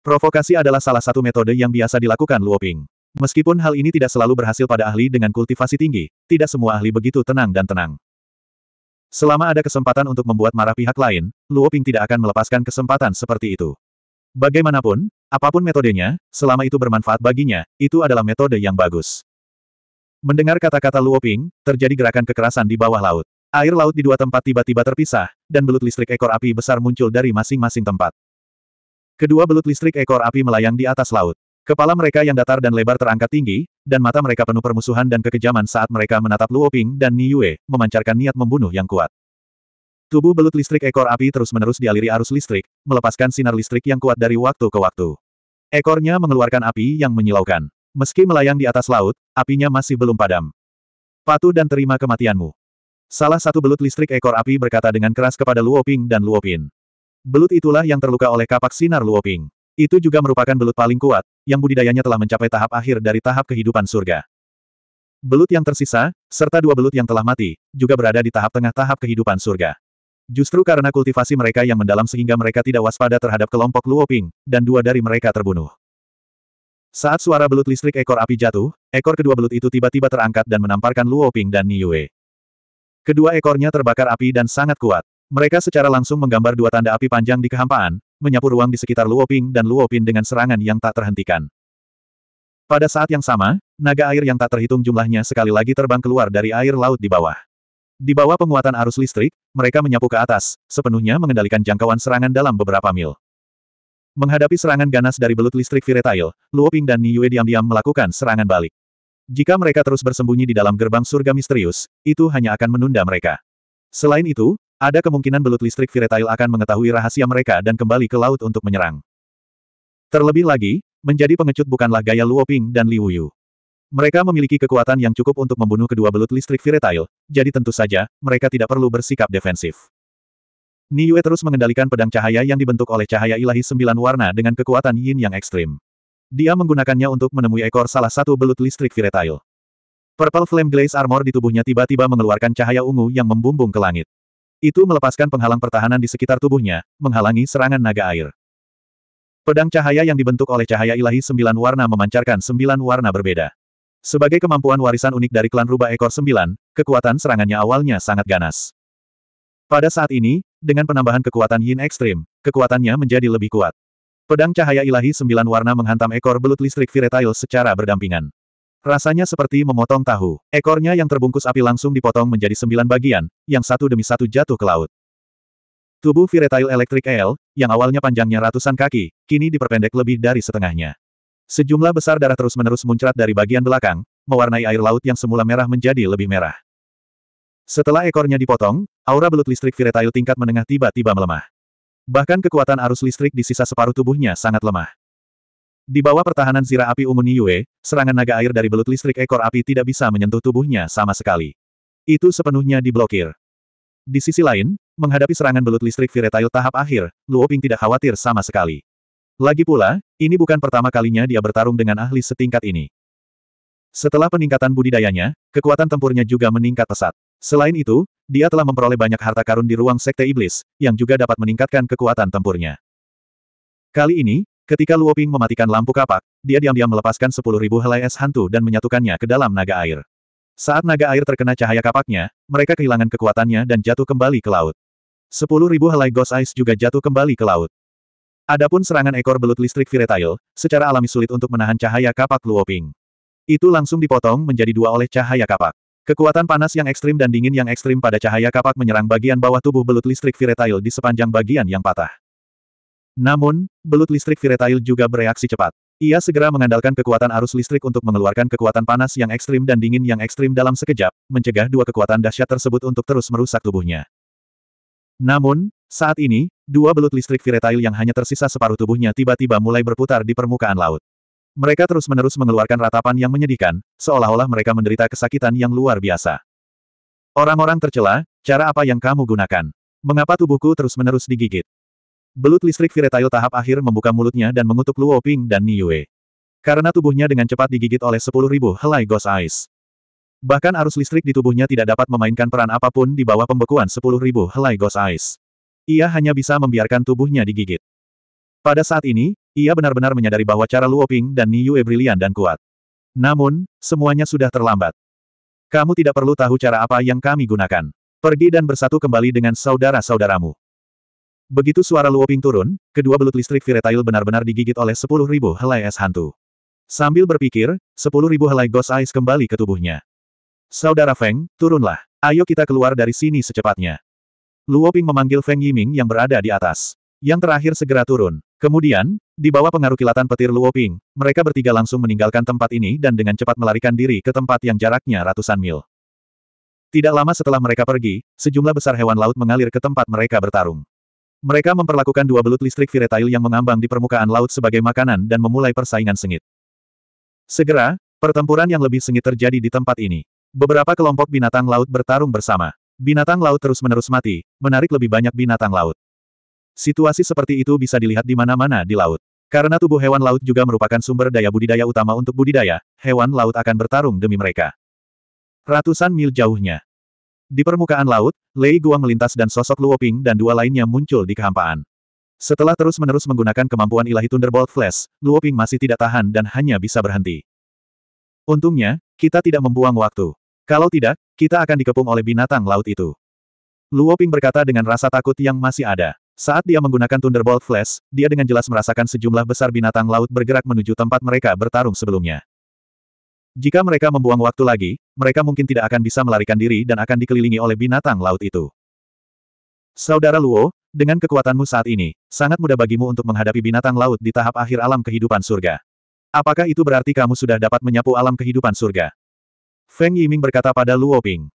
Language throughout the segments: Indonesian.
Provokasi adalah salah satu metode yang biasa dilakukan Luoping. Meskipun hal ini tidak selalu berhasil pada ahli dengan kultivasi tinggi, tidak semua ahli begitu tenang dan tenang. Selama ada kesempatan untuk membuat marah pihak lain, Luoping tidak akan melepaskan kesempatan seperti itu. Bagaimanapun, apapun metodenya, selama itu bermanfaat baginya, itu adalah metode yang bagus. Mendengar kata-kata Luoping, terjadi gerakan kekerasan di bawah laut. Air laut di dua tempat tiba-tiba terpisah, dan belut listrik ekor api besar muncul dari masing-masing tempat. Kedua belut listrik ekor api melayang di atas laut. Kepala mereka yang datar dan lebar terangkat tinggi, dan mata mereka penuh permusuhan dan kekejaman saat mereka menatap Luoping dan Ni Yue, memancarkan niat membunuh yang kuat. Tubuh belut listrik ekor api terus-menerus dialiri arus listrik, melepaskan sinar listrik yang kuat dari waktu ke waktu. Ekornya mengeluarkan api yang menyilaukan. Meski melayang di atas laut, apinya masih belum padam. Patuh dan terima kematianmu. Salah satu belut listrik ekor api berkata dengan keras kepada Luoping dan Luopin. Belut itulah yang terluka oleh kapak sinar Luoping. Itu juga merupakan belut paling kuat, yang budidayanya telah mencapai tahap akhir dari tahap kehidupan surga. Belut yang tersisa, serta dua belut yang telah mati, juga berada di tahap tengah tahap kehidupan surga. Justru karena kultivasi mereka yang mendalam sehingga mereka tidak waspada terhadap kelompok Luoping, dan dua dari mereka terbunuh. Saat suara belut listrik ekor api jatuh, ekor kedua belut itu tiba-tiba terangkat dan menamparkan Luoping dan Niue. Kedua ekornya terbakar api dan sangat kuat. Mereka secara langsung menggambar dua tanda api panjang di kehampaan, menyapu ruang di sekitar Luoping dan Luopin dengan serangan yang tak terhentikan. Pada saat yang sama, naga air yang tak terhitung jumlahnya sekali lagi terbang keluar dari air laut di bawah. Di bawah penguatan arus listrik, mereka menyapu ke atas, sepenuhnya mengendalikan jangkauan serangan dalam beberapa mil. Menghadapi serangan ganas dari belut listrik Viretail, Luoping dan Niyue diam-diam melakukan serangan balik. Jika mereka terus bersembunyi di dalam gerbang surga misterius, itu hanya akan menunda mereka. Selain itu, ada kemungkinan belut listrik Viretile akan mengetahui rahasia mereka dan kembali ke laut untuk menyerang. Terlebih lagi, menjadi pengecut bukanlah gaya Luo Ping dan Liu Yu. Mereka memiliki kekuatan yang cukup untuk membunuh kedua belut listrik Viretile, jadi tentu saja, mereka tidak perlu bersikap defensif. Niue terus mengendalikan pedang cahaya yang dibentuk oleh cahaya ilahi sembilan warna dengan kekuatan yin yang ekstrim. Dia menggunakannya untuk menemui ekor salah satu belut listrik Viretile. Purple Flame Glaze Armor di tubuhnya tiba-tiba mengeluarkan cahaya ungu yang membumbung ke langit. Itu melepaskan penghalang pertahanan di sekitar tubuhnya, menghalangi serangan naga air. Pedang cahaya yang dibentuk oleh cahaya ilahi sembilan warna memancarkan sembilan warna berbeda. Sebagai kemampuan warisan unik dari klan rubah ekor sembilan, kekuatan serangannya awalnya sangat ganas. Pada saat ini, dengan penambahan kekuatan yin ekstrim, kekuatannya menjadi lebih kuat. Pedang cahaya ilahi sembilan warna menghantam ekor belut listrik viretail secara berdampingan. Rasanya seperti memotong tahu. Ekornya yang terbungkus api langsung dipotong menjadi sembilan bagian, yang satu demi satu jatuh ke laut. Tubuh viretail Electric L, yang awalnya panjangnya ratusan kaki, kini diperpendek lebih dari setengahnya. Sejumlah besar darah terus-menerus muncrat dari bagian belakang, mewarnai air laut yang semula merah menjadi lebih merah. Setelah ekornya dipotong, aura belut listrik viretail tingkat menengah tiba-tiba melemah. Bahkan kekuatan arus listrik di sisa separuh tubuhnya sangat lemah. Di bawah pertahanan zira api Umuni Yue, serangan naga air dari belut listrik ekor api tidak bisa menyentuh tubuhnya sama sekali. Itu sepenuhnya diblokir. Di sisi lain, menghadapi serangan belut listrik viretail tahap akhir, Luo Ping tidak khawatir sama sekali. Lagi pula, ini bukan pertama kalinya dia bertarung dengan ahli setingkat ini. Setelah peningkatan budidayanya, kekuatan tempurnya juga meningkat pesat. Selain itu, dia telah memperoleh banyak harta karun di ruang Sekte Iblis, yang juga dapat meningkatkan kekuatan tempurnya. Kali ini, Ketika Luo Ping mematikan lampu kapak, dia diam-diam melepaskan sepuluh ribu helai es hantu dan menyatukannya ke dalam naga air. Saat naga air terkena cahaya kapaknya, mereka kehilangan kekuatannya dan jatuh kembali ke laut. Sepuluh ribu helai Ghost Ice juga jatuh kembali ke laut. Adapun serangan ekor belut listrik viretail, secara alami sulit untuk menahan cahaya kapak Luo Ping. Itu langsung dipotong menjadi dua oleh cahaya kapak. Kekuatan panas yang ekstrim dan dingin yang ekstrim pada cahaya kapak menyerang bagian bawah tubuh belut listrik viretail di sepanjang bagian yang patah. Namun, belut listrik Viretail juga bereaksi cepat. Ia segera mengandalkan kekuatan arus listrik untuk mengeluarkan kekuatan panas yang ekstrim dan dingin yang ekstrim dalam sekejap, mencegah dua kekuatan dahsyat tersebut untuk terus merusak tubuhnya. Namun, saat ini, dua belut listrik Viretail yang hanya tersisa separuh tubuhnya tiba-tiba mulai berputar di permukaan laut. Mereka terus-menerus mengeluarkan ratapan yang menyedihkan, seolah-olah mereka menderita kesakitan yang luar biasa. Orang-orang tercela, cara apa yang kamu gunakan? Mengapa tubuhku terus-menerus digigit? Belut listrik Viretail tahap akhir membuka mulutnya dan mengutuk Luo Ping dan Niue. Karena tubuhnya dengan cepat digigit oleh 10.000 helai Ghost Eyes. Bahkan arus listrik di tubuhnya tidak dapat memainkan peran apapun di bawah pembekuan 10.000 helai Ghost Eyes. Ia hanya bisa membiarkan tubuhnya digigit. Pada saat ini, ia benar-benar menyadari bahwa cara Luo Ping dan Niue brilian dan kuat. Namun, semuanya sudah terlambat. Kamu tidak perlu tahu cara apa yang kami gunakan. Pergi dan bersatu kembali dengan saudara-saudaramu. Begitu suara Luoping turun, kedua belut listrik Viretail benar-benar digigit oleh sepuluh ribu helai es hantu. Sambil berpikir, sepuluh ribu helai Ghost Ice kembali ke tubuhnya. Saudara Feng, turunlah. Ayo kita keluar dari sini secepatnya. Luoping memanggil Feng Yiming yang berada di atas. Yang terakhir segera turun. Kemudian, di bawah pengaruh kilatan petir Luoping, mereka bertiga langsung meninggalkan tempat ini dan dengan cepat melarikan diri ke tempat yang jaraknya ratusan mil. Tidak lama setelah mereka pergi, sejumlah besar hewan laut mengalir ke tempat mereka bertarung. Mereka memperlakukan dua belut listrik viretail yang mengambang di permukaan laut sebagai makanan dan memulai persaingan sengit. Segera, pertempuran yang lebih sengit terjadi di tempat ini. Beberapa kelompok binatang laut bertarung bersama. Binatang laut terus-menerus mati, menarik lebih banyak binatang laut. Situasi seperti itu bisa dilihat di mana-mana di laut. Karena tubuh hewan laut juga merupakan sumber daya budidaya utama untuk budidaya, hewan laut akan bertarung demi mereka. Ratusan mil jauhnya, di permukaan laut, Lei Guang melintas dan sosok Luoping dan dua lainnya muncul di kehampaan. Setelah terus-menerus menggunakan kemampuan ilahi Thunderbolt Flash, Luoping masih tidak tahan dan hanya bisa berhenti. Untungnya, kita tidak membuang waktu. Kalau tidak, kita akan dikepung oleh binatang laut itu. Luoping berkata dengan rasa takut yang masih ada. Saat dia menggunakan Thunderbolt Flash, dia dengan jelas merasakan sejumlah besar binatang laut bergerak menuju tempat mereka bertarung sebelumnya. Jika mereka membuang waktu lagi, mereka mungkin tidak akan bisa melarikan diri dan akan dikelilingi oleh binatang laut itu. Saudara Luo, dengan kekuatanmu saat ini, sangat mudah bagimu untuk menghadapi binatang laut di tahap akhir alam kehidupan surga. Apakah itu berarti kamu sudah dapat menyapu alam kehidupan surga? Feng Yiming berkata pada Luo Ping.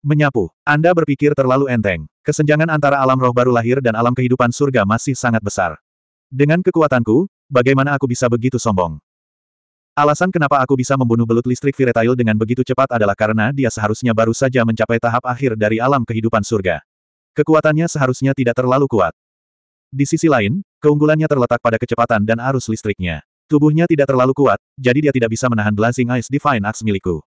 Menyapu, Anda berpikir terlalu enteng. Kesenjangan antara alam roh baru lahir dan alam kehidupan surga masih sangat besar. Dengan kekuatanku, bagaimana aku bisa begitu sombong? Alasan kenapa aku bisa membunuh belut listrik Viretail dengan begitu cepat adalah karena dia seharusnya baru saja mencapai tahap akhir dari alam kehidupan surga. Kekuatannya seharusnya tidak terlalu kuat. Di sisi lain, keunggulannya terletak pada kecepatan dan arus listriknya. Tubuhnya tidak terlalu kuat, jadi dia tidak bisa menahan Blazing Ice Divine Axe milikku.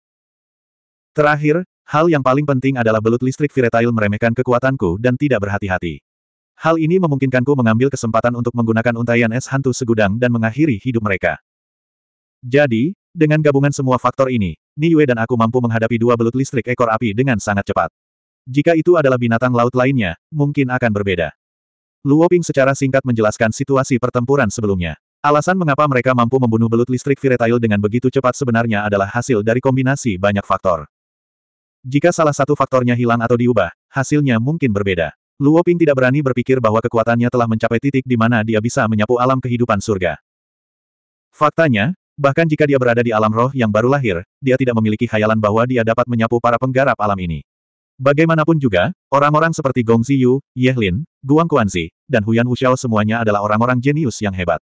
Terakhir, hal yang paling penting adalah belut listrik Viretail meremehkan kekuatanku dan tidak berhati-hati. Hal ini memungkinkanku mengambil kesempatan untuk menggunakan untaian es hantu segudang dan mengakhiri hidup mereka. Jadi, dengan gabungan semua faktor ini, Niue dan aku mampu menghadapi dua belut listrik ekor api dengan sangat cepat. Jika itu adalah binatang laut lainnya, mungkin akan berbeda. Luoping secara singkat menjelaskan situasi pertempuran sebelumnya. Alasan mengapa mereka mampu membunuh belut listrik Viretail dengan begitu cepat sebenarnya adalah hasil dari kombinasi banyak faktor. Jika salah satu faktornya hilang atau diubah, hasilnya mungkin berbeda. Luoping tidak berani berpikir bahwa kekuatannya telah mencapai titik di mana dia bisa menyapu alam kehidupan surga. Faktanya, Bahkan jika dia berada di alam roh yang baru lahir, dia tidak memiliki khayalan bahwa dia dapat menyapu para penggarap alam ini. Bagaimanapun juga, orang-orang seperti Gong Ziyu, Ye Lin, Guang Guanzi, dan Huyan Wuxiao semuanya adalah orang-orang jenius yang hebat.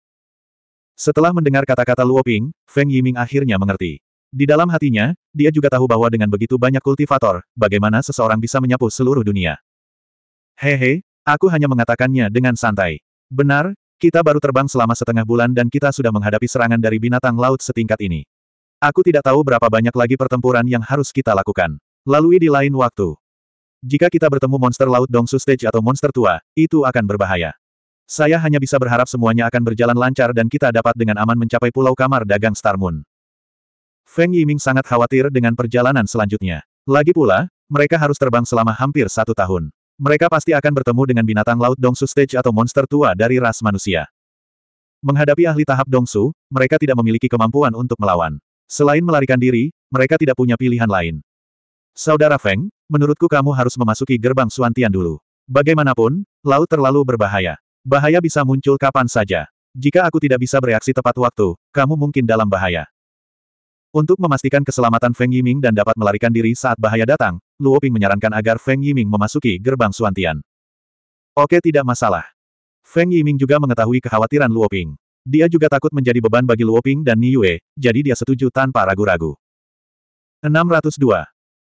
Setelah mendengar kata-kata Luo Ping, Feng Yiming akhirnya mengerti. Di dalam hatinya, dia juga tahu bahwa dengan begitu banyak kultivator, bagaimana seseorang bisa menyapu seluruh dunia. Hehe, aku hanya mengatakannya dengan santai. Benar, kita baru terbang selama setengah bulan dan kita sudah menghadapi serangan dari binatang laut setingkat ini. Aku tidak tahu berapa banyak lagi pertempuran yang harus kita lakukan. Lalui di lain waktu. Jika kita bertemu monster laut Dongsu Stage atau monster tua, itu akan berbahaya. Saya hanya bisa berharap semuanya akan berjalan lancar dan kita dapat dengan aman mencapai pulau kamar dagang Star Moon. Feng Yiming sangat khawatir dengan perjalanan selanjutnya. Lagi pula, mereka harus terbang selama hampir satu tahun. Mereka pasti akan bertemu dengan binatang laut Dongsu Stage atau monster tua dari ras manusia. Menghadapi ahli tahap Dongsu, mereka tidak memiliki kemampuan untuk melawan. Selain melarikan diri, mereka tidak punya pilihan lain. Saudara Feng, menurutku kamu harus memasuki gerbang Suantian dulu. Bagaimanapun, laut terlalu berbahaya. Bahaya bisa muncul kapan saja. Jika aku tidak bisa bereaksi tepat waktu, kamu mungkin dalam bahaya. Untuk memastikan keselamatan Feng Yiming dan dapat melarikan diri saat bahaya datang, Luo Ping menyarankan agar Feng Yiming memasuki gerbang Suantian. Oke tidak masalah. Feng Yiming juga mengetahui kekhawatiran Luo Ping. Dia juga takut menjadi beban bagi Luo Ping dan Yue, jadi dia setuju tanpa ragu-ragu. 602.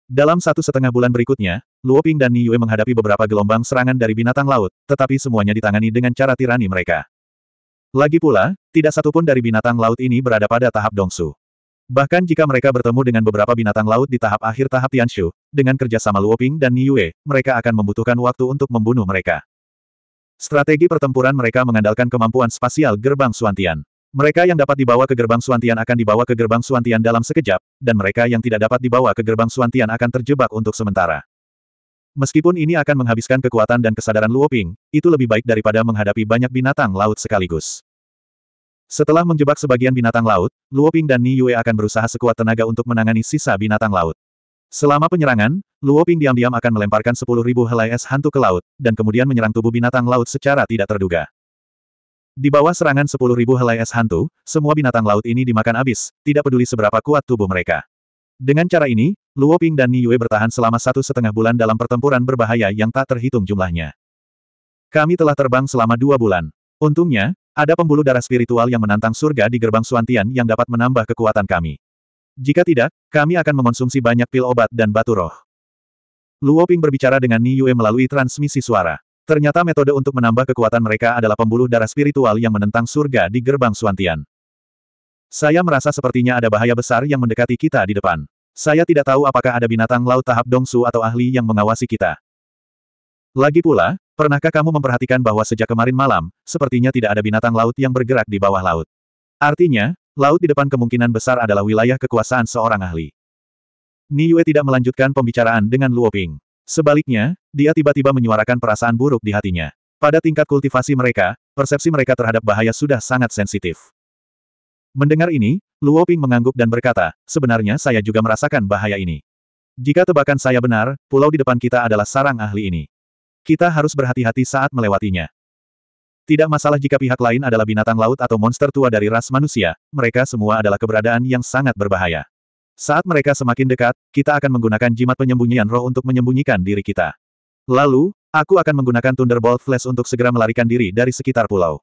Dalam satu setengah bulan berikutnya, Luo Ping dan Yue menghadapi beberapa gelombang serangan dari binatang laut, tetapi semuanya ditangani dengan cara tirani mereka. Lagi pula, tidak satupun dari binatang laut ini berada pada tahap dongsu. Bahkan jika mereka bertemu dengan beberapa binatang laut di tahap akhir tahap Tianshu, dengan kerjasama Luoping dan Yue, mereka akan membutuhkan waktu untuk membunuh mereka. Strategi pertempuran mereka mengandalkan kemampuan spasial gerbang Suantian. Mereka yang dapat dibawa ke gerbang Suantian akan dibawa ke gerbang Suantian dalam sekejap, dan mereka yang tidak dapat dibawa ke gerbang Suantian akan terjebak untuk sementara. Meskipun ini akan menghabiskan kekuatan dan kesadaran Luoping, itu lebih baik daripada menghadapi banyak binatang laut sekaligus. Setelah menjebak sebagian binatang laut, Luo Ping dan Ni Yue akan berusaha sekuat tenaga untuk menangani sisa binatang laut. Selama penyerangan, Luo Ping diam-diam akan melemparkan 10.000 helai es hantu ke laut, dan kemudian menyerang tubuh binatang laut secara tidak terduga. Di bawah serangan 10.000 helai es hantu, semua binatang laut ini dimakan habis, tidak peduli seberapa kuat tubuh mereka. Dengan cara ini, Luo Ping dan Ni Yue bertahan selama satu setengah bulan dalam pertempuran berbahaya yang tak terhitung jumlahnya. Kami telah terbang selama dua bulan. Untungnya, ada pembuluh darah spiritual yang menantang surga di gerbang Suantian yang dapat menambah kekuatan kami. Jika tidak, kami akan mengonsumsi banyak pil obat dan batu roh. Luo Ping berbicara dengan Ni Yue melalui transmisi suara. Ternyata metode untuk menambah kekuatan mereka adalah pembuluh darah spiritual yang menentang surga di gerbang Suantian. Saya merasa sepertinya ada bahaya besar yang mendekati kita di depan. Saya tidak tahu apakah ada binatang laut tahap dongsu atau ahli yang mengawasi kita. Lagi pula, Pernahkah kamu memperhatikan bahwa sejak kemarin malam, sepertinya tidak ada binatang laut yang bergerak di bawah laut? Artinya, laut di depan kemungkinan besar adalah wilayah kekuasaan seorang ahli. Niue tidak melanjutkan pembicaraan dengan luoping Sebaliknya, dia tiba-tiba menyuarakan perasaan buruk di hatinya. Pada tingkat kultivasi mereka, persepsi mereka terhadap bahaya sudah sangat sensitif. Mendengar ini, luoping mengangguk dan berkata, sebenarnya saya juga merasakan bahaya ini. Jika tebakan saya benar, pulau di depan kita adalah sarang ahli ini. Kita harus berhati-hati saat melewatinya. Tidak masalah jika pihak lain adalah binatang laut atau monster tua dari ras manusia, mereka semua adalah keberadaan yang sangat berbahaya. Saat mereka semakin dekat, kita akan menggunakan jimat penyembunyian roh untuk menyembunyikan diri kita. Lalu, aku akan menggunakan Thunderbolt Flash untuk segera melarikan diri dari sekitar pulau.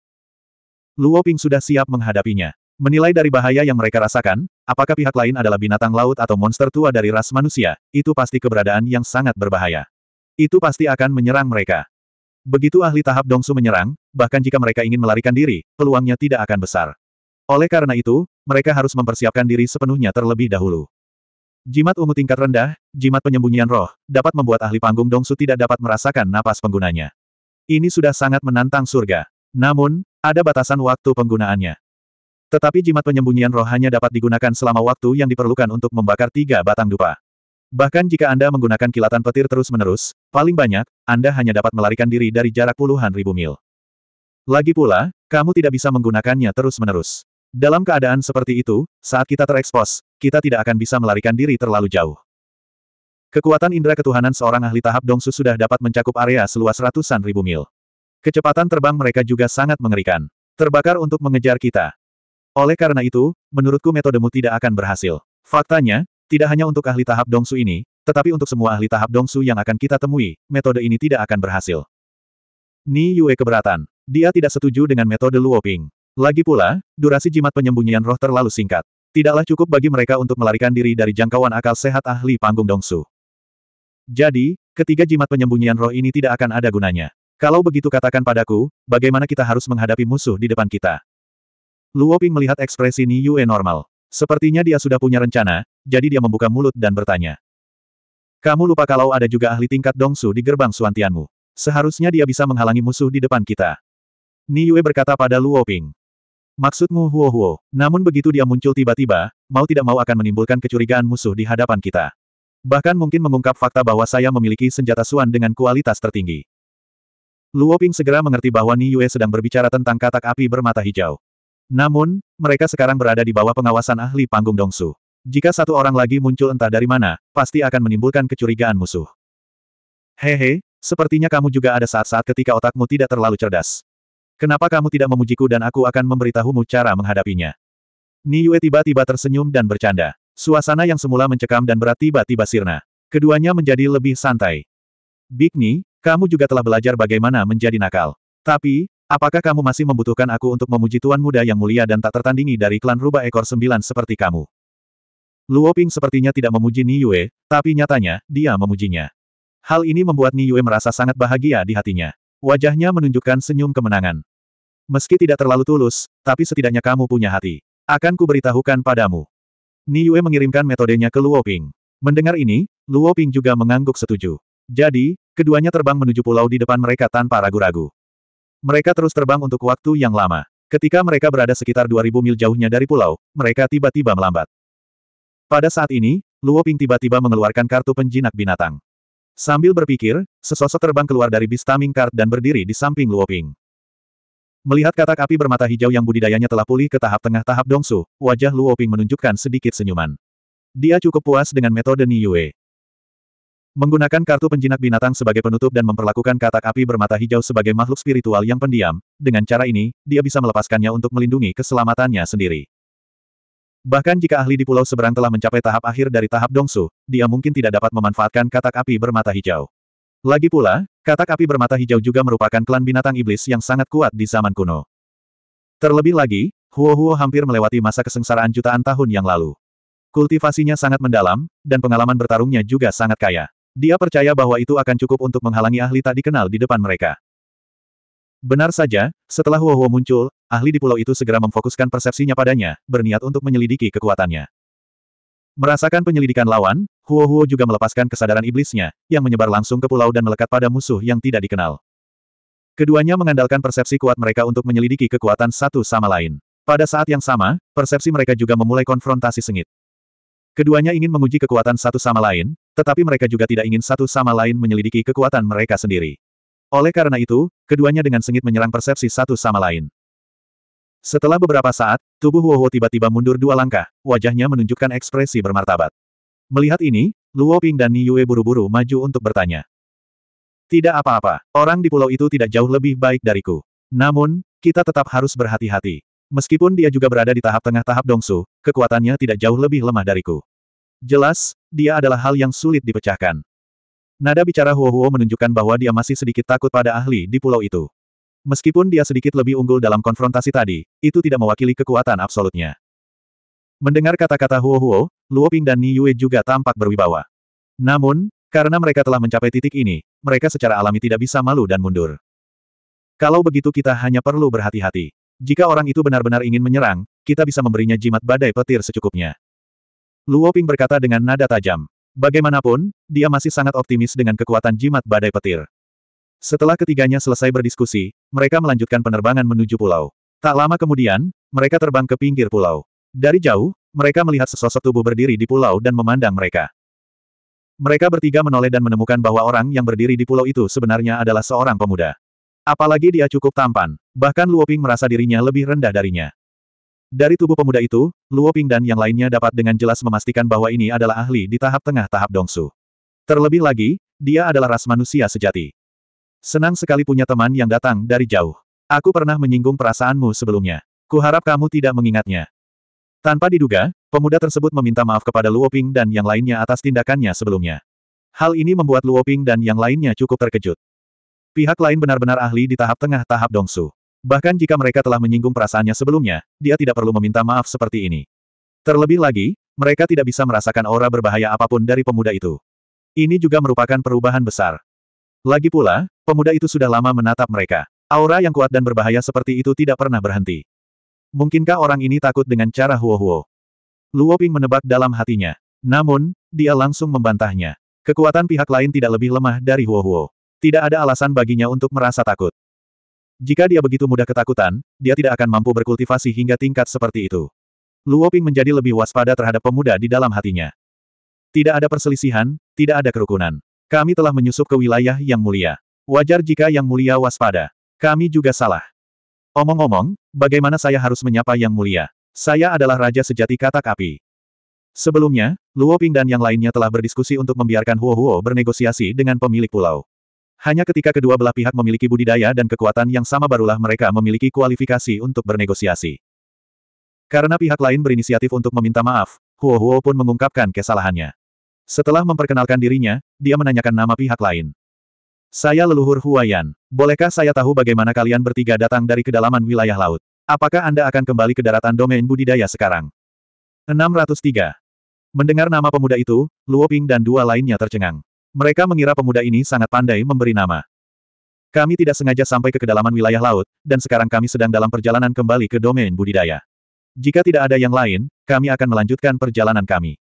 Luo Ping sudah siap menghadapinya. Menilai dari bahaya yang mereka rasakan, apakah pihak lain adalah binatang laut atau monster tua dari ras manusia, itu pasti keberadaan yang sangat berbahaya. Itu pasti akan menyerang mereka. Begitu ahli tahap Dongsu menyerang, bahkan jika mereka ingin melarikan diri, peluangnya tidak akan besar. Oleh karena itu, mereka harus mempersiapkan diri sepenuhnya terlebih dahulu. Jimat ungu tingkat rendah, jimat penyembunyian roh, dapat membuat ahli panggung Dongsu tidak dapat merasakan napas penggunanya. Ini sudah sangat menantang surga. Namun, ada batasan waktu penggunaannya. Tetapi jimat penyembunyian roh hanya dapat digunakan selama waktu yang diperlukan untuk membakar tiga batang dupa. Bahkan jika Anda menggunakan kilatan petir terus-menerus, paling banyak, Anda hanya dapat melarikan diri dari jarak puluhan ribu mil. Lagi pula, kamu tidak bisa menggunakannya terus-menerus. Dalam keadaan seperti itu, saat kita terekspos, kita tidak akan bisa melarikan diri terlalu jauh. Kekuatan indera ketuhanan seorang ahli tahap dongsu sudah dapat mencakup area seluas ratusan ribu mil. Kecepatan terbang mereka juga sangat mengerikan. Terbakar untuk mengejar kita. Oleh karena itu, menurutku metodemu tidak akan berhasil. Faktanya, tidak hanya untuk ahli tahap Dongsu ini, tetapi untuk semua ahli tahap Dongsu yang akan kita temui, metode ini tidak akan berhasil. Ni Yue keberatan. Dia tidak setuju dengan metode Luoping. Lagi pula, durasi jimat penyembunyian roh terlalu singkat. Tidaklah cukup bagi mereka untuk melarikan diri dari jangkauan akal sehat ahli panggung Dongsu. Jadi, ketiga jimat penyembunyian roh ini tidak akan ada gunanya. Kalau begitu katakan padaku, bagaimana kita harus menghadapi musuh di depan kita? Luoping melihat ekspresi Ni Yue normal. Sepertinya dia sudah punya rencana, jadi dia membuka mulut dan bertanya. Kamu lupa kalau ada juga ahli tingkat Dongsu di gerbang Suantianmu. Seharusnya dia bisa menghalangi musuh di depan kita. Niue berkata pada Luo Ping. Maksudmu Huo Huo, namun begitu dia muncul tiba-tiba, mau tidak mau akan menimbulkan kecurigaan musuh di hadapan kita. Bahkan mungkin mengungkap fakta bahwa saya memiliki senjata suan dengan kualitas tertinggi. Luo Ping segera mengerti bahwa Niue sedang berbicara tentang katak api bermata hijau. Namun, mereka sekarang berada di bawah pengawasan ahli panggung Dongsu. Jika satu orang lagi muncul entah dari mana, pasti akan menimbulkan kecurigaan musuh. Hehe, sepertinya kamu juga ada saat-saat ketika otakmu tidak terlalu cerdas. Kenapa kamu tidak memujiku dan aku akan memberitahumu cara menghadapinya? Ni Yue tiba-tiba tersenyum dan bercanda. Suasana yang semula mencekam dan berat tiba-tiba sirna. Keduanya menjadi lebih santai. Ni, kamu juga telah belajar bagaimana menjadi nakal. Tapi, Apakah kamu masih membutuhkan aku untuk memuji tuan muda yang mulia dan tak tertandingi dari klan rubah ekor sembilan seperti kamu? Luo Ping sepertinya tidak memuji Ni Yue, tapi nyatanya, dia memujinya. Hal ini membuat Ni Yue merasa sangat bahagia di hatinya. Wajahnya menunjukkan senyum kemenangan. Meski tidak terlalu tulus, tapi setidaknya kamu punya hati. Akan kuberitahukan padamu. Ni Yue mengirimkan metodenya ke Luo Ping. Mendengar ini, Luo Ping juga mengangguk setuju. Jadi, keduanya terbang menuju pulau di depan mereka tanpa ragu-ragu. Mereka terus terbang untuk waktu yang lama. Ketika mereka berada sekitar 2000 mil jauhnya dari pulau, mereka tiba-tiba melambat. Pada saat ini, Luo Ping tiba-tiba mengeluarkan kartu penjinak binatang. Sambil berpikir, sesosok terbang keluar dari bis taming kart dan berdiri di samping Luo Ping. Melihat katak api bermata hijau yang budidayanya telah pulih ke tahap tengah tahap dongsu, wajah Luo Ping menunjukkan sedikit senyuman. Dia cukup puas dengan metode Niue. Menggunakan kartu penjinak binatang sebagai penutup dan memperlakukan katak api bermata hijau sebagai makhluk spiritual yang pendiam, dengan cara ini, dia bisa melepaskannya untuk melindungi keselamatannya sendiri. Bahkan jika ahli di pulau seberang telah mencapai tahap akhir dari tahap dongsu, dia mungkin tidak dapat memanfaatkan katak api bermata hijau. Lagi pula, katak api bermata hijau juga merupakan klan binatang iblis yang sangat kuat di zaman kuno. Terlebih lagi, Huo Huo hampir melewati masa kesengsaraan jutaan tahun yang lalu. Kultivasinya sangat mendalam, dan pengalaman bertarungnya juga sangat kaya. Dia percaya bahwa itu akan cukup untuk menghalangi ahli tak dikenal di depan mereka. Benar saja, setelah Huo Huo muncul, ahli di pulau itu segera memfokuskan persepsinya padanya, berniat untuk menyelidiki kekuatannya. Merasakan penyelidikan lawan, Huo Huo juga melepaskan kesadaran iblisnya, yang menyebar langsung ke pulau dan melekat pada musuh yang tidak dikenal. Keduanya mengandalkan persepsi kuat mereka untuk menyelidiki kekuatan satu sama lain. Pada saat yang sama, persepsi mereka juga memulai konfrontasi sengit. Keduanya ingin menguji kekuatan satu sama lain, tetapi mereka juga tidak ingin satu sama lain menyelidiki kekuatan mereka sendiri. Oleh karena itu, keduanya dengan sengit menyerang persepsi satu sama lain. Setelah beberapa saat, tubuh Huohuo tiba-tiba mundur dua langkah, wajahnya menunjukkan ekspresi bermartabat. Melihat ini, Luo Ping dan Ni Yue buru-buru maju untuk bertanya. Tidak apa-apa, orang di pulau itu tidak jauh lebih baik dariku. Namun, kita tetap harus berhati-hati. Meskipun dia juga berada di tahap tengah tahap dongsu, kekuatannya tidak jauh lebih lemah dariku. Jelas, dia adalah hal yang sulit dipecahkan. Nada bicara Huo Huo menunjukkan bahwa dia masih sedikit takut pada ahli di pulau itu. Meskipun dia sedikit lebih unggul dalam konfrontasi tadi, itu tidak mewakili kekuatan absolutnya. Mendengar kata-kata Huo Huo, Luo Ping dan Ni Yue juga tampak berwibawa. Namun, karena mereka telah mencapai titik ini, mereka secara alami tidak bisa malu dan mundur. Kalau begitu kita hanya perlu berhati-hati. Jika orang itu benar-benar ingin menyerang, kita bisa memberinya jimat badai petir secukupnya. Luo Ping berkata dengan nada tajam. Bagaimanapun, dia masih sangat optimis dengan kekuatan jimat badai petir. Setelah ketiganya selesai berdiskusi, mereka melanjutkan penerbangan menuju pulau. Tak lama kemudian, mereka terbang ke pinggir pulau. Dari jauh, mereka melihat sesosok tubuh berdiri di pulau dan memandang mereka. Mereka bertiga menoleh dan menemukan bahwa orang yang berdiri di pulau itu sebenarnya adalah seorang pemuda. Apalagi dia cukup tampan, bahkan Luoping merasa dirinya lebih rendah darinya. Dari tubuh pemuda itu, Luo Ping dan yang lainnya dapat dengan jelas memastikan bahwa ini adalah ahli di tahap tengah tahap Dongsu. Terlebih lagi, dia adalah ras manusia sejati. Senang sekali punya teman yang datang dari jauh. Aku pernah menyinggung perasaanmu sebelumnya. Kuharap kamu tidak mengingatnya. Tanpa diduga, pemuda tersebut meminta maaf kepada Luo Ping dan yang lainnya atas tindakannya sebelumnya. Hal ini membuat Luo Ping dan yang lainnya cukup terkejut. Pihak lain benar-benar ahli di tahap tengah tahap Dongsu. Bahkan jika mereka telah menyinggung perasaannya sebelumnya, dia tidak perlu meminta maaf seperti ini. Terlebih lagi, mereka tidak bisa merasakan aura berbahaya apapun dari pemuda itu. Ini juga merupakan perubahan besar. Lagi pula, pemuda itu sudah lama menatap mereka. Aura yang kuat dan berbahaya seperti itu tidak pernah berhenti. Mungkinkah orang ini takut dengan cara Huo-Huo? Luo Ping menebak dalam hatinya. Namun, dia langsung membantahnya. Kekuatan pihak lain tidak lebih lemah dari Huo-Huo. Tidak ada alasan baginya untuk merasa takut. Jika dia begitu mudah ketakutan, dia tidak akan mampu berkultivasi hingga tingkat seperti itu. Luo Ping menjadi lebih waspada terhadap pemuda di dalam hatinya. Tidak ada perselisihan, tidak ada kerukunan. Kami telah menyusup ke wilayah yang mulia. Wajar jika yang mulia waspada. Kami juga salah. Omong-omong, bagaimana saya harus menyapa yang mulia? Saya adalah raja sejati katak api. Sebelumnya, Luo Ping dan yang lainnya telah berdiskusi untuk membiarkan Huo Huo bernegosiasi dengan pemilik pulau. Hanya ketika kedua belah pihak memiliki budidaya dan kekuatan yang sama barulah mereka memiliki kualifikasi untuk bernegosiasi. Karena pihak lain berinisiatif untuk meminta maaf, Huo Huo pun mengungkapkan kesalahannya. Setelah memperkenalkan dirinya, dia menanyakan nama pihak lain. Saya leluhur Huayan. Bolehkah saya tahu bagaimana kalian bertiga datang dari kedalaman wilayah laut? Apakah Anda akan kembali ke daratan domain budidaya sekarang? 603. Mendengar nama pemuda itu, Luo Ping dan dua lainnya tercengang. Mereka mengira pemuda ini sangat pandai memberi nama. Kami tidak sengaja sampai ke kedalaman wilayah laut, dan sekarang kami sedang dalam perjalanan kembali ke domain budidaya. Jika tidak ada yang lain, kami akan melanjutkan perjalanan kami.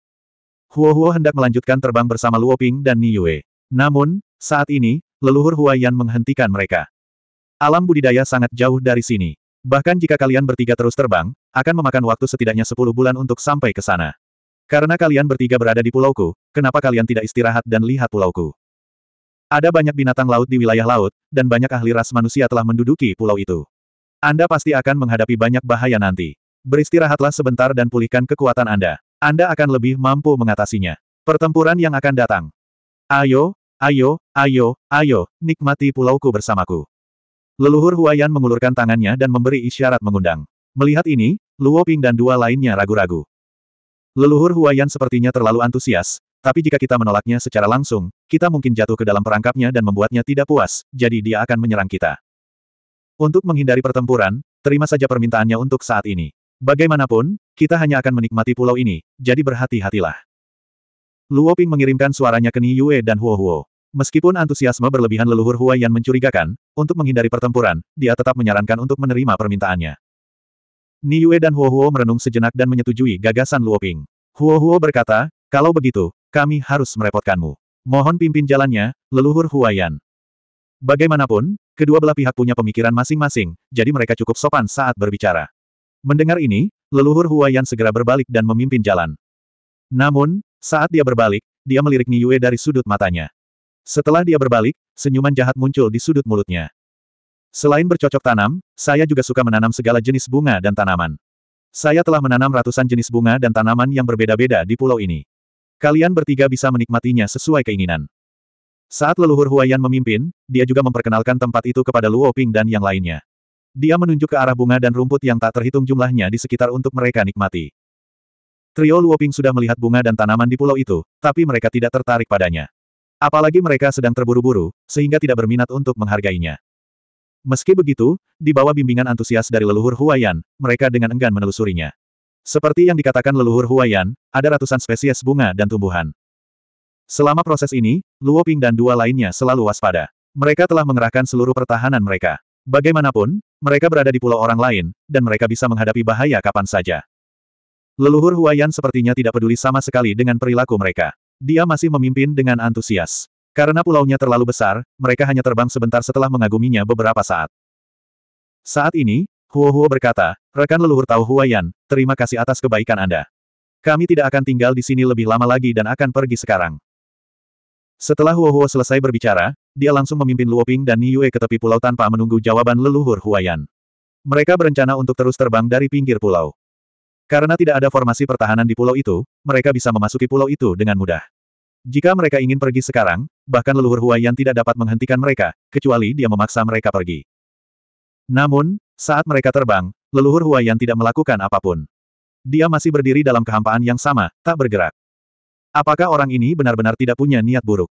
Huo Huo hendak melanjutkan terbang bersama Luoping dan Ni Yue. Namun, saat ini, leluhur Huayan menghentikan mereka. Alam budidaya sangat jauh dari sini. Bahkan jika kalian bertiga terus terbang, akan memakan waktu setidaknya 10 bulan untuk sampai ke sana. Karena kalian bertiga berada di pulauku, kenapa kalian tidak istirahat dan lihat pulauku? Ada banyak binatang laut di wilayah laut, dan banyak ahli ras manusia telah menduduki pulau itu. Anda pasti akan menghadapi banyak bahaya nanti. Beristirahatlah sebentar dan pulihkan kekuatan Anda. Anda akan lebih mampu mengatasinya. Pertempuran yang akan datang. Ayo, ayo, ayo, ayo, nikmati pulauku bersamaku. Leluhur Huayan mengulurkan tangannya dan memberi isyarat mengundang. Melihat ini, Luo Ping dan dua lainnya ragu-ragu. Leluhur Huayan sepertinya terlalu antusias, tapi jika kita menolaknya secara langsung, kita mungkin jatuh ke dalam perangkapnya dan membuatnya tidak puas, jadi dia akan menyerang kita. Untuk menghindari pertempuran, terima saja permintaannya untuk saat ini. Bagaimanapun, kita hanya akan menikmati pulau ini, jadi berhati-hatilah. Luo Ping mengirimkan suaranya ke Ni Yue dan Huo Huo. Meskipun antusiasme berlebihan leluhur Huayan mencurigakan, untuk menghindari pertempuran, dia tetap menyarankan untuk menerima permintaannya. Niue dan Huo Huo merenung sejenak dan menyetujui gagasan Luo Ping. Huo Huo berkata, kalau begitu, kami harus merepotkanmu. Mohon pimpin jalannya, leluhur Huayan. Bagaimanapun, kedua belah pihak punya pemikiran masing-masing, jadi mereka cukup sopan saat berbicara. Mendengar ini, leluhur Huayan segera berbalik dan memimpin jalan. Namun, saat dia berbalik, dia melirik Niue dari sudut matanya. Setelah dia berbalik, senyuman jahat muncul di sudut mulutnya. Selain bercocok tanam, saya juga suka menanam segala jenis bunga dan tanaman. Saya telah menanam ratusan jenis bunga dan tanaman yang berbeda-beda di pulau ini. Kalian bertiga bisa menikmatinya sesuai keinginan. Saat leluhur Huayan memimpin, dia juga memperkenalkan tempat itu kepada Luo Ping dan yang lainnya. Dia menunjuk ke arah bunga dan rumput yang tak terhitung jumlahnya di sekitar untuk mereka nikmati. Trio Luo Ping sudah melihat bunga dan tanaman di pulau itu, tapi mereka tidak tertarik padanya. Apalagi mereka sedang terburu-buru, sehingga tidak berminat untuk menghargainya. Meski begitu, di bawah bimbingan antusias dari leluhur Huayan, mereka dengan enggan menelusurinya. Seperti yang dikatakan leluhur Huayan, ada ratusan spesies bunga dan tumbuhan. Selama proses ini, Luo Ping dan dua lainnya selalu waspada. Mereka telah mengerahkan seluruh pertahanan mereka. Bagaimanapun, mereka berada di pulau orang lain, dan mereka bisa menghadapi bahaya kapan saja. Leluhur Huayan sepertinya tidak peduli sama sekali dengan perilaku mereka. Dia masih memimpin dengan antusias. Karena pulaunya terlalu besar, mereka hanya terbang sebentar setelah mengaguminya beberapa saat. Saat ini, Huo Huo berkata, rekan leluhur Tao Huayan, terima kasih atas kebaikan Anda. Kami tidak akan tinggal di sini lebih lama lagi dan akan pergi sekarang. Setelah Huo Huo selesai berbicara, dia langsung memimpin Luoping dan Niue ke tepi pulau tanpa menunggu jawaban leluhur Huayan. Mereka berencana untuk terus terbang dari pinggir pulau. Karena tidak ada formasi pertahanan di pulau itu, mereka bisa memasuki pulau itu dengan mudah. Jika mereka ingin pergi sekarang, bahkan leluhur Huayan tidak dapat menghentikan mereka, kecuali dia memaksa mereka pergi. Namun, saat mereka terbang, leluhur Huayan tidak melakukan apapun. Dia masih berdiri dalam kehampaan yang sama, tak bergerak. Apakah orang ini benar-benar tidak punya niat buruk?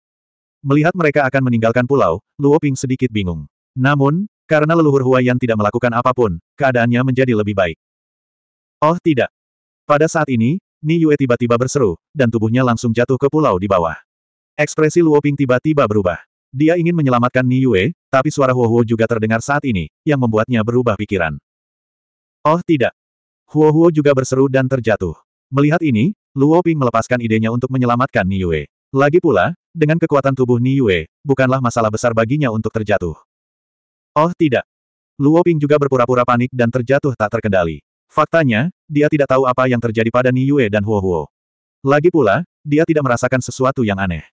Melihat mereka akan meninggalkan pulau, Luo Ping sedikit bingung. Namun, karena leluhur Huayan tidak melakukan apapun, keadaannya menjadi lebih baik. Oh tidak. Pada saat ini, Ni Yue tiba-tiba berseru, dan tubuhnya langsung jatuh ke pulau di bawah. Ekspresi Luo Ping tiba-tiba berubah. Dia ingin menyelamatkan Ni Yue, tapi suara Huo Huo juga terdengar saat ini, yang membuatnya berubah pikiran. Oh tidak. Huo Huo juga berseru dan terjatuh. Melihat ini, Luo Ping melepaskan idenya untuk menyelamatkan Ni Yue. Lagi pula, dengan kekuatan tubuh Ni Yue, bukanlah masalah besar baginya untuk terjatuh. Oh tidak. Luo Ping juga berpura-pura panik dan terjatuh tak terkendali. Faktanya, dia tidak tahu apa yang terjadi pada Ni Yue dan Huo Huo. Lagi pula, dia tidak merasakan sesuatu yang aneh.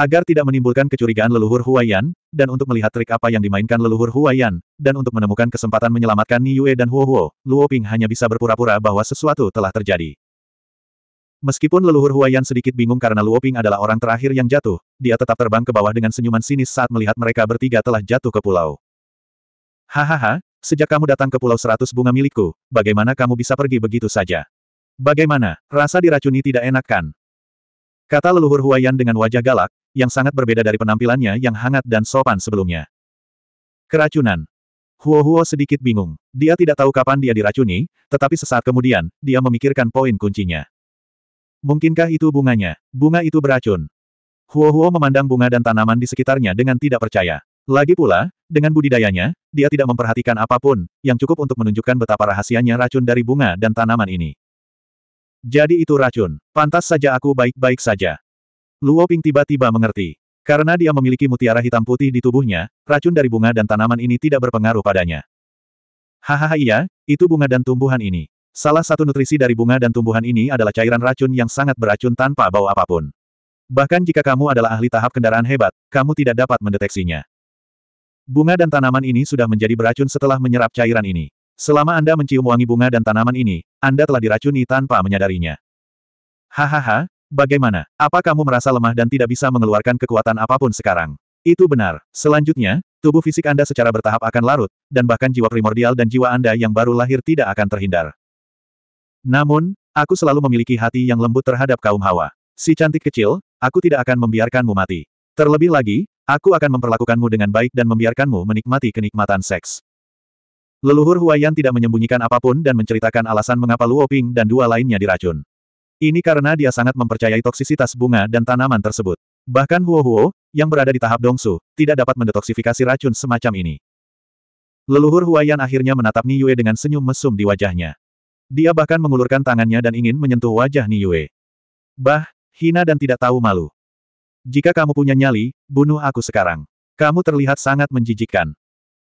Agar tidak menimbulkan kecurigaan leluhur Huayan, dan untuk melihat trik apa yang dimainkan leluhur Huayan, dan untuk menemukan kesempatan menyelamatkan Ni Yue dan Huo Huo, Luo Ping hanya bisa berpura-pura bahwa sesuatu telah terjadi. Meskipun leluhur Huayan sedikit bingung karena Luo Ping adalah orang terakhir yang jatuh, dia tetap terbang ke bawah dengan senyuman sinis saat melihat mereka bertiga telah jatuh ke pulau. Hahaha, sejak kamu datang ke Pulau Seratus Bunga milikku, bagaimana kamu bisa pergi begitu saja? Bagaimana, rasa diracuni tidak enak kan? Kata leluhur Huayan dengan wajah galak, yang sangat berbeda dari penampilannya yang hangat dan sopan sebelumnya. Keracunan. Huo-Huo sedikit bingung. Dia tidak tahu kapan dia diracuni, tetapi sesaat kemudian, dia memikirkan poin kuncinya. Mungkinkah itu bunganya? Bunga itu beracun. Huo-Huo memandang bunga dan tanaman di sekitarnya dengan tidak percaya. Lagi pula, dengan budidayanya, dia tidak memperhatikan apapun, yang cukup untuk menunjukkan betapa rahasianya racun dari bunga dan tanaman ini. Jadi itu racun. Pantas saja aku baik-baik saja. Luo Ping tiba-tiba mengerti. Karena dia memiliki mutiara hitam putih di tubuhnya, racun dari bunga dan tanaman ini tidak berpengaruh padanya. Hahaha iya, itu bunga dan tumbuhan ini. Salah satu nutrisi dari bunga dan tumbuhan ini adalah cairan racun yang sangat beracun tanpa bau apapun. Bahkan jika kamu adalah ahli tahap kendaraan hebat, kamu tidak dapat mendeteksinya. Bunga dan tanaman ini sudah menjadi beracun setelah menyerap cairan ini. Selama Anda mencium wangi bunga dan tanaman ini, Anda telah diracuni tanpa menyadarinya. Hahaha, Bagaimana? Apa kamu merasa lemah dan tidak bisa mengeluarkan kekuatan apapun sekarang? Itu benar. Selanjutnya, tubuh fisik Anda secara bertahap akan larut, dan bahkan jiwa primordial dan jiwa Anda yang baru lahir tidak akan terhindar. Namun, aku selalu memiliki hati yang lembut terhadap kaum hawa. Si cantik kecil, aku tidak akan membiarkanmu mati. Terlebih lagi, aku akan memperlakukanmu dengan baik dan membiarkanmu menikmati kenikmatan seks. Leluhur Huayan tidak menyembunyikan apapun dan menceritakan alasan mengapa Luo Ping dan dua lainnya diracun. Ini karena dia sangat mempercayai toksisitas bunga dan tanaman tersebut. Bahkan Huo Huo, yang berada di tahap dongsu, tidak dapat mendetoksifikasi racun semacam ini. Leluhur Huayan akhirnya menatap Ni Yue dengan senyum mesum di wajahnya. Dia bahkan mengulurkan tangannya dan ingin menyentuh wajah Ni Yue. Bah, hina dan tidak tahu malu. Jika kamu punya nyali, bunuh aku sekarang. Kamu terlihat sangat menjijikkan.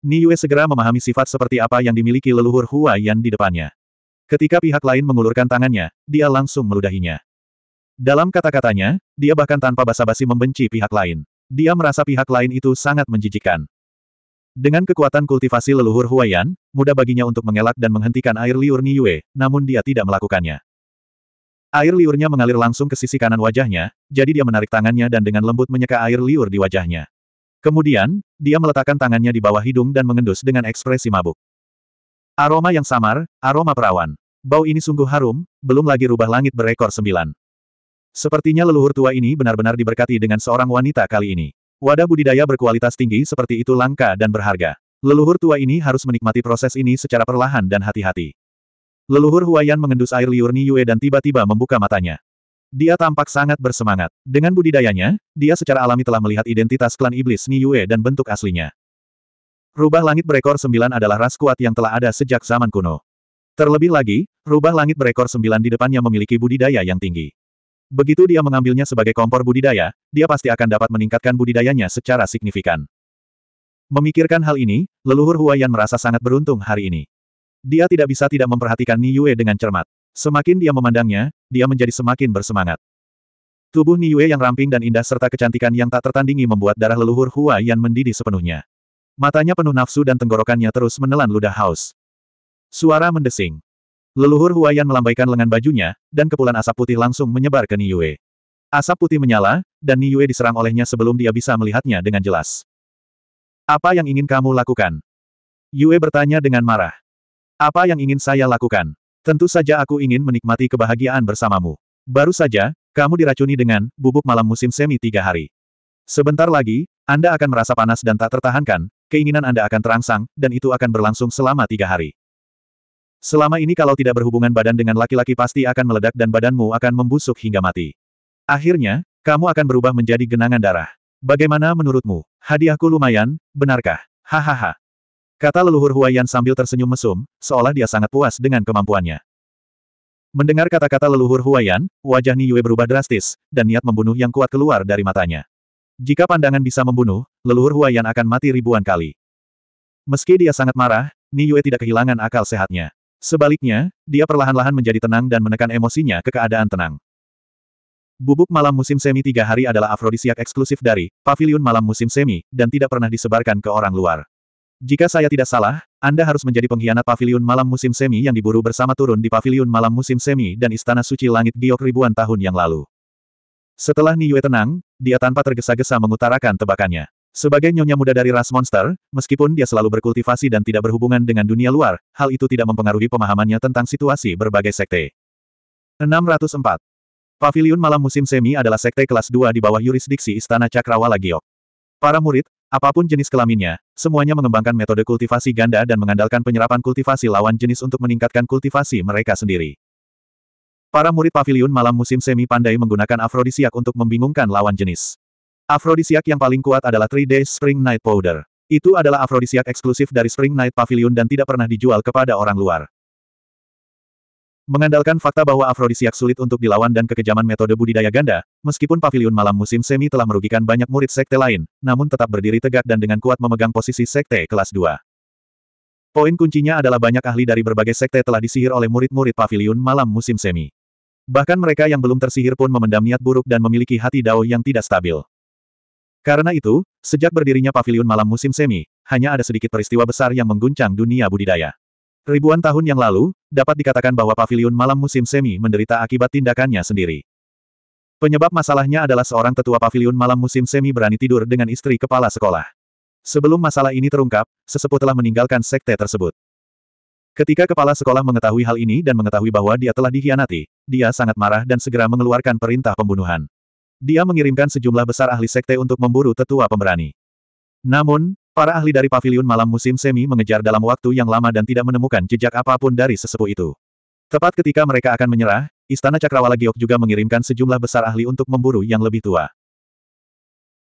Ni Yue segera memahami sifat seperti apa yang dimiliki leluhur Huayan di depannya. Ketika pihak lain mengulurkan tangannya, dia langsung meludahinya. Dalam kata-katanya, dia bahkan tanpa basa-basi membenci pihak lain. Dia merasa pihak lain itu sangat menjijikkan. Dengan kekuatan kultivasi leluhur Huayan, mudah baginya untuk mengelak dan menghentikan air liur Niyue, namun dia tidak melakukannya. Air liurnya mengalir langsung ke sisi kanan wajahnya, jadi dia menarik tangannya dan dengan lembut menyeka air liur di wajahnya. Kemudian, dia meletakkan tangannya di bawah hidung dan mengendus dengan ekspresi mabuk. Aroma yang samar, aroma perawan. Bau ini sungguh harum, belum lagi rubah langit berekor sembilan. Sepertinya leluhur tua ini benar-benar diberkati dengan seorang wanita kali ini. Wadah budidaya berkualitas tinggi seperti itu langka dan berharga. Leluhur tua ini harus menikmati proses ini secara perlahan dan hati-hati. Leluhur Huayan mengendus air liur Yue dan tiba-tiba membuka matanya. Dia tampak sangat bersemangat. Dengan budidayanya, dia secara alami telah melihat identitas klan iblis Yue dan bentuk aslinya. Rubah langit berekor sembilan adalah ras kuat yang telah ada sejak zaman kuno. Terlebih lagi, rubah langit berekor sembilan di depannya memiliki budidaya yang tinggi. Begitu dia mengambilnya sebagai kompor budidaya, dia pasti akan dapat meningkatkan budidayanya secara signifikan. Memikirkan hal ini, leluhur Huayan merasa sangat beruntung hari ini. Dia tidak bisa tidak memperhatikan Ni Yue dengan cermat. Semakin dia memandangnya, dia menjadi semakin bersemangat. Tubuh Ni Yue yang ramping dan indah serta kecantikan yang tak tertandingi membuat darah leluhur Huayan mendidih sepenuhnya. Matanya penuh nafsu dan tenggorokannya terus menelan ludah haus. Suara mendesing. Leluhur Huayan melambaikan lengan bajunya, dan kepulan asap putih langsung menyebar ke Yue. Asap putih menyala, dan Yue diserang olehnya sebelum dia bisa melihatnya dengan jelas. Apa yang ingin kamu lakukan? Yue bertanya dengan marah. Apa yang ingin saya lakukan? Tentu saja aku ingin menikmati kebahagiaan bersamamu. Baru saja, kamu diracuni dengan bubuk malam musim semi tiga hari. Sebentar lagi, Anda akan merasa panas dan tak tertahankan, keinginan Anda akan terangsang, dan itu akan berlangsung selama tiga hari. Selama ini kalau tidak berhubungan badan dengan laki-laki pasti akan meledak dan badanmu akan membusuk hingga mati. Akhirnya, kamu akan berubah menjadi genangan darah. Bagaimana menurutmu? Hadiahku lumayan, benarkah? Hahaha. Kata leluhur Huayan sambil tersenyum mesum, seolah dia sangat puas dengan kemampuannya. Mendengar kata-kata leluhur Huayan, wajah Niyue berubah drastis, dan niat membunuh yang kuat keluar dari matanya. Jika pandangan bisa membunuh, leluhur Huayan akan mati ribuan kali. Meski dia sangat marah, Niyue tidak kehilangan akal sehatnya. Sebaliknya, dia perlahan-lahan menjadi tenang dan menekan emosinya ke keadaan tenang. Bubuk malam musim semi tiga hari adalah afrodisiak eksklusif dari pavilion malam musim semi, dan tidak pernah disebarkan ke orang luar. Jika saya tidak salah, Anda harus menjadi pengkhianat pavilion malam musim semi yang diburu bersama turun di pavilion malam musim semi dan Istana Suci Langit Giok ribuan tahun yang lalu. Setelah Yue tenang, dia tanpa tergesa-gesa mengutarakan tebakannya. Sebagai nyonya muda dari ras monster, meskipun dia selalu berkultivasi dan tidak berhubungan dengan dunia luar, hal itu tidak mempengaruhi pemahamannya tentang situasi berbagai sekte. 604. Pavilion Malam Musim Semi adalah sekte kelas 2 di bawah yurisdiksi Istana Cakrawala Giok. Para murid, apapun jenis kelaminnya, semuanya mengembangkan metode kultivasi ganda dan mengandalkan penyerapan kultivasi lawan jenis untuk meningkatkan kultivasi mereka sendiri. Para murid Pavilion malam musim semi pandai menggunakan afrodisiak untuk membingungkan lawan jenis. Afrodisiak yang paling kuat adalah 3 Days Spring Night Powder. Itu adalah afrodisiak eksklusif dari Spring Night Pavilion dan tidak pernah dijual kepada orang luar. Mengandalkan fakta bahwa afrodisiak sulit untuk dilawan dan kekejaman metode budidaya ganda, meskipun pavilion malam musim semi telah merugikan banyak murid sekte lain, namun tetap berdiri tegak dan dengan kuat memegang posisi sekte kelas 2. Poin kuncinya adalah banyak ahli dari berbagai sekte telah disihir oleh murid-murid pavilion malam musim semi. Bahkan mereka yang belum tersihir pun memendam niat buruk dan memiliki hati dao yang tidak stabil. Karena itu, sejak berdirinya pavilion malam musim semi, hanya ada sedikit peristiwa besar yang mengguncang dunia budidaya. Ribuan tahun yang lalu, dapat dikatakan bahwa pavilion malam musim semi menderita akibat tindakannya sendiri. Penyebab masalahnya adalah seorang tetua pavilion malam musim semi berani tidur dengan istri kepala sekolah. Sebelum masalah ini terungkap, sesepuh telah meninggalkan sekte tersebut. Ketika kepala sekolah mengetahui hal ini dan mengetahui bahwa dia telah dikhianati, dia sangat marah dan segera mengeluarkan perintah pembunuhan dia mengirimkan sejumlah besar ahli sekte untuk memburu tetua pemberani. Namun, para ahli dari pavilion malam musim semi mengejar dalam waktu yang lama dan tidak menemukan jejak apapun dari sesepuh itu. Tepat ketika mereka akan menyerah, Istana Cakrawala Giok juga mengirimkan sejumlah besar ahli untuk memburu yang lebih tua.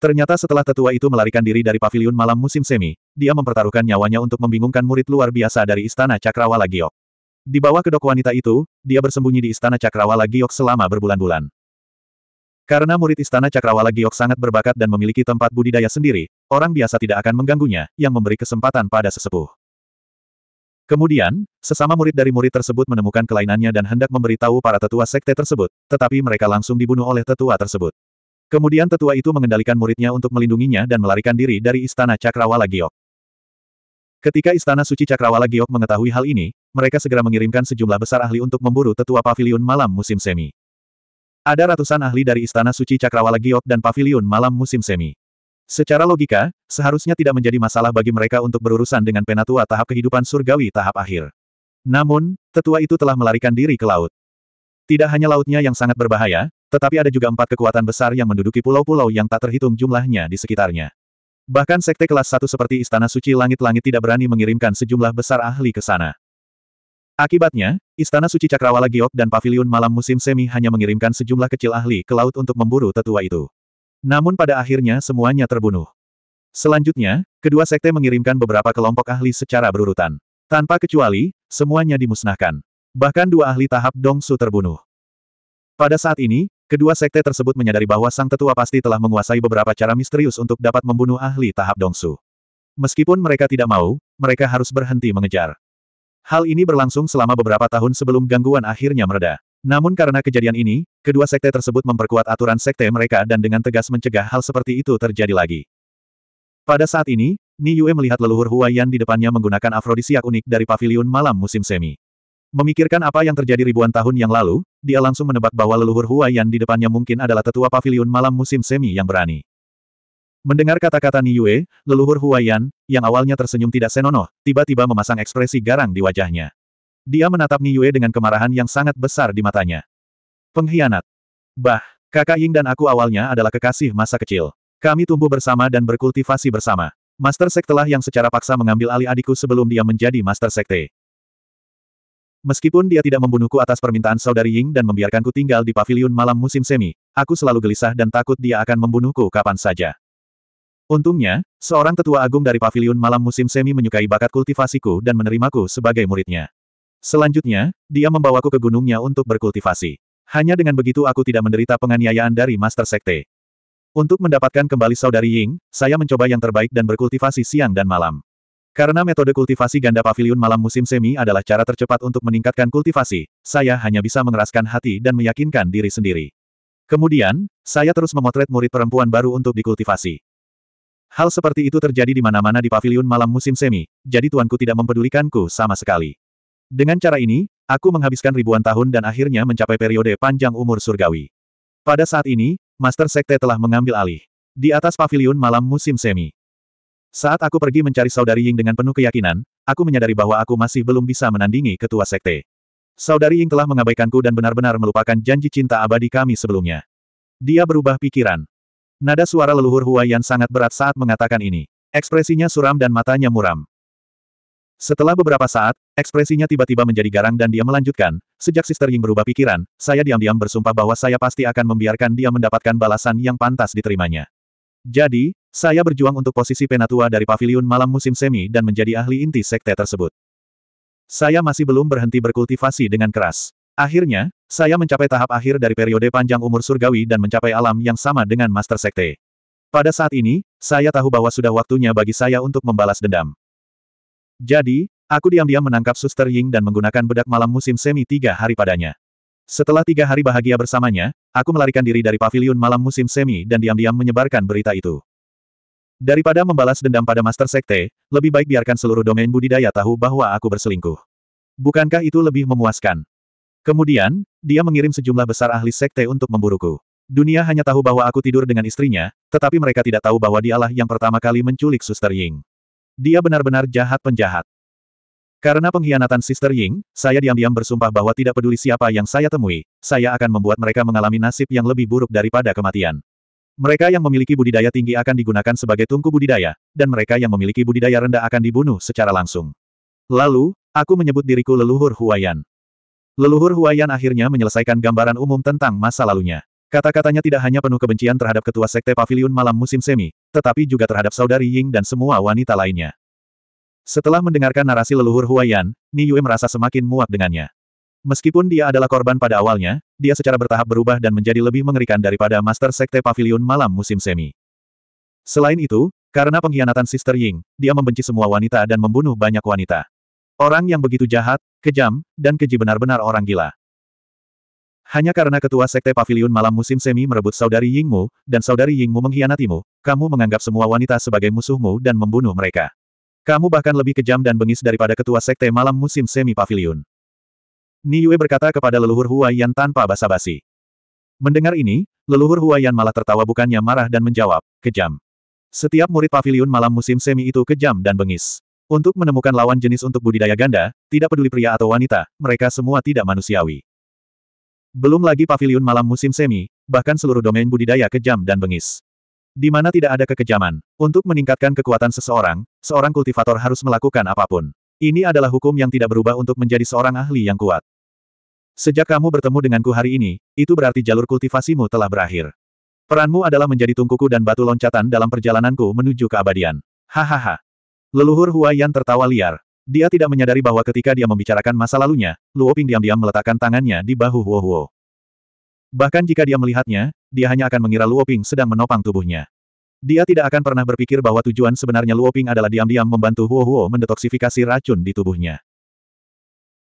Ternyata setelah tetua itu melarikan diri dari pavilion malam musim semi, dia mempertaruhkan nyawanya untuk membingungkan murid luar biasa dari Istana Cakrawala Giok. Di bawah kedok wanita itu, dia bersembunyi di Istana Cakrawala Giok selama berbulan-bulan. Karena murid istana Cakrawala Giok sangat berbakat dan memiliki tempat budidaya sendiri, orang biasa tidak akan mengganggunya, yang memberi kesempatan pada sesepuh. Kemudian, sesama murid dari murid tersebut menemukan kelainannya dan hendak memberitahu para tetua sekte tersebut, tetapi mereka langsung dibunuh oleh tetua tersebut. Kemudian tetua itu mengendalikan muridnya untuk melindunginya dan melarikan diri dari istana Cakrawala Giok. Ketika istana suci Cakrawala Giok mengetahui hal ini, mereka segera mengirimkan sejumlah besar ahli untuk memburu tetua pavilion malam musim semi. Ada ratusan ahli dari Istana Suci Cakrawala Giok dan Paviliun Malam Musim Semi. Secara logika, seharusnya tidak menjadi masalah bagi mereka untuk berurusan dengan penatua tahap kehidupan surgawi tahap akhir. Namun, tetua itu telah melarikan diri ke laut. Tidak hanya lautnya yang sangat berbahaya, tetapi ada juga empat kekuatan besar yang menduduki pulau-pulau yang tak terhitung jumlahnya di sekitarnya. Bahkan sekte kelas satu seperti Istana Suci Langit-Langit tidak berani mengirimkan sejumlah besar ahli ke sana. Akibatnya, Istana Suci Cakrawala Giok dan Paviliun Malam Musim Semi hanya mengirimkan sejumlah kecil ahli ke laut untuk memburu tetua itu. Namun pada akhirnya semuanya terbunuh. Selanjutnya, kedua sekte mengirimkan beberapa kelompok ahli secara berurutan. Tanpa kecuali, semuanya dimusnahkan. Bahkan dua ahli tahap Dongsu terbunuh. Pada saat ini, kedua sekte tersebut menyadari bahwa sang tetua pasti telah menguasai beberapa cara misterius untuk dapat membunuh ahli tahap Dongsu. Meskipun mereka tidak mau, mereka harus berhenti mengejar. Hal ini berlangsung selama beberapa tahun sebelum gangguan akhirnya mereda. Namun karena kejadian ini, kedua sekte tersebut memperkuat aturan sekte mereka dan dengan tegas mencegah hal seperti itu terjadi lagi. Pada saat ini, Ni Yue melihat leluhur Yan di depannya menggunakan afrodisiak unik dari paviliun malam musim semi. Memikirkan apa yang terjadi ribuan tahun yang lalu, dia langsung menebak bahwa leluhur Yan di depannya mungkin adalah tetua paviliun malam musim semi yang berani. Mendengar kata-kata Ni Yue, leluhur Huayan, yang awalnya tersenyum tidak senonoh, tiba-tiba memasang ekspresi garang di wajahnya. Dia menatap Ni Yue dengan kemarahan yang sangat besar di matanya. Pengkhianat. Bah, kakak Ying dan aku awalnya adalah kekasih masa kecil. Kami tumbuh bersama dan berkultivasi bersama. Master Sektelah yang secara paksa mengambil alih adikku sebelum dia menjadi Master Sekte. Meskipun dia tidak membunuhku atas permintaan saudari Ying dan membiarkanku tinggal di paviliun malam musim semi, aku selalu gelisah dan takut dia akan membunuhku kapan saja. Untungnya, seorang tetua agung dari pavilion malam musim semi menyukai bakat kultivasiku dan menerimaku sebagai muridnya. Selanjutnya, dia membawaku ke gunungnya untuk berkultivasi. Hanya dengan begitu aku tidak menderita penganiayaan dari Master Sekte. Untuk mendapatkan kembali saudari Ying, saya mencoba yang terbaik dan berkultivasi siang dan malam. Karena metode kultivasi ganda pavilion malam musim semi adalah cara tercepat untuk meningkatkan kultivasi, saya hanya bisa mengeraskan hati dan meyakinkan diri sendiri. Kemudian, saya terus memotret murid perempuan baru untuk dikultivasi. Hal seperti itu terjadi di mana-mana di paviliun malam musim semi, jadi tuanku tidak mempedulikanku sama sekali. Dengan cara ini, aku menghabiskan ribuan tahun dan akhirnya mencapai periode panjang umur surgawi. Pada saat ini, Master Sekte telah mengambil alih. Di atas paviliun malam musim semi. Saat aku pergi mencari Saudari Ying dengan penuh keyakinan, aku menyadari bahwa aku masih belum bisa menandingi Ketua Sekte. Saudari Ying telah mengabaikanku dan benar-benar melupakan janji cinta abadi kami sebelumnya. Dia berubah pikiran. Nada suara leluhur Huayan sangat berat saat mengatakan ini. Ekspresinya suram dan matanya muram. Setelah beberapa saat, ekspresinya tiba-tiba menjadi garang dan dia melanjutkan, sejak Sister Ying berubah pikiran, saya diam-diam bersumpah bahwa saya pasti akan membiarkan dia mendapatkan balasan yang pantas diterimanya. Jadi, saya berjuang untuk posisi penatua dari paviliun malam musim semi dan menjadi ahli inti sekte tersebut. Saya masih belum berhenti berkultivasi dengan keras. Akhirnya, saya mencapai tahap akhir dari periode panjang umur surgawi dan mencapai alam yang sama dengan Master Sekte. Pada saat ini, saya tahu bahwa sudah waktunya bagi saya untuk membalas dendam. Jadi, aku diam-diam menangkap Suster Ying dan menggunakan bedak malam musim semi tiga hari padanya. Setelah tiga hari bahagia bersamanya, aku melarikan diri dari paviliun malam musim semi dan diam-diam menyebarkan berita itu. Daripada membalas dendam pada Master Sekte, lebih baik biarkan seluruh domain budidaya tahu bahwa aku berselingkuh. Bukankah itu lebih memuaskan? Kemudian, dia mengirim sejumlah besar ahli sekte untuk memburuku. Dunia hanya tahu bahwa aku tidur dengan istrinya, tetapi mereka tidak tahu bahwa dialah yang pertama kali menculik Suster Ying. Dia benar-benar jahat penjahat. Karena pengkhianatan Sister Ying, saya diam-diam bersumpah bahwa tidak peduli siapa yang saya temui, saya akan membuat mereka mengalami nasib yang lebih buruk daripada kematian. Mereka yang memiliki budidaya tinggi akan digunakan sebagai tungku budidaya, dan mereka yang memiliki budidaya rendah akan dibunuh secara langsung. Lalu, aku menyebut diriku leluhur Huayan. Leluhur Huayan akhirnya menyelesaikan gambaran umum tentang masa lalunya. Kata-katanya tidak hanya penuh kebencian terhadap ketua sekte pavilion malam musim semi, tetapi juga terhadap saudari Ying dan semua wanita lainnya. Setelah mendengarkan narasi leluhur Huayan, Ni Yue merasa semakin muak dengannya. Meskipun dia adalah korban pada awalnya, dia secara bertahap berubah dan menjadi lebih mengerikan daripada Master Sekte Pavilion malam musim semi. Selain itu, karena pengkhianatan Sister Ying, dia membenci semua wanita dan membunuh banyak wanita. Orang yang begitu jahat, kejam, dan keji benar-benar orang gila. Hanya karena ketua sekte pavilion malam musim semi merebut saudari Yingmu, dan saudari Yingmu mengkhianatimu, kamu menganggap semua wanita sebagai musuhmu dan membunuh mereka. Kamu bahkan lebih kejam dan bengis daripada ketua sekte malam musim semi pavilion. Niue berkata kepada leluhur Hua Yan tanpa basa-basi. Mendengar ini, leluhur Hua Yan malah tertawa bukannya marah dan menjawab, kejam. Setiap murid pavilion malam musim semi itu kejam dan bengis. Untuk menemukan lawan jenis untuk budidaya ganda, tidak peduli pria atau wanita, mereka semua tidak manusiawi. Belum lagi pavilion malam musim semi, bahkan seluruh domain budidaya kejam dan bengis. Di mana tidak ada kekejaman. Untuk meningkatkan kekuatan seseorang, seorang kultivator harus melakukan apapun. Ini adalah hukum yang tidak berubah untuk menjadi seorang ahli yang kuat. Sejak kamu bertemu denganku hari ini, itu berarti jalur kultivasimu telah berakhir. Peranmu adalah menjadi tungkuku dan batu loncatan dalam perjalananku menuju keabadian. Hahaha. Leluhur Hua Yan tertawa liar. Dia tidak menyadari bahwa ketika dia membicarakan masa lalunya, Luoping diam-diam meletakkan tangannya di bahu Huo Huo. Bahkan jika dia melihatnya, dia hanya akan mengira Luoping sedang menopang tubuhnya. Dia tidak akan pernah berpikir bahwa tujuan sebenarnya Luoping adalah diam-diam membantu Huo Huo mendetoksifikasi racun di tubuhnya.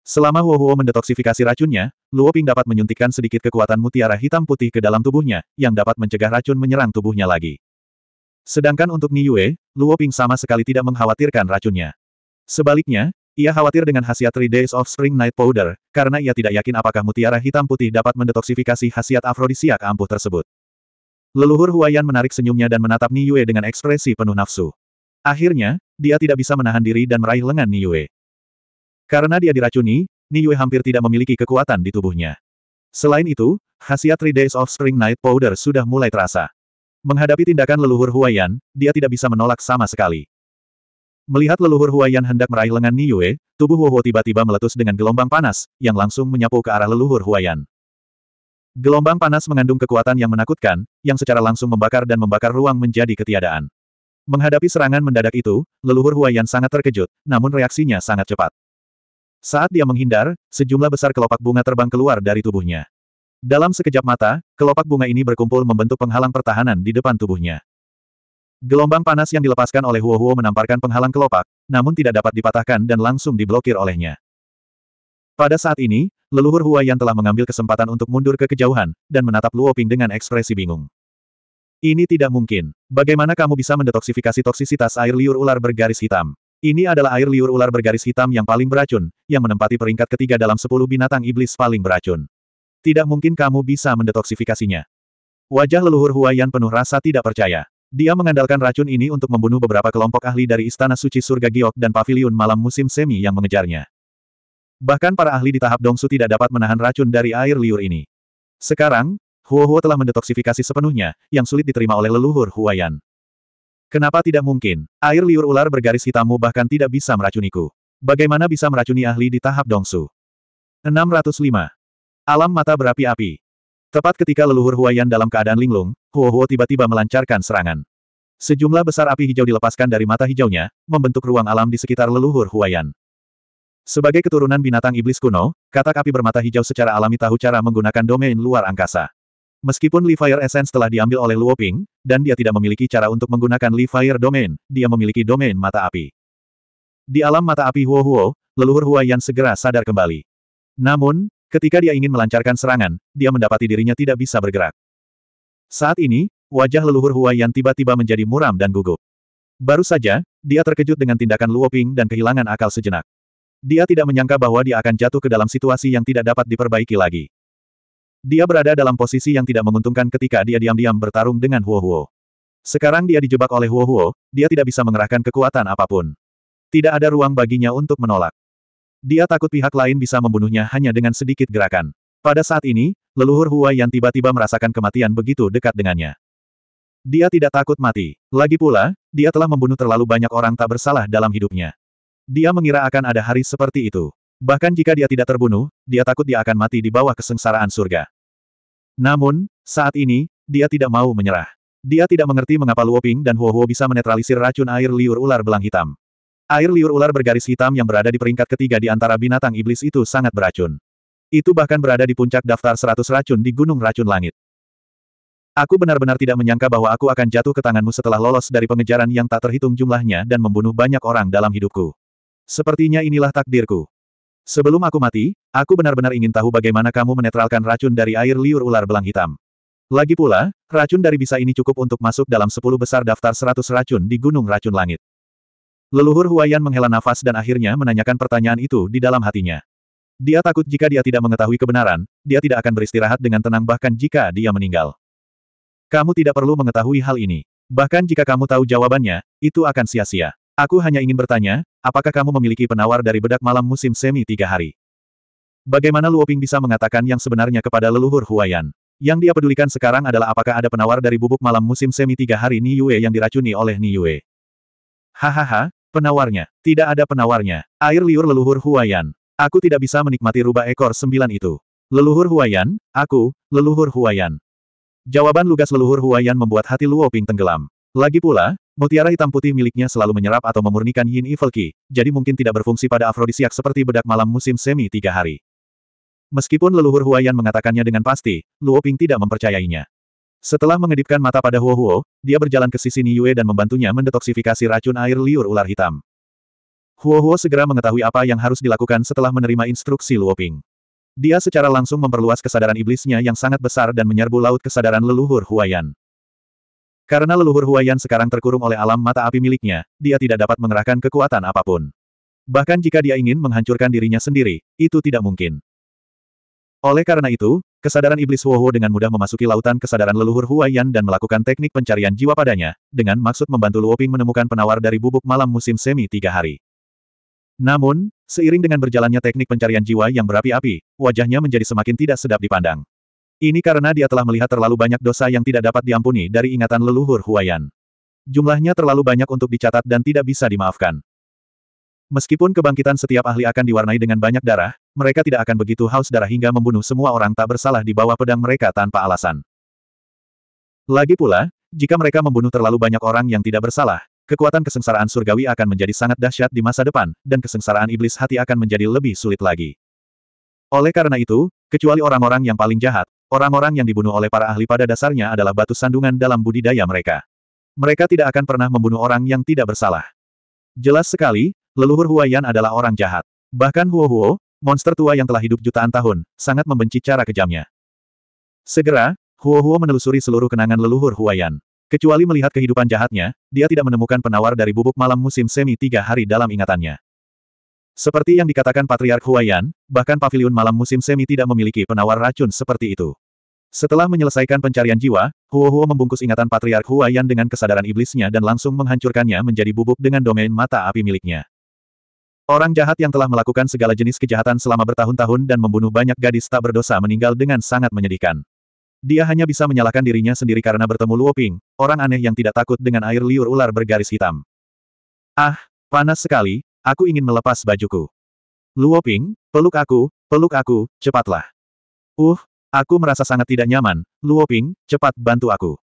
Selama Huo Huo mendetoksifikasi racunnya, Luoping dapat menyuntikkan sedikit kekuatan mutiara hitam putih ke dalam tubuhnya, yang dapat mencegah racun menyerang tubuhnya lagi. Sedangkan untuk Yue, Luo Ping sama sekali tidak mengkhawatirkan racunnya. Sebaliknya, ia khawatir dengan khasiat Three Days of Spring Night Powder, karena ia tidak yakin apakah mutiara hitam putih dapat mendetoksifikasi khasiat afrodisiak ampuh tersebut. Leluhur Huayan menarik senyumnya dan menatap Yue dengan ekspresi penuh nafsu. Akhirnya, dia tidak bisa menahan diri dan meraih lengan Yue. Karena dia diracuni, Yue hampir tidak memiliki kekuatan di tubuhnya. Selain itu, khasiat Three Days of Spring Night Powder sudah mulai terasa. Menghadapi tindakan leluhur Huayan, dia tidak bisa menolak sama sekali. Melihat leluhur Huayan hendak meraih lengan Yue, tubuh Huohuo tiba-tiba meletus dengan gelombang panas, yang langsung menyapu ke arah leluhur Huayan. Gelombang panas mengandung kekuatan yang menakutkan, yang secara langsung membakar dan membakar ruang menjadi ketiadaan. Menghadapi serangan mendadak itu, leluhur Huayan sangat terkejut, namun reaksinya sangat cepat. Saat dia menghindar, sejumlah besar kelopak bunga terbang keluar dari tubuhnya. Dalam sekejap mata, kelopak bunga ini berkumpul membentuk penghalang pertahanan di depan tubuhnya. Gelombang panas yang dilepaskan oleh Huo Huo menamparkan penghalang kelopak, namun tidak dapat dipatahkan dan langsung diblokir olehnya. Pada saat ini, leluhur Hua yang telah mengambil kesempatan untuk mundur ke kejauhan, dan menatap Luo Ping dengan ekspresi bingung. Ini tidak mungkin. Bagaimana kamu bisa mendetoksifikasi toksisitas air liur ular bergaris hitam? Ini adalah air liur ular bergaris hitam yang paling beracun, yang menempati peringkat ketiga dalam sepuluh binatang iblis paling beracun. Tidak mungkin kamu bisa mendetoksifikasinya. Wajah leluhur Huayan penuh rasa tidak percaya. Dia mengandalkan racun ini untuk membunuh beberapa kelompok ahli dari Istana Suci Surga Giok dan Paviliun Malam Musim Semi yang mengejarnya. Bahkan para ahli di tahap Dongsu tidak dapat menahan racun dari air liur ini. Sekarang, Huo Huo telah mendetoksifikasi sepenuhnya, yang sulit diterima oleh leluhur Huayan. Kenapa tidak mungkin? Air liur ular bergaris hitammu bahkan tidak bisa meracuniku. Bagaimana bisa meracuni ahli di tahap Dongsu? 605. Alam mata berapi-api. Tepat ketika leluhur Huayan dalam keadaan linglung, Huo Huo tiba-tiba melancarkan serangan. Sejumlah besar api hijau dilepaskan dari mata hijaunya, membentuk ruang alam di sekitar leluhur Huayan. Sebagai keturunan binatang iblis kuno, katak api bermata hijau secara alami tahu cara menggunakan domain luar angkasa. Meskipun Li Fire Essence telah diambil oleh Luo Ping, dan dia tidak memiliki cara untuk menggunakan Li Fire Domain, dia memiliki domain mata api. Di alam mata api Huo Huo, leluhur Huayan segera sadar kembali. Namun, Ketika dia ingin melancarkan serangan, dia mendapati dirinya tidak bisa bergerak. Saat ini, wajah leluhur Hua yang tiba-tiba menjadi muram dan gugup. Baru saja, dia terkejut dengan tindakan Luo Ping dan kehilangan akal sejenak. Dia tidak menyangka bahwa dia akan jatuh ke dalam situasi yang tidak dapat diperbaiki lagi. Dia berada dalam posisi yang tidak menguntungkan ketika dia diam-diam bertarung dengan Huo Huo. Sekarang dia dijebak oleh Huo Huo, dia tidak bisa mengerahkan kekuatan apapun. Tidak ada ruang baginya untuk menolak. Dia takut pihak lain bisa membunuhnya hanya dengan sedikit gerakan. Pada saat ini, leluhur Hua yang tiba-tiba merasakan kematian begitu dekat dengannya. Dia tidak takut mati. Lagi pula, dia telah membunuh terlalu banyak orang tak bersalah dalam hidupnya. Dia mengira akan ada hari seperti itu. Bahkan jika dia tidak terbunuh, dia takut dia akan mati di bawah kesengsaraan surga. Namun, saat ini, dia tidak mau menyerah. Dia tidak mengerti mengapa Luoping dan Huo Huo bisa menetralisir racun air liur ular belang hitam. Air liur ular bergaris hitam yang berada di peringkat ketiga di antara binatang iblis itu sangat beracun. Itu bahkan berada di puncak daftar seratus racun di Gunung Racun Langit. Aku benar-benar tidak menyangka bahwa aku akan jatuh ke tanganmu setelah lolos dari pengejaran yang tak terhitung jumlahnya dan membunuh banyak orang dalam hidupku. Sepertinya inilah takdirku. Sebelum aku mati, aku benar-benar ingin tahu bagaimana kamu menetralkan racun dari air liur ular belang hitam. Lagi pula, racun dari bisa ini cukup untuk masuk dalam sepuluh besar daftar seratus racun di Gunung Racun Langit. Leluhur Huayan menghela nafas dan akhirnya menanyakan pertanyaan itu di dalam hatinya. Dia takut jika dia tidak mengetahui kebenaran, dia tidak akan beristirahat dengan tenang bahkan jika dia meninggal. Kamu tidak perlu mengetahui hal ini. Bahkan jika kamu tahu jawabannya, itu akan sia-sia. Aku hanya ingin bertanya, apakah kamu memiliki penawar dari bedak malam musim semi tiga hari? Bagaimana Luoping bisa mengatakan yang sebenarnya kepada leluhur Huayan? Yang dia pedulikan sekarang adalah apakah ada penawar dari bubuk malam musim semi tiga hari Niue yang diracuni oleh Niue. Hahaha, Penawarnya. Tidak ada penawarnya. Air liur leluhur Huayan. Aku tidak bisa menikmati rubah ekor sembilan itu. Leluhur Huayan, aku, leluhur Huayan. Jawaban lugas leluhur Huayan membuat hati Luo Ping tenggelam. Lagi pula, mutiara hitam putih miliknya selalu menyerap atau memurnikan Yin Evil Qi, jadi mungkin tidak berfungsi pada afrodisiak seperti bedak malam musim semi tiga hari. Meskipun leluhur Huayan mengatakannya dengan pasti, Luo Ping tidak mempercayainya. Setelah mengedipkan mata pada Huo Huo, dia berjalan ke sisi Yue dan membantunya mendetoksifikasi racun air liur ular hitam. Huo Huo segera mengetahui apa yang harus dilakukan setelah menerima instruksi Luo Ping. Dia secara langsung memperluas kesadaran iblisnya yang sangat besar dan menyerbu laut kesadaran leluhur Huayan. Karena leluhur Huayan sekarang terkurung oleh alam mata api miliknya, dia tidak dapat mengerahkan kekuatan apapun. Bahkan jika dia ingin menghancurkan dirinya sendiri, itu tidak mungkin. Oleh karena itu, Kesadaran iblis Huohuo dengan mudah memasuki lautan kesadaran leluhur Huayan dan melakukan teknik pencarian jiwa padanya, dengan maksud membantu Luoping menemukan penawar dari bubuk malam musim semi tiga hari. Namun, seiring dengan berjalannya teknik pencarian jiwa yang berapi-api, wajahnya menjadi semakin tidak sedap dipandang. Ini karena dia telah melihat terlalu banyak dosa yang tidak dapat diampuni dari ingatan leluhur Huayan. Jumlahnya terlalu banyak untuk dicatat dan tidak bisa dimaafkan. Meskipun kebangkitan setiap ahli akan diwarnai dengan banyak darah, mereka tidak akan begitu haus darah hingga membunuh semua orang tak bersalah di bawah pedang mereka tanpa alasan. Lagi pula, jika mereka membunuh terlalu banyak orang yang tidak bersalah, kekuatan kesengsaraan surgawi akan menjadi sangat dahsyat di masa depan, dan kesengsaraan iblis hati akan menjadi lebih sulit lagi. Oleh karena itu, kecuali orang-orang yang paling jahat, orang-orang yang dibunuh oleh para ahli pada dasarnya adalah batu sandungan dalam budidaya mereka. Mereka tidak akan pernah membunuh orang yang tidak bersalah. Jelas sekali, leluhur Huayan adalah orang jahat. Bahkan Huo Huo, Monster tua yang telah hidup jutaan tahun, sangat membenci cara kejamnya. Segera, Huo Huo menelusuri seluruh kenangan leluhur Huayan. Kecuali melihat kehidupan jahatnya, dia tidak menemukan penawar dari bubuk malam musim semi tiga hari dalam ingatannya. Seperti yang dikatakan Patriark Huayan, bahkan pavilion malam musim semi tidak memiliki penawar racun seperti itu. Setelah menyelesaikan pencarian jiwa, Huo Huo membungkus ingatan Patriark Huayan dengan kesadaran iblisnya dan langsung menghancurkannya menjadi bubuk dengan domain mata api miliknya. Orang jahat yang telah melakukan segala jenis kejahatan selama bertahun-tahun dan membunuh banyak gadis tak berdosa meninggal dengan sangat menyedihkan. Dia hanya bisa menyalahkan dirinya sendiri karena bertemu Luo Ping, orang aneh yang tidak takut dengan air liur ular bergaris hitam. Ah, panas sekali, aku ingin melepas bajuku. Luo Ping, peluk aku, peluk aku, cepatlah. Uh, aku merasa sangat tidak nyaman, Luo Ping, cepat bantu aku.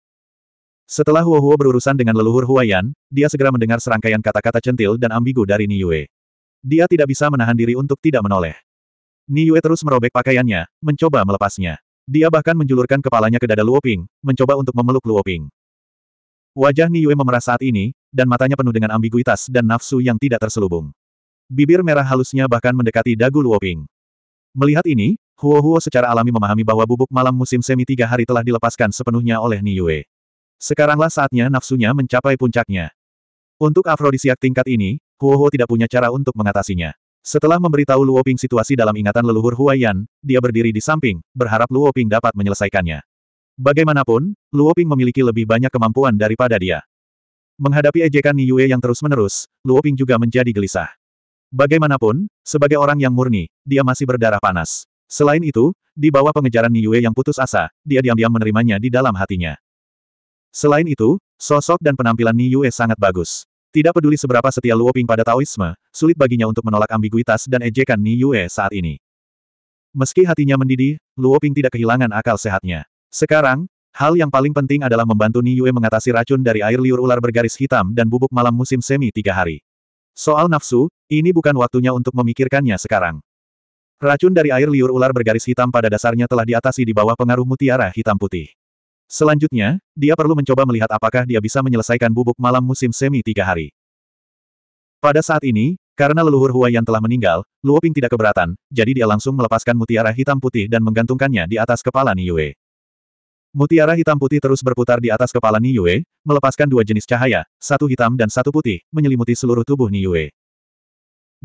Setelah Huo Huo berurusan dengan leluhur Huayan, dia segera mendengar serangkaian kata-kata centil dan ambigu dari Niue. Dia tidak bisa menahan diri untuk tidak menoleh. Niue terus merobek pakaiannya, mencoba melepasnya. Dia bahkan menjulurkan kepalanya ke dada Luoping, mencoba untuk memeluk Luoping. Wajah Niue memerah saat ini, dan matanya penuh dengan ambiguitas dan nafsu yang tidak terselubung. Bibir merah halusnya bahkan mendekati dagu Luoping. Melihat ini, Huo Huo secara alami memahami bahwa bubuk malam musim semi tiga hari telah dilepaskan sepenuhnya oleh Niue. Sekaranglah saatnya nafsunya mencapai puncaknya. Untuk afrodisiak tingkat ini, Huo tidak punya cara untuk mengatasinya. Setelah memberitahu Luo Ping situasi dalam ingatan leluhur Huayan, dia berdiri di samping, berharap Luo Ping dapat menyelesaikannya. Bagaimanapun, Luo Ping memiliki lebih banyak kemampuan daripada dia. Menghadapi ejekan Niyue yang terus-menerus, Luo Ping juga menjadi gelisah. Bagaimanapun, sebagai orang yang murni, dia masih berdarah panas. Selain itu, di bawah pengejaran Niyue yang putus asa, dia diam-diam menerimanya di dalam hatinya. Selain itu, sosok dan penampilan Niyue sangat bagus. Tidak peduli seberapa setia Luo Ping pada Taoisme, sulit baginya untuk menolak ambiguitas dan ejekan Ni Yue saat ini. Meski hatinya mendidih, Luo Ping tidak kehilangan akal sehatnya. Sekarang, hal yang paling penting adalah membantu Ni Yue mengatasi racun dari air liur ular bergaris hitam dan bubuk malam musim semi tiga hari. Soal nafsu, ini bukan waktunya untuk memikirkannya sekarang. Racun dari air liur ular bergaris hitam pada dasarnya telah diatasi di bawah pengaruh mutiara hitam putih. Selanjutnya, dia perlu mencoba melihat apakah dia bisa menyelesaikan bubuk malam musim semi tiga hari. Pada saat ini, karena leluhur Hua yang telah meninggal, Luo Ping tidak keberatan, jadi dia langsung melepaskan mutiara hitam putih dan menggantungkannya di atas kepala Ni Yue. Mutiara hitam putih terus berputar di atas kepala Ni Yue, melepaskan dua jenis cahaya, satu hitam dan satu putih, menyelimuti seluruh tubuh Ni Yue.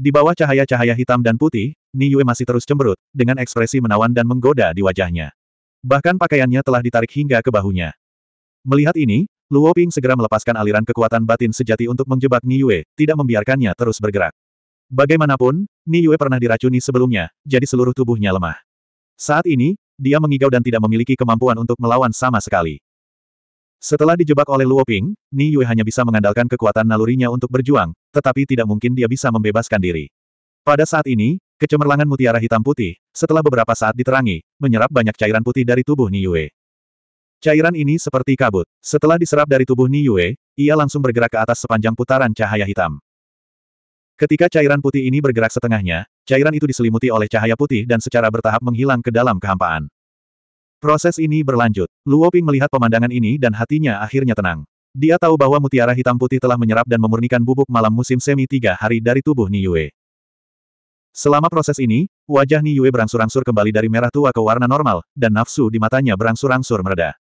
Di bawah cahaya-cahaya hitam dan putih, Ni Yue masih terus cemberut, dengan ekspresi menawan dan menggoda di wajahnya. Bahkan pakaiannya telah ditarik hingga ke bahunya. Melihat ini, Luo Ping segera melepaskan aliran kekuatan batin sejati untuk menjebak Ni Yue, tidak membiarkannya terus bergerak. Bagaimanapun, Ni Yue pernah diracuni sebelumnya, jadi seluruh tubuhnya lemah. Saat ini, dia mengigau dan tidak memiliki kemampuan untuk melawan sama sekali. Setelah dijebak oleh Luo Ping, Ni Yue hanya bisa mengandalkan kekuatan nalurinya untuk berjuang, tetapi tidak mungkin dia bisa membebaskan diri. Pada saat ini, kecemerlangan mutiara hitam putih, setelah beberapa saat diterangi, menyerap banyak cairan putih dari tubuh Niyue. Cairan ini seperti kabut. Setelah diserap dari tubuh Niyue, ia langsung bergerak ke atas sepanjang putaran cahaya hitam. Ketika cairan putih ini bergerak setengahnya, cairan itu diselimuti oleh cahaya putih dan secara bertahap menghilang ke dalam kehampaan. Proses ini berlanjut. Luo Ping melihat pemandangan ini dan hatinya akhirnya tenang. Dia tahu bahwa mutiara hitam putih telah menyerap dan memurnikan bubuk malam musim semi tiga hari dari tubuh Niyue. Selama proses ini, wajah Ni Yue berangsur-angsur kembali dari merah tua ke warna normal, dan nafsu di matanya berangsur-angsur mereda.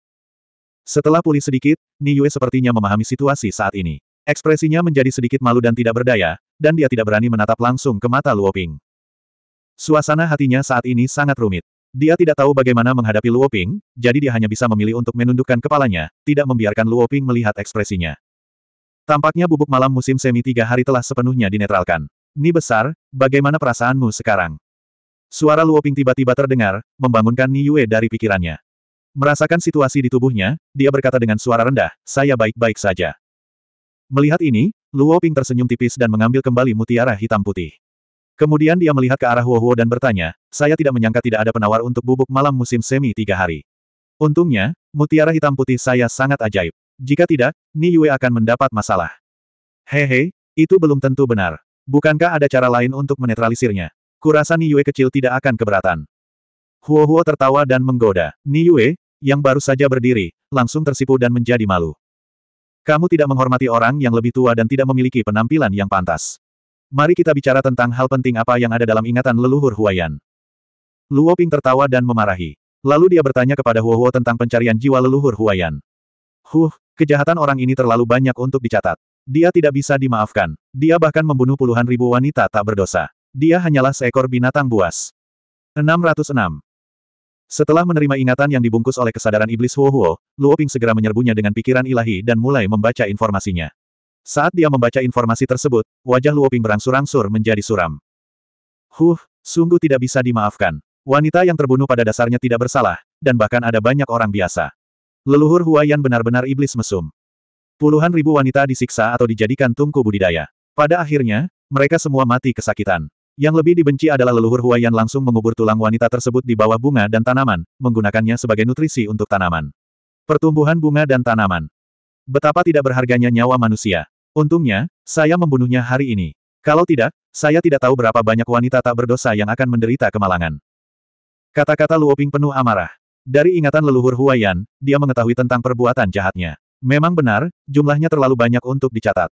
Setelah pulih sedikit, Ni Yue sepertinya memahami situasi saat ini. Ekspresinya menjadi sedikit malu dan tidak berdaya, dan dia tidak berani menatap langsung ke mata Luoping. Suasana hatinya saat ini sangat rumit. Dia tidak tahu bagaimana menghadapi Luoping, jadi dia hanya bisa memilih untuk menundukkan kepalanya, tidak membiarkan Luoping melihat ekspresinya. Tampaknya bubuk malam musim semi tiga hari telah sepenuhnya dinetralkan. Ni besar, bagaimana perasaanmu sekarang? Suara Luoping tiba-tiba terdengar, membangunkan Ni Yue dari pikirannya. Merasakan situasi di tubuhnya, dia berkata dengan suara rendah, saya baik-baik saja. Melihat ini, Luoping tersenyum tipis dan mengambil kembali mutiara hitam putih. Kemudian dia melihat ke arah Huohuo dan bertanya, saya tidak menyangka tidak ada penawar untuk bubuk malam musim semi tiga hari. Untungnya, mutiara hitam putih saya sangat ajaib. Jika tidak, Ni Yue akan mendapat masalah. Hehe, itu belum tentu benar. Bukankah ada cara lain untuk menetralisirnya? Kurasa Yue kecil tidak akan keberatan. Huo-huo tertawa dan menggoda. Yue, yang baru saja berdiri, langsung tersipu dan menjadi malu. Kamu tidak menghormati orang yang lebih tua dan tidak memiliki penampilan yang pantas. Mari kita bicara tentang hal penting apa yang ada dalam ingatan leluhur Huayan. Luo Ping tertawa dan memarahi. Lalu dia bertanya kepada Huo Huo tentang pencarian jiwa leluhur Huayan. Huh, kejahatan orang ini terlalu banyak untuk dicatat. Dia tidak bisa dimaafkan. Dia bahkan membunuh puluhan ribu wanita tak berdosa. Dia hanyalah seekor binatang buas. 606. Setelah menerima ingatan yang dibungkus oleh kesadaran iblis Huo Huo, Luo Ping segera menyerbunya dengan pikiran ilahi dan mulai membaca informasinya. Saat dia membaca informasi tersebut, wajah Luo Ping berangsur-angsur menjadi suram. Huh, sungguh tidak bisa dimaafkan. Wanita yang terbunuh pada dasarnya tidak bersalah, dan bahkan ada banyak orang biasa. Leluhur Huayan benar-benar iblis mesum. Puluhan ribu wanita disiksa atau dijadikan tungku budidaya. Pada akhirnya, mereka semua mati kesakitan. Yang lebih dibenci adalah leluhur Huayan langsung mengubur tulang wanita tersebut di bawah bunga dan tanaman, menggunakannya sebagai nutrisi untuk tanaman. Pertumbuhan bunga dan tanaman. Betapa tidak berharganya nyawa manusia. Untungnya, saya membunuhnya hari ini. Kalau tidak, saya tidak tahu berapa banyak wanita tak berdosa yang akan menderita kemalangan. Kata-kata Luoping penuh amarah. Dari ingatan leluhur Huayan, dia mengetahui tentang perbuatan jahatnya. Memang benar, jumlahnya terlalu banyak untuk dicatat.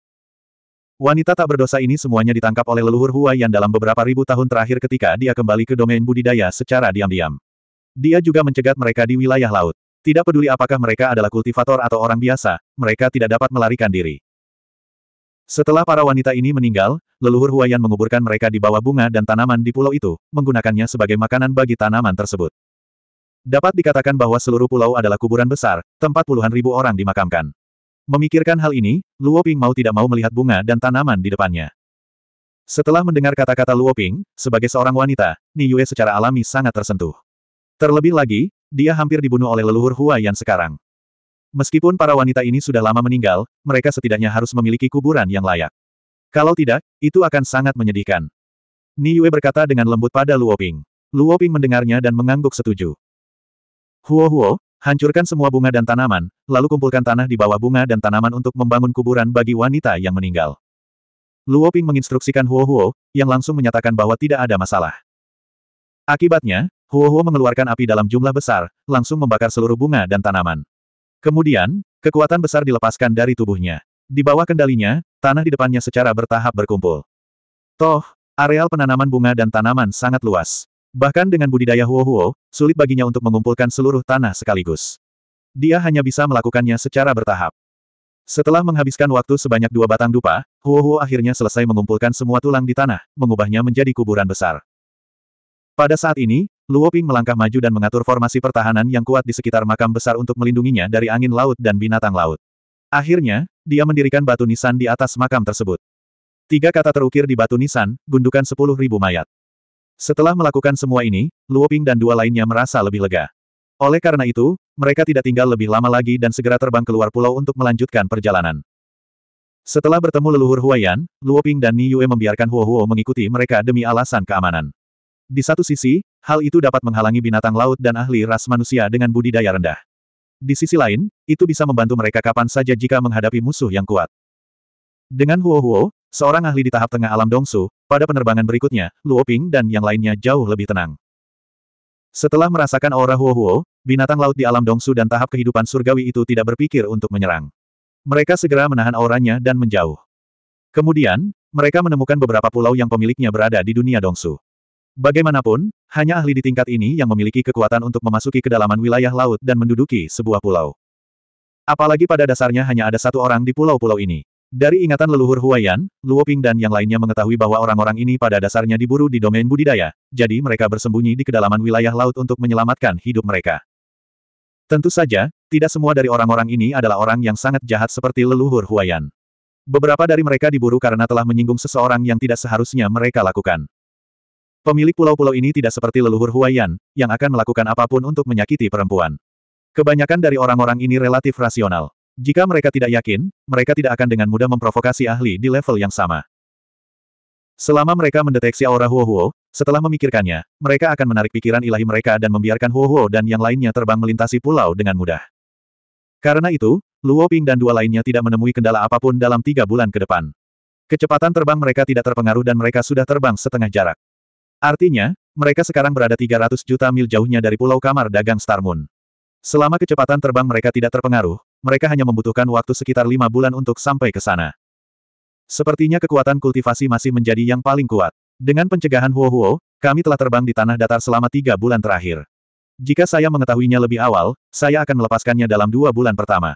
Wanita tak berdosa ini semuanya ditangkap oleh leluhur Huayan dalam beberapa ribu tahun terakhir ketika dia kembali ke domain budidaya secara diam-diam. Dia juga mencegat mereka di wilayah laut. Tidak peduli apakah mereka adalah kultivator atau orang biasa, mereka tidak dapat melarikan diri. Setelah para wanita ini meninggal, leluhur Huayan menguburkan mereka di bawah bunga dan tanaman di pulau itu, menggunakannya sebagai makanan bagi tanaman tersebut. Dapat dikatakan bahwa seluruh pulau adalah kuburan besar, tempat puluhan ribu orang dimakamkan. Memikirkan hal ini, Luo Ping mau tidak mau melihat bunga dan tanaman di depannya. Setelah mendengar kata-kata Luo Ping, sebagai seorang wanita, Ni Yue secara alami sangat tersentuh. Terlebih lagi, dia hampir dibunuh oleh leluhur Hua Yan sekarang. Meskipun para wanita ini sudah lama meninggal, mereka setidaknya harus memiliki kuburan yang layak. Kalau tidak, itu akan sangat menyedihkan. Ni Yue berkata dengan lembut pada Luo Ping. Luo Ping mendengarnya dan mengangguk setuju. Huo-huo, hancurkan semua bunga dan tanaman, lalu kumpulkan tanah di bawah bunga dan tanaman untuk membangun kuburan bagi wanita yang meninggal. Luo Ping menginstruksikan Huo-huo, yang langsung menyatakan bahwa tidak ada masalah. Akibatnya, Huo-huo mengeluarkan api dalam jumlah besar, langsung membakar seluruh bunga dan tanaman. Kemudian, kekuatan besar dilepaskan dari tubuhnya. Di bawah kendalinya, tanah di depannya secara bertahap berkumpul. Toh, areal penanaman bunga dan tanaman sangat luas. Bahkan dengan budidaya Huo-Huo, sulit baginya untuk mengumpulkan seluruh tanah sekaligus. Dia hanya bisa melakukannya secara bertahap. Setelah menghabiskan waktu sebanyak dua batang dupa, Huo-Huo akhirnya selesai mengumpulkan semua tulang di tanah, mengubahnya menjadi kuburan besar. Pada saat ini, Luo Ping melangkah maju dan mengatur formasi pertahanan yang kuat di sekitar makam besar untuk melindunginya dari angin laut dan binatang laut. Akhirnya, dia mendirikan batu nisan di atas makam tersebut. Tiga kata terukir di batu nisan, gundukan sepuluh ribu mayat. Setelah melakukan semua ini, Luoping dan dua lainnya merasa lebih lega. Oleh karena itu, mereka tidak tinggal lebih lama lagi dan segera terbang keluar pulau untuk melanjutkan perjalanan. Setelah bertemu leluhur Huayan, Luoping dan Ni Yue membiarkan Huo Huo mengikuti mereka demi alasan keamanan. Di satu sisi, hal itu dapat menghalangi binatang laut dan ahli ras manusia dengan budidaya rendah. Di sisi lain, itu bisa membantu mereka kapan saja jika menghadapi musuh yang kuat. Dengan Huo Huo, seorang ahli di tahap tengah alam Dongsu, pada penerbangan berikutnya, Luo Ping dan yang lainnya jauh lebih tenang. Setelah merasakan aura Huo Huo, binatang laut di alam Dongsu dan tahap kehidupan surgawi itu tidak berpikir untuk menyerang. Mereka segera menahan auranya dan menjauh. Kemudian, mereka menemukan beberapa pulau yang pemiliknya berada di dunia Dongsu. Bagaimanapun, hanya ahli di tingkat ini yang memiliki kekuatan untuk memasuki kedalaman wilayah laut dan menduduki sebuah pulau. Apalagi pada dasarnya hanya ada satu orang di pulau-pulau ini. Dari ingatan leluhur Huayan, Luoping dan yang lainnya mengetahui bahwa orang-orang ini pada dasarnya diburu di domain budidaya, jadi mereka bersembunyi di kedalaman wilayah laut untuk menyelamatkan hidup mereka. Tentu saja, tidak semua dari orang-orang ini adalah orang yang sangat jahat seperti leluhur Huayan. Beberapa dari mereka diburu karena telah menyinggung seseorang yang tidak seharusnya mereka lakukan. Pemilik pulau-pulau ini tidak seperti leluhur Huayan, yang akan melakukan apapun untuk menyakiti perempuan. Kebanyakan dari orang-orang ini relatif rasional. Jika mereka tidak yakin, mereka tidak akan dengan mudah memprovokasi ahli di level yang sama. Selama mereka mendeteksi aura Huo Huo, setelah memikirkannya, mereka akan menarik pikiran ilahi mereka dan membiarkan Huo Huo dan yang lainnya terbang melintasi pulau dengan mudah. Karena itu, Luo Ping dan dua lainnya tidak menemui kendala apapun dalam tiga bulan ke depan. Kecepatan terbang mereka tidak terpengaruh dan mereka sudah terbang setengah jarak. Artinya, mereka sekarang berada 300 juta mil jauhnya dari pulau kamar dagang Star Moon. Selama kecepatan terbang mereka tidak terpengaruh, mereka hanya membutuhkan waktu sekitar lima bulan untuk sampai ke sana. Sepertinya kekuatan kultivasi masih menjadi yang paling kuat. Dengan pencegahan Huo-Huo, kami telah terbang di tanah datar selama tiga bulan terakhir. Jika saya mengetahuinya lebih awal, saya akan melepaskannya dalam dua bulan pertama.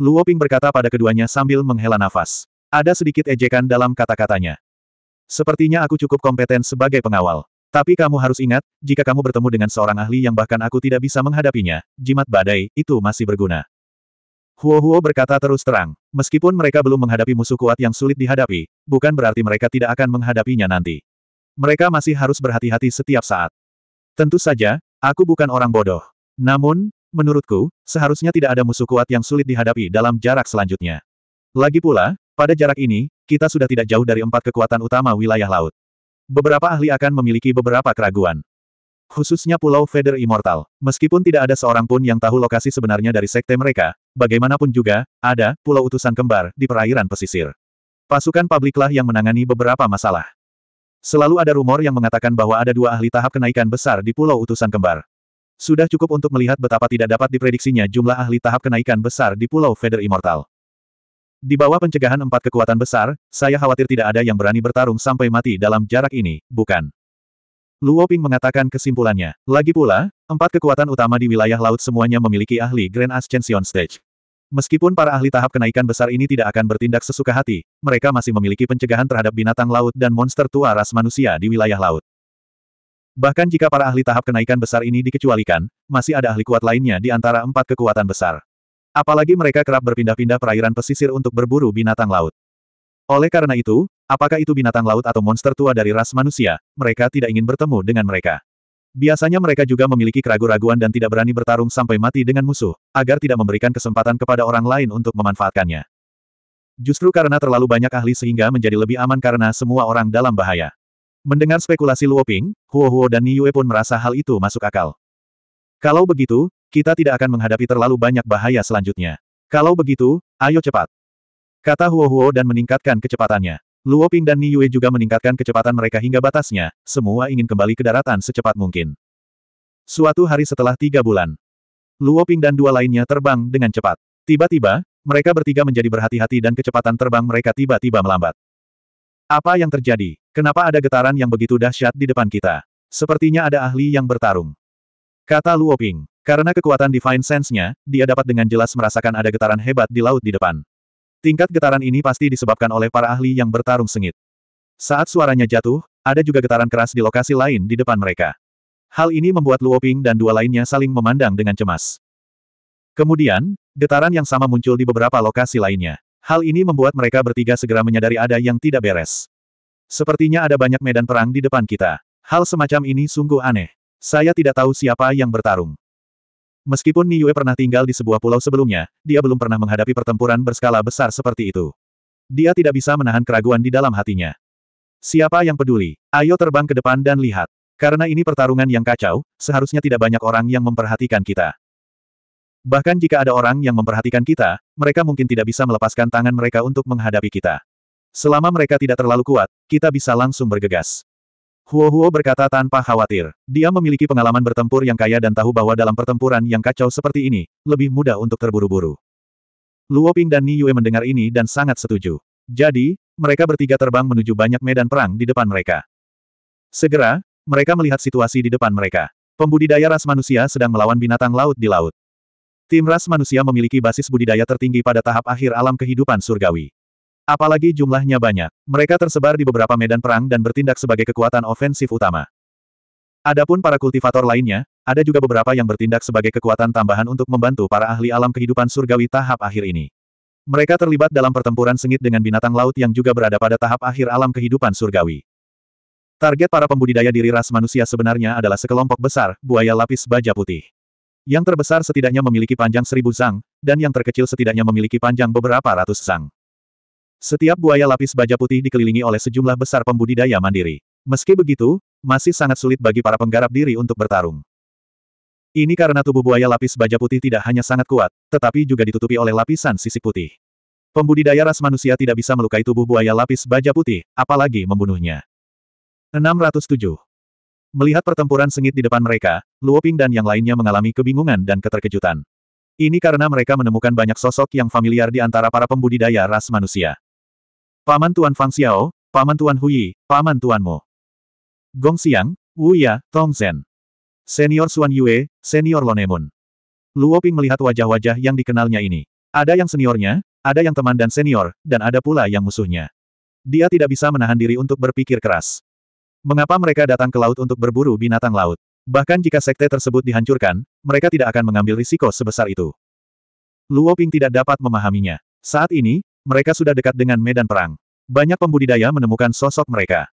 Luo Ping berkata pada keduanya sambil menghela nafas. Ada sedikit ejekan dalam kata-katanya. Sepertinya aku cukup kompeten sebagai pengawal. Tapi kamu harus ingat, jika kamu bertemu dengan seorang ahli yang bahkan aku tidak bisa menghadapinya, jimat badai, itu masih berguna. Huo Huo berkata terus terang, meskipun mereka belum menghadapi musuh kuat yang sulit dihadapi, bukan berarti mereka tidak akan menghadapinya nanti. Mereka masih harus berhati-hati setiap saat. Tentu saja, aku bukan orang bodoh. Namun, menurutku, seharusnya tidak ada musuh kuat yang sulit dihadapi dalam jarak selanjutnya. Lagi pula, pada jarak ini, kita sudah tidak jauh dari empat kekuatan utama wilayah laut. Beberapa ahli akan memiliki beberapa keraguan. Khususnya Pulau Feather Immortal. Meskipun tidak ada seorang pun yang tahu lokasi sebenarnya dari sekte mereka, bagaimanapun juga, ada pulau utusan kembar di perairan pesisir. Pasukan publiklah yang menangani beberapa masalah. Selalu ada rumor yang mengatakan bahwa ada dua ahli tahap kenaikan besar di pulau utusan kembar. Sudah cukup untuk melihat betapa tidak dapat diprediksinya jumlah ahli tahap kenaikan besar di pulau Feather Immortal. Di bawah pencegahan empat kekuatan besar, saya khawatir tidak ada yang berani bertarung sampai mati dalam jarak ini, bukan? Luo Ping mengatakan kesimpulannya. Lagi pula, empat kekuatan utama di wilayah laut semuanya memiliki ahli Grand Ascension Stage. Meskipun para ahli tahap kenaikan besar ini tidak akan bertindak sesuka hati, mereka masih memiliki pencegahan terhadap binatang laut dan monster tua ras manusia di wilayah laut. Bahkan jika para ahli tahap kenaikan besar ini dikecualikan, masih ada ahli kuat lainnya di antara empat kekuatan besar. Apalagi mereka kerap berpindah-pindah perairan pesisir untuk berburu binatang laut. Oleh karena itu, apakah itu binatang laut atau monster tua dari ras manusia, mereka tidak ingin bertemu dengan mereka. Biasanya mereka juga memiliki keraguan-raguan dan tidak berani bertarung sampai mati dengan musuh, agar tidak memberikan kesempatan kepada orang lain untuk memanfaatkannya. Justru karena terlalu banyak ahli sehingga menjadi lebih aman karena semua orang dalam bahaya. Mendengar spekulasi Luoping, Huo Huo dan Yue pun merasa hal itu masuk akal. Kalau begitu, kita tidak akan menghadapi terlalu banyak bahaya selanjutnya. Kalau begitu, ayo cepat. Kata Huo Huo dan meningkatkan kecepatannya. Luo Ping dan Ni Yue juga meningkatkan kecepatan mereka hingga batasnya, semua ingin kembali ke daratan secepat mungkin. Suatu hari setelah tiga bulan, Luo Ping dan dua lainnya terbang dengan cepat. Tiba-tiba, mereka bertiga menjadi berhati-hati dan kecepatan terbang mereka tiba-tiba melambat. Apa yang terjadi? Kenapa ada getaran yang begitu dahsyat di depan kita? Sepertinya ada ahli yang bertarung. Kata Luo Ping. Karena kekuatan Divine Sense-nya, dia dapat dengan jelas merasakan ada getaran hebat di laut di depan. Tingkat getaran ini pasti disebabkan oleh para ahli yang bertarung sengit. Saat suaranya jatuh, ada juga getaran keras di lokasi lain di depan mereka. Hal ini membuat Luo Ping dan dua lainnya saling memandang dengan cemas. Kemudian, getaran yang sama muncul di beberapa lokasi lainnya. Hal ini membuat mereka bertiga segera menyadari ada yang tidak beres. Sepertinya ada banyak medan perang di depan kita. Hal semacam ini sungguh aneh. Saya tidak tahu siapa yang bertarung. Meskipun Niue pernah tinggal di sebuah pulau sebelumnya, dia belum pernah menghadapi pertempuran berskala besar seperti itu. Dia tidak bisa menahan keraguan di dalam hatinya. Siapa yang peduli? Ayo terbang ke depan dan lihat. Karena ini pertarungan yang kacau, seharusnya tidak banyak orang yang memperhatikan kita. Bahkan jika ada orang yang memperhatikan kita, mereka mungkin tidak bisa melepaskan tangan mereka untuk menghadapi kita. Selama mereka tidak terlalu kuat, kita bisa langsung bergegas. Huo Huo berkata tanpa khawatir. Dia memiliki pengalaman bertempur yang kaya dan tahu bahwa dalam pertempuran yang kacau seperti ini, lebih mudah untuk terburu-buru. Luo Ping dan Ni Yue mendengar ini dan sangat setuju. Jadi, mereka bertiga terbang menuju banyak medan perang di depan mereka. Segera, mereka melihat situasi di depan mereka. Pembudidaya ras manusia sedang melawan binatang laut di laut. Tim ras manusia memiliki basis budidaya tertinggi pada tahap akhir alam kehidupan surgawi. Apalagi jumlahnya banyak. Mereka tersebar di beberapa medan perang dan bertindak sebagai kekuatan ofensif utama. Adapun para kultivator lainnya, ada juga beberapa yang bertindak sebagai kekuatan tambahan untuk membantu para ahli alam kehidupan surgawi tahap akhir ini. Mereka terlibat dalam pertempuran sengit dengan binatang laut yang juga berada pada tahap akhir alam kehidupan surgawi. Target para pembudidaya diri ras manusia sebenarnya adalah sekelompok besar, buaya lapis baja putih. Yang terbesar setidaknya memiliki panjang seribu zang, dan yang terkecil setidaknya memiliki panjang beberapa ratus zang. Setiap buaya lapis baja putih dikelilingi oleh sejumlah besar pembudidaya mandiri. Meski begitu, masih sangat sulit bagi para penggarap diri untuk bertarung. Ini karena tubuh buaya lapis baja putih tidak hanya sangat kuat, tetapi juga ditutupi oleh lapisan sisik putih. Pembudidaya ras manusia tidak bisa melukai tubuh buaya lapis baja putih, apalagi membunuhnya. 607. Melihat pertempuran sengit di depan mereka, Luoping dan yang lainnya mengalami kebingungan dan keterkejutan. Ini karena mereka menemukan banyak sosok yang familiar di antara para pembudidaya ras manusia. Paman Tuan Fang Xiao, Paman Tuan Hui, Paman Tuan Mo. Gong Xiang, Wu Ya, Tong Zhen. Senior Xuan Yue, Senior Lonemun. Luo Ping melihat wajah-wajah yang dikenalnya ini. Ada yang seniornya, ada yang teman dan senior, dan ada pula yang musuhnya. Dia tidak bisa menahan diri untuk berpikir keras. Mengapa mereka datang ke laut untuk berburu binatang laut? Bahkan jika sekte tersebut dihancurkan, mereka tidak akan mengambil risiko sebesar itu. Luo Ping tidak dapat memahaminya. Saat ini, mereka sudah dekat dengan medan perang. Banyak pembudidaya menemukan sosok mereka.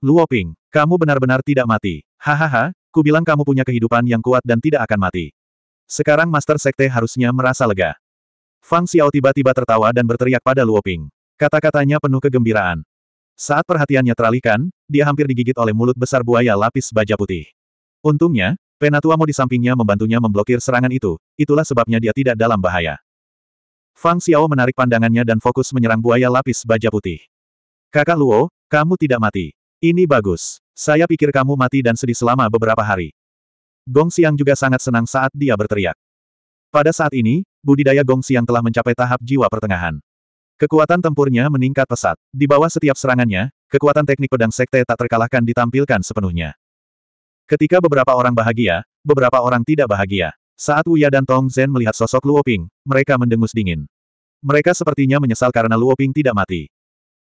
Luo Ping, kamu benar-benar tidak mati. Hahaha, ku bilang kamu punya kehidupan yang kuat dan tidak akan mati. Sekarang Master Sekte harusnya merasa lega. Fang Xiao tiba-tiba tertawa dan berteriak pada Luo Ping. Kata-katanya penuh kegembiraan. Saat perhatiannya teralihkan, dia hampir digigit oleh mulut besar buaya lapis baja putih. Untungnya, Penatuamo di sampingnya membantunya memblokir serangan itu, itulah sebabnya dia tidak dalam bahaya. Fang Xiao menarik pandangannya dan fokus menyerang buaya lapis baja putih. Kakak Luo, kamu tidak mati. Ini bagus. Saya pikir kamu mati dan sedih selama beberapa hari. Gong Xiang juga sangat senang saat dia berteriak. Pada saat ini, budidaya Gong Xiang telah mencapai tahap jiwa pertengahan. Kekuatan tempurnya meningkat pesat. Di bawah setiap serangannya, kekuatan teknik pedang sekte tak terkalahkan ditampilkan sepenuhnya. Ketika beberapa orang bahagia, beberapa orang tidak bahagia. Saat Wuya dan Tong Zhen melihat sosok Luoping, mereka mendengus dingin. Mereka sepertinya menyesal karena Luoping tidak mati.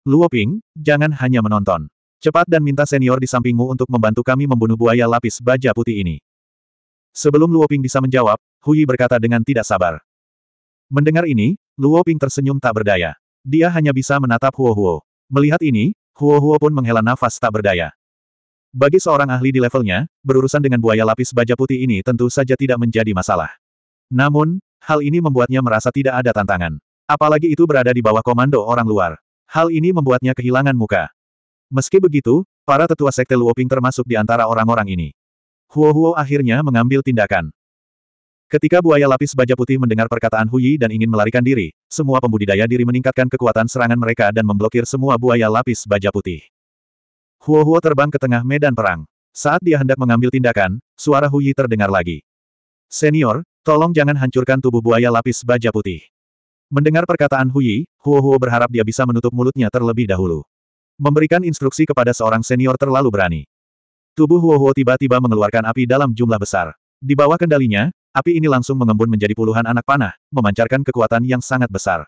Luoping, jangan hanya menonton. Cepat dan minta senior di sampingmu untuk membantu kami membunuh buaya lapis baja putih ini. Sebelum Luoping bisa menjawab, Hui berkata dengan tidak sabar. Mendengar ini, Luoping tersenyum tak berdaya. Dia hanya bisa menatap Huo Huo. Melihat ini, Huo Huo pun menghela nafas tak berdaya. Bagi seorang ahli di levelnya, berurusan dengan buaya lapis baja putih ini tentu saja tidak menjadi masalah. Namun, hal ini membuatnya merasa tidak ada tantangan. Apalagi itu berada di bawah komando orang luar. Hal ini membuatnya kehilangan muka. Meski begitu, para tetua sekte Luoping termasuk di antara orang-orang ini. Huo-Huo akhirnya mengambil tindakan. Ketika buaya lapis baja putih mendengar perkataan Huyi dan ingin melarikan diri, semua pembudidaya diri meningkatkan kekuatan serangan mereka dan memblokir semua buaya lapis baja putih. Huo Huo terbang ke tengah medan perang. Saat dia hendak mengambil tindakan, suara Hu Yi terdengar lagi. Senior, tolong jangan hancurkan tubuh buaya lapis baja putih. Mendengar perkataan Hu Yi, Huo Huo berharap dia bisa menutup mulutnya terlebih dahulu. Memberikan instruksi kepada seorang senior terlalu berani. Tubuh Huo Huo tiba-tiba mengeluarkan api dalam jumlah besar. Di bawah kendalinya, api ini langsung mengembun menjadi puluhan anak panah, memancarkan kekuatan yang sangat besar.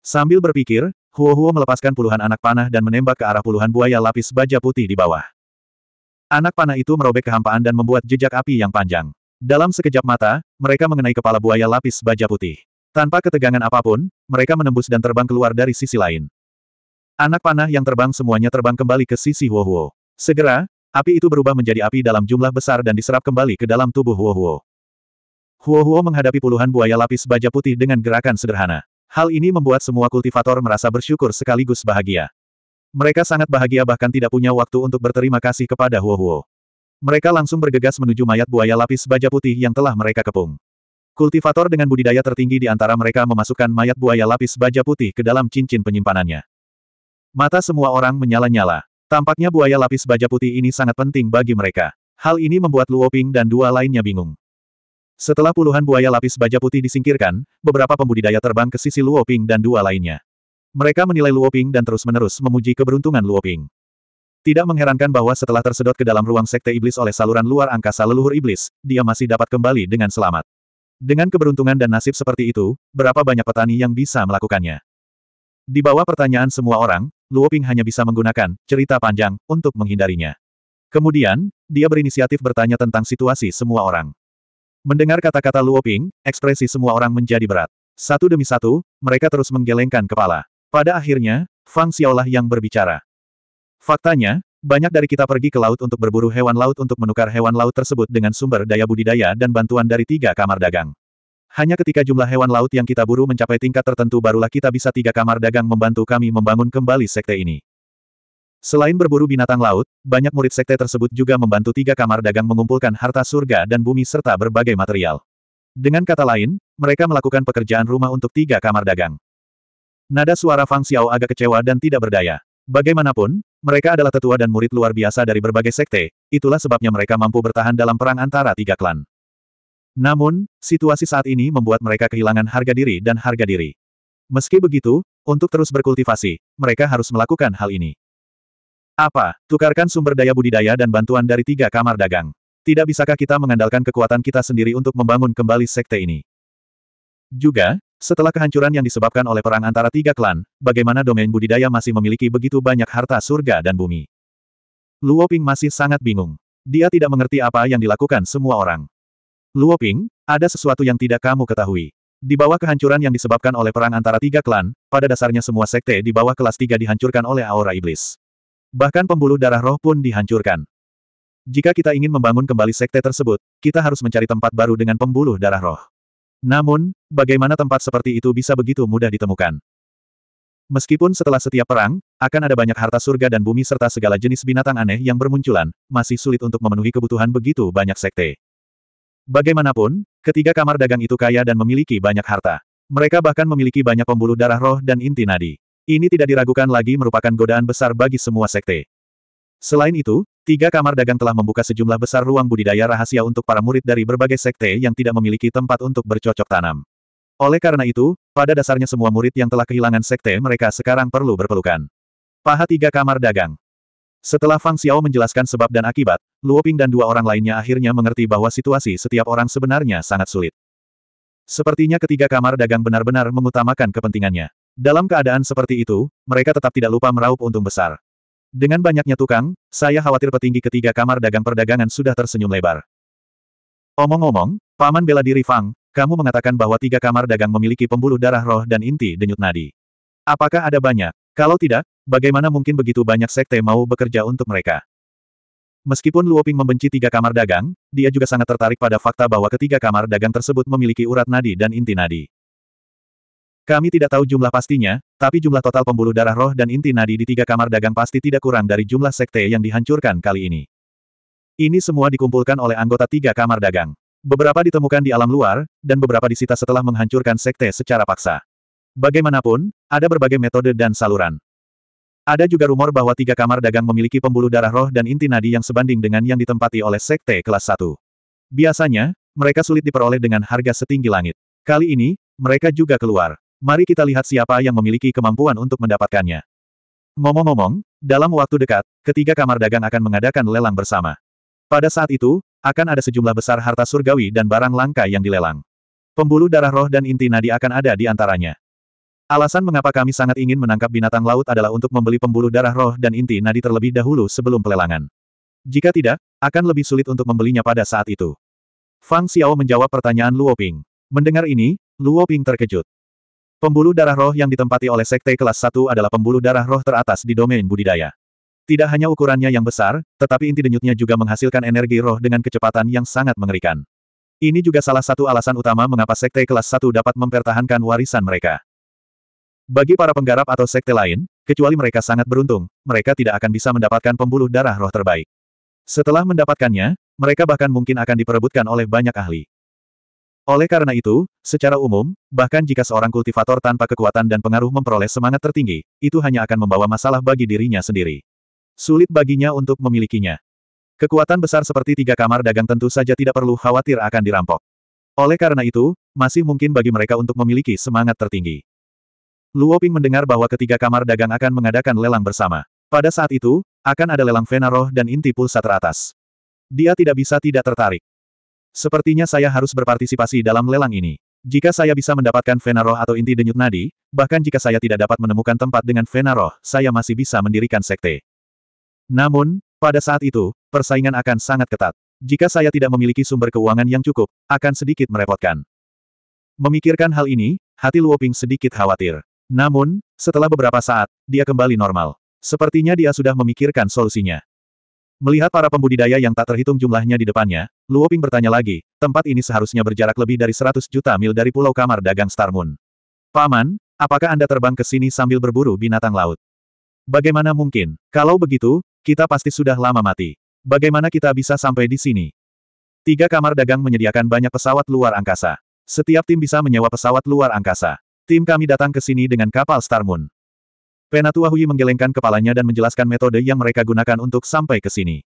Sambil berpikir, Huo Huo melepaskan puluhan anak panah dan menembak ke arah puluhan buaya lapis baja putih di bawah. Anak panah itu merobek kehampaan dan membuat jejak api yang panjang. Dalam sekejap mata, mereka mengenai kepala buaya lapis baja putih. Tanpa ketegangan apapun, mereka menembus dan terbang keluar dari sisi lain. Anak panah yang terbang semuanya terbang kembali ke sisi Huo Huo. Segera, api itu berubah menjadi api dalam jumlah besar dan diserap kembali ke dalam tubuh Huo Huo. Huo Huo menghadapi puluhan buaya lapis baja putih dengan gerakan sederhana. Hal ini membuat semua kultivator merasa bersyukur sekaligus bahagia. Mereka sangat bahagia bahkan tidak punya waktu untuk berterima kasih kepada Huo Huo. Mereka langsung bergegas menuju mayat buaya lapis baja putih yang telah mereka kepung. Kultivator dengan budidaya tertinggi di antara mereka memasukkan mayat buaya lapis baja putih ke dalam cincin penyimpanannya. Mata semua orang menyala-nyala. Tampaknya buaya lapis baja putih ini sangat penting bagi mereka. Hal ini membuat Luo Ping dan dua lainnya bingung. Setelah puluhan buaya lapis baja putih disingkirkan, beberapa pembudidaya terbang ke sisi Luoping dan dua lainnya. Mereka menilai Luoping dan terus-menerus memuji keberuntungan Luoping. Tidak mengherankan bahwa setelah tersedot ke dalam ruang sekte iblis oleh saluran luar angkasa leluhur iblis, dia masih dapat kembali dengan selamat. Dengan keberuntungan dan nasib seperti itu, berapa banyak petani yang bisa melakukannya? Di bawah pertanyaan semua orang, Luoping hanya bisa menggunakan cerita panjang untuk menghindarinya. Kemudian, dia berinisiatif bertanya tentang situasi semua orang. Mendengar kata-kata Luo Ping, ekspresi semua orang menjadi berat. Satu demi satu, mereka terus menggelengkan kepala. Pada akhirnya, Fang Xiaolah yang berbicara. Faktanya, banyak dari kita pergi ke laut untuk berburu hewan laut untuk menukar hewan laut tersebut dengan sumber daya budidaya dan bantuan dari tiga kamar dagang. Hanya ketika jumlah hewan laut yang kita buru mencapai tingkat tertentu barulah kita bisa tiga kamar dagang membantu kami membangun kembali sekte ini. Selain berburu binatang laut, banyak murid sekte tersebut juga membantu tiga kamar dagang mengumpulkan harta surga dan bumi serta berbagai material. Dengan kata lain, mereka melakukan pekerjaan rumah untuk tiga kamar dagang. Nada suara Fang Xiao agak kecewa dan tidak berdaya. Bagaimanapun, mereka adalah tetua dan murid luar biasa dari berbagai sekte, itulah sebabnya mereka mampu bertahan dalam perang antara tiga klan. Namun, situasi saat ini membuat mereka kehilangan harga diri dan harga diri. Meski begitu, untuk terus berkultivasi, mereka harus melakukan hal ini. Apa? Tukarkan sumber daya budidaya dan bantuan dari tiga kamar dagang. Tidak bisakah kita mengandalkan kekuatan kita sendiri untuk membangun kembali sekte ini? Juga, setelah kehancuran yang disebabkan oleh perang antara tiga klan, bagaimana domain budidaya masih memiliki begitu banyak harta surga dan bumi? Luoping masih sangat bingung. Dia tidak mengerti apa yang dilakukan semua orang. Luoping, ada sesuatu yang tidak kamu ketahui. Di bawah kehancuran yang disebabkan oleh perang antara tiga klan, pada dasarnya semua sekte di bawah kelas tiga dihancurkan oleh aura iblis. Bahkan pembuluh darah roh pun dihancurkan. Jika kita ingin membangun kembali sekte tersebut, kita harus mencari tempat baru dengan pembuluh darah roh. Namun, bagaimana tempat seperti itu bisa begitu mudah ditemukan? Meskipun setelah setiap perang, akan ada banyak harta surga dan bumi serta segala jenis binatang aneh yang bermunculan, masih sulit untuk memenuhi kebutuhan begitu banyak sekte. Bagaimanapun, ketiga kamar dagang itu kaya dan memiliki banyak harta. Mereka bahkan memiliki banyak pembuluh darah roh dan inti nadi. Ini tidak diragukan lagi merupakan godaan besar bagi semua sekte. Selain itu, tiga kamar dagang telah membuka sejumlah besar ruang budidaya rahasia untuk para murid dari berbagai sekte yang tidak memiliki tempat untuk bercocok tanam. Oleh karena itu, pada dasarnya semua murid yang telah kehilangan sekte mereka sekarang perlu berpelukan. Paha tiga kamar dagang. Setelah Fang Xiao menjelaskan sebab dan akibat, Luo Ping dan dua orang lainnya akhirnya mengerti bahwa situasi setiap orang sebenarnya sangat sulit. Sepertinya ketiga kamar dagang benar-benar mengutamakan kepentingannya. Dalam keadaan seperti itu, mereka tetap tidak lupa meraup untung besar. Dengan banyaknya tukang, saya khawatir petinggi ketiga kamar dagang perdagangan sudah tersenyum lebar. Omong-omong, Paman bela diri Fang, kamu mengatakan bahwa tiga kamar dagang memiliki pembuluh darah roh dan inti denyut nadi. Apakah ada banyak? Kalau tidak, bagaimana mungkin begitu banyak sekte mau bekerja untuk mereka? Meskipun Luoping membenci tiga kamar dagang, dia juga sangat tertarik pada fakta bahwa ketiga kamar dagang tersebut memiliki urat nadi dan inti nadi. Kami tidak tahu jumlah pastinya, tapi jumlah total pembuluh darah roh dan inti nadi di tiga kamar dagang pasti tidak kurang dari jumlah sekte yang dihancurkan kali ini. Ini semua dikumpulkan oleh anggota tiga kamar dagang. Beberapa ditemukan di alam luar, dan beberapa disita setelah menghancurkan sekte secara paksa. Bagaimanapun, ada berbagai metode dan saluran. Ada juga rumor bahwa tiga kamar dagang memiliki pembuluh darah roh dan inti nadi yang sebanding dengan yang ditempati oleh sekte kelas 1. Biasanya, mereka sulit diperoleh dengan harga setinggi langit. Kali ini, mereka juga keluar. Mari kita lihat siapa yang memiliki kemampuan untuk mendapatkannya. Ngomong-ngomong, dalam waktu dekat, ketiga kamar dagang akan mengadakan lelang bersama. Pada saat itu, akan ada sejumlah besar harta surgawi dan barang langka yang dilelang. Pembuluh darah roh dan inti nadi akan ada di antaranya. Alasan mengapa kami sangat ingin menangkap binatang laut adalah untuk membeli pembuluh darah roh dan inti nadi terlebih dahulu sebelum pelelangan. Jika tidak, akan lebih sulit untuk membelinya pada saat itu. Fang Xiao menjawab pertanyaan Luo Ping. Mendengar ini, Luo Ping terkejut. Pembuluh darah roh yang ditempati oleh Sekte Kelas 1 adalah pembuluh darah roh teratas di domain budidaya. Tidak hanya ukurannya yang besar, tetapi inti denyutnya juga menghasilkan energi roh dengan kecepatan yang sangat mengerikan. Ini juga salah satu alasan utama mengapa Sekte Kelas 1 dapat mempertahankan warisan mereka. Bagi para penggarap atau sekte lain, kecuali mereka sangat beruntung, mereka tidak akan bisa mendapatkan pembuluh darah roh terbaik. Setelah mendapatkannya, mereka bahkan mungkin akan diperebutkan oleh banyak ahli. Oleh karena itu, secara umum, bahkan jika seorang kultivator tanpa kekuatan dan pengaruh memperoleh semangat tertinggi, itu hanya akan membawa masalah bagi dirinya sendiri. Sulit baginya untuk memilikinya. Kekuatan besar seperti tiga kamar dagang tentu saja tidak perlu khawatir akan dirampok. Oleh karena itu, masih mungkin bagi mereka untuk memiliki semangat tertinggi. Luo Ping mendengar bahwa ketiga kamar dagang akan mengadakan lelang bersama. Pada saat itu, akan ada lelang Venaroh dan inti pulsa teratas. Dia tidak bisa tidak tertarik. Sepertinya saya harus berpartisipasi dalam lelang ini. Jika saya bisa mendapatkan Vena atau inti denyut nadi, bahkan jika saya tidak dapat menemukan tempat dengan Vena saya masih bisa mendirikan sekte. Namun, pada saat itu, persaingan akan sangat ketat. Jika saya tidak memiliki sumber keuangan yang cukup, akan sedikit merepotkan. Memikirkan hal ini, hati Luoping sedikit khawatir. Namun, setelah beberapa saat, dia kembali normal. Sepertinya dia sudah memikirkan solusinya. Melihat para pembudidaya yang tak terhitung jumlahnya di depannya, Luo Ping bertanya lagi, tempat ini seharusnya berjarak lebih dari 100 juta mil dari pulau kamar dagang Star Moon. Paman, apakah Anda terbang ke sini sambil berburu binatang laut? Bagaimana mungkin? Kalau begitu, kita pasti sudah lama mati. Bagaimana kita bisa sampai di sini? Tiga kamar dagang menyediakan banyak pesawat luar angkasa. Setiap tim bisa menyewa pesawat luar angkasa. Tim kami datang ke sini dengan kapal Star Moon. Penatua Hui menggelengkan kepalanya dan menjelaskan metode yang mereka gunakan untuk sampai ke sini.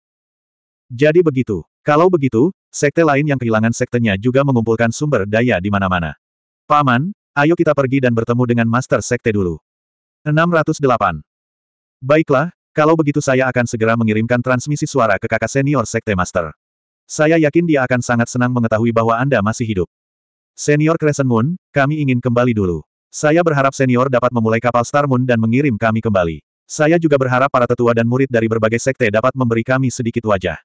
Jadi begitu. Kalau begitu, sekte lain yang kehilangan sektenya juga mengumpulkan sumber daya di mana-mana. Paman, ayo kita pergi dan bertemu dengan Master Sekte dulu. 608. Baiklah, kalau begitu saya akan segera mengirimkan transmisi suara ke kakak senior Sekte Master. Saya yakin dia akan sangat senang mengetahui bahwa Anda masih hidup. Senior Crescent Moon, kami ingin kembali dulu. Saya berharap senior dapat memulai kapal Star Moon dan mengirim kami kembali. Saya juga berharap para tetua dan murid dari berbagai sekte dapat memberi kami sedikit wajah.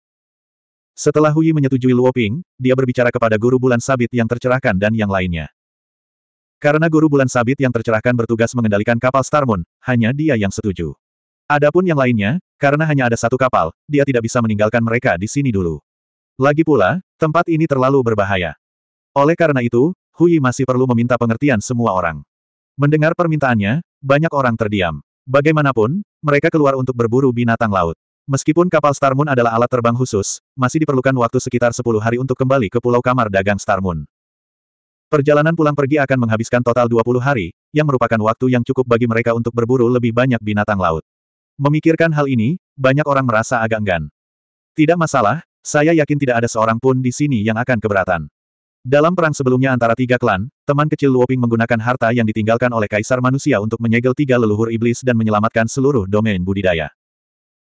Setelah Hui menyetujui Luo Ping, dia berbicara kepada guru bulan sabit yang tercerahkan dan yang lainnya. Karena guru bulan sabit yang tercerahkan bertugas mengendalikan kapal Star Moon, hanya dia yang setuju. Adapun yang lainnya, karena hanya ada satu kapal, dia tidak bisa meninggalkan mereka di sini dulu. Lagi pula, tempat ini terlalu berbahaya. Oleh karena itu, Hui masih perlu meminta pengertian semua orang. Mendengar permintaannya, banyak orang terdiam. Bagaimanapun, mereka keluar untuk berburu binatang laut. Meskipun kapal Star Moon adalah alat terbang khusus, masih diperlukan waktu sekitar 10 hari untuk kembali ke pulau kamar dagang Star Moon. Perjalanan pulang pergi akan menghabiskan total 20 hari, yang merupakan waktu yang cukup bagi mereka untuk berburu lebih banyak binatang laut. Memikirkan hal ini, banyak orang merasa agak enggan. Tidak masalah, saya yakin tidak ada seorang pun di sini yang akan keberatan. Dalam perang sebelumnya antara tiga klan, teman kecil Luoping menggunakan harta yang ditinggalkan oleh kaisar manusia untuk menyegel tiga leluhur iblis dan menyelamatkan seluruh domain budidaya.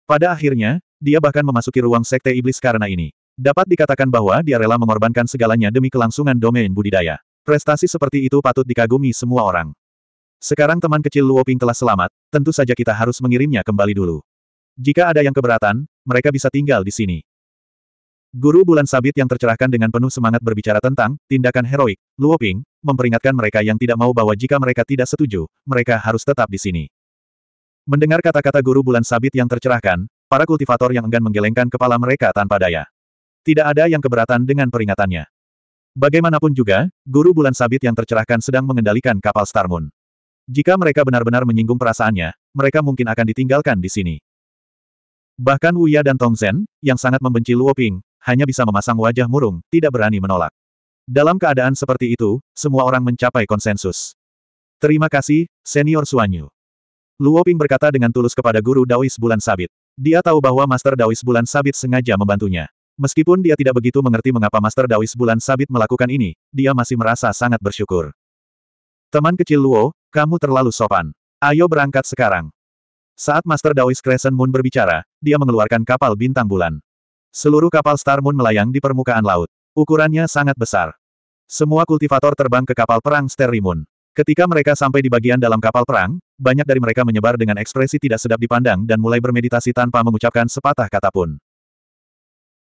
Pada akhirnya, dia bahkan memasuki ruang sekte iblis karena ini. Dapat dikatakan bahwa dia rela mengorbankan segalanya demi kelangsungan domain budidaya. Prestasi seperti itu patut dikagumi semua orang. Sekarang teman kecil Luoping telah selamat, tentu saja kita harus mengirimnya kembali dulu. Jika ada yang keberatan, mereka bisa tinggal di sini. Guru Bulan Sabit yang tercerahkan dengan penuh semangat berbicara tentang tindakan heroik, Luoping memperingatkan mereka yang tidak mau bahwa jika mereka tidak setuju, mereka harus tetap di sini. Mendengar kata-kata Guru Bulan Sabit yang tercerahkan, para kultivator yang enggan menggelengkan kepala mereka tanpa daya. Tidak ada yang keberatan dengan peringatannya. Bagaimanapun juga, Guru Bulan Sabit yang tercerahkan sedang mengendalikan kapal Star Moon. Jika mereka benar-benar menyinggung perasaannya, mereka mungkin akan ditinggalkan di sini. Bahkan Wuya dan Tong Zhen, yang sangat membenci Luoping hanya bisa memasang wajah murung, tidak berani menolak. Dalam keadaan seperti itu, semua orang mencapai konsensus. Terima kasih, Senior Suanyu. Luo Ping berkata dengan tulus kepada guru Daois Bulan Sabit. Dia tahu bahwa Master Daois Bulan Sabit sengaja membantunya. Meskipun dia tidak begitu mengerti mengapa Master Daois Bulan Sabit melakukan ini, dia masih merasa sangat bersyukur. Teman kecil Luo, kamu terlalu sopan. Ayo berangkat sekarang. Saat Master Daois Crescent Moon berbicara, dia mengeluarkan kapal bintang bulan. Seluruh kapal Star Moon melayang di permukaan laut. Ukurannya sangat besar. Semua kultivator terbang ke kapal perang Starry Moon. Ketika mereka sampai di bagian dalam kapal perang, banyak dari mereka menyebar dengan ekspresi tidak sedap dipandang dan mulai bermeditasi tanpa mengucapkan sepatah kata pun.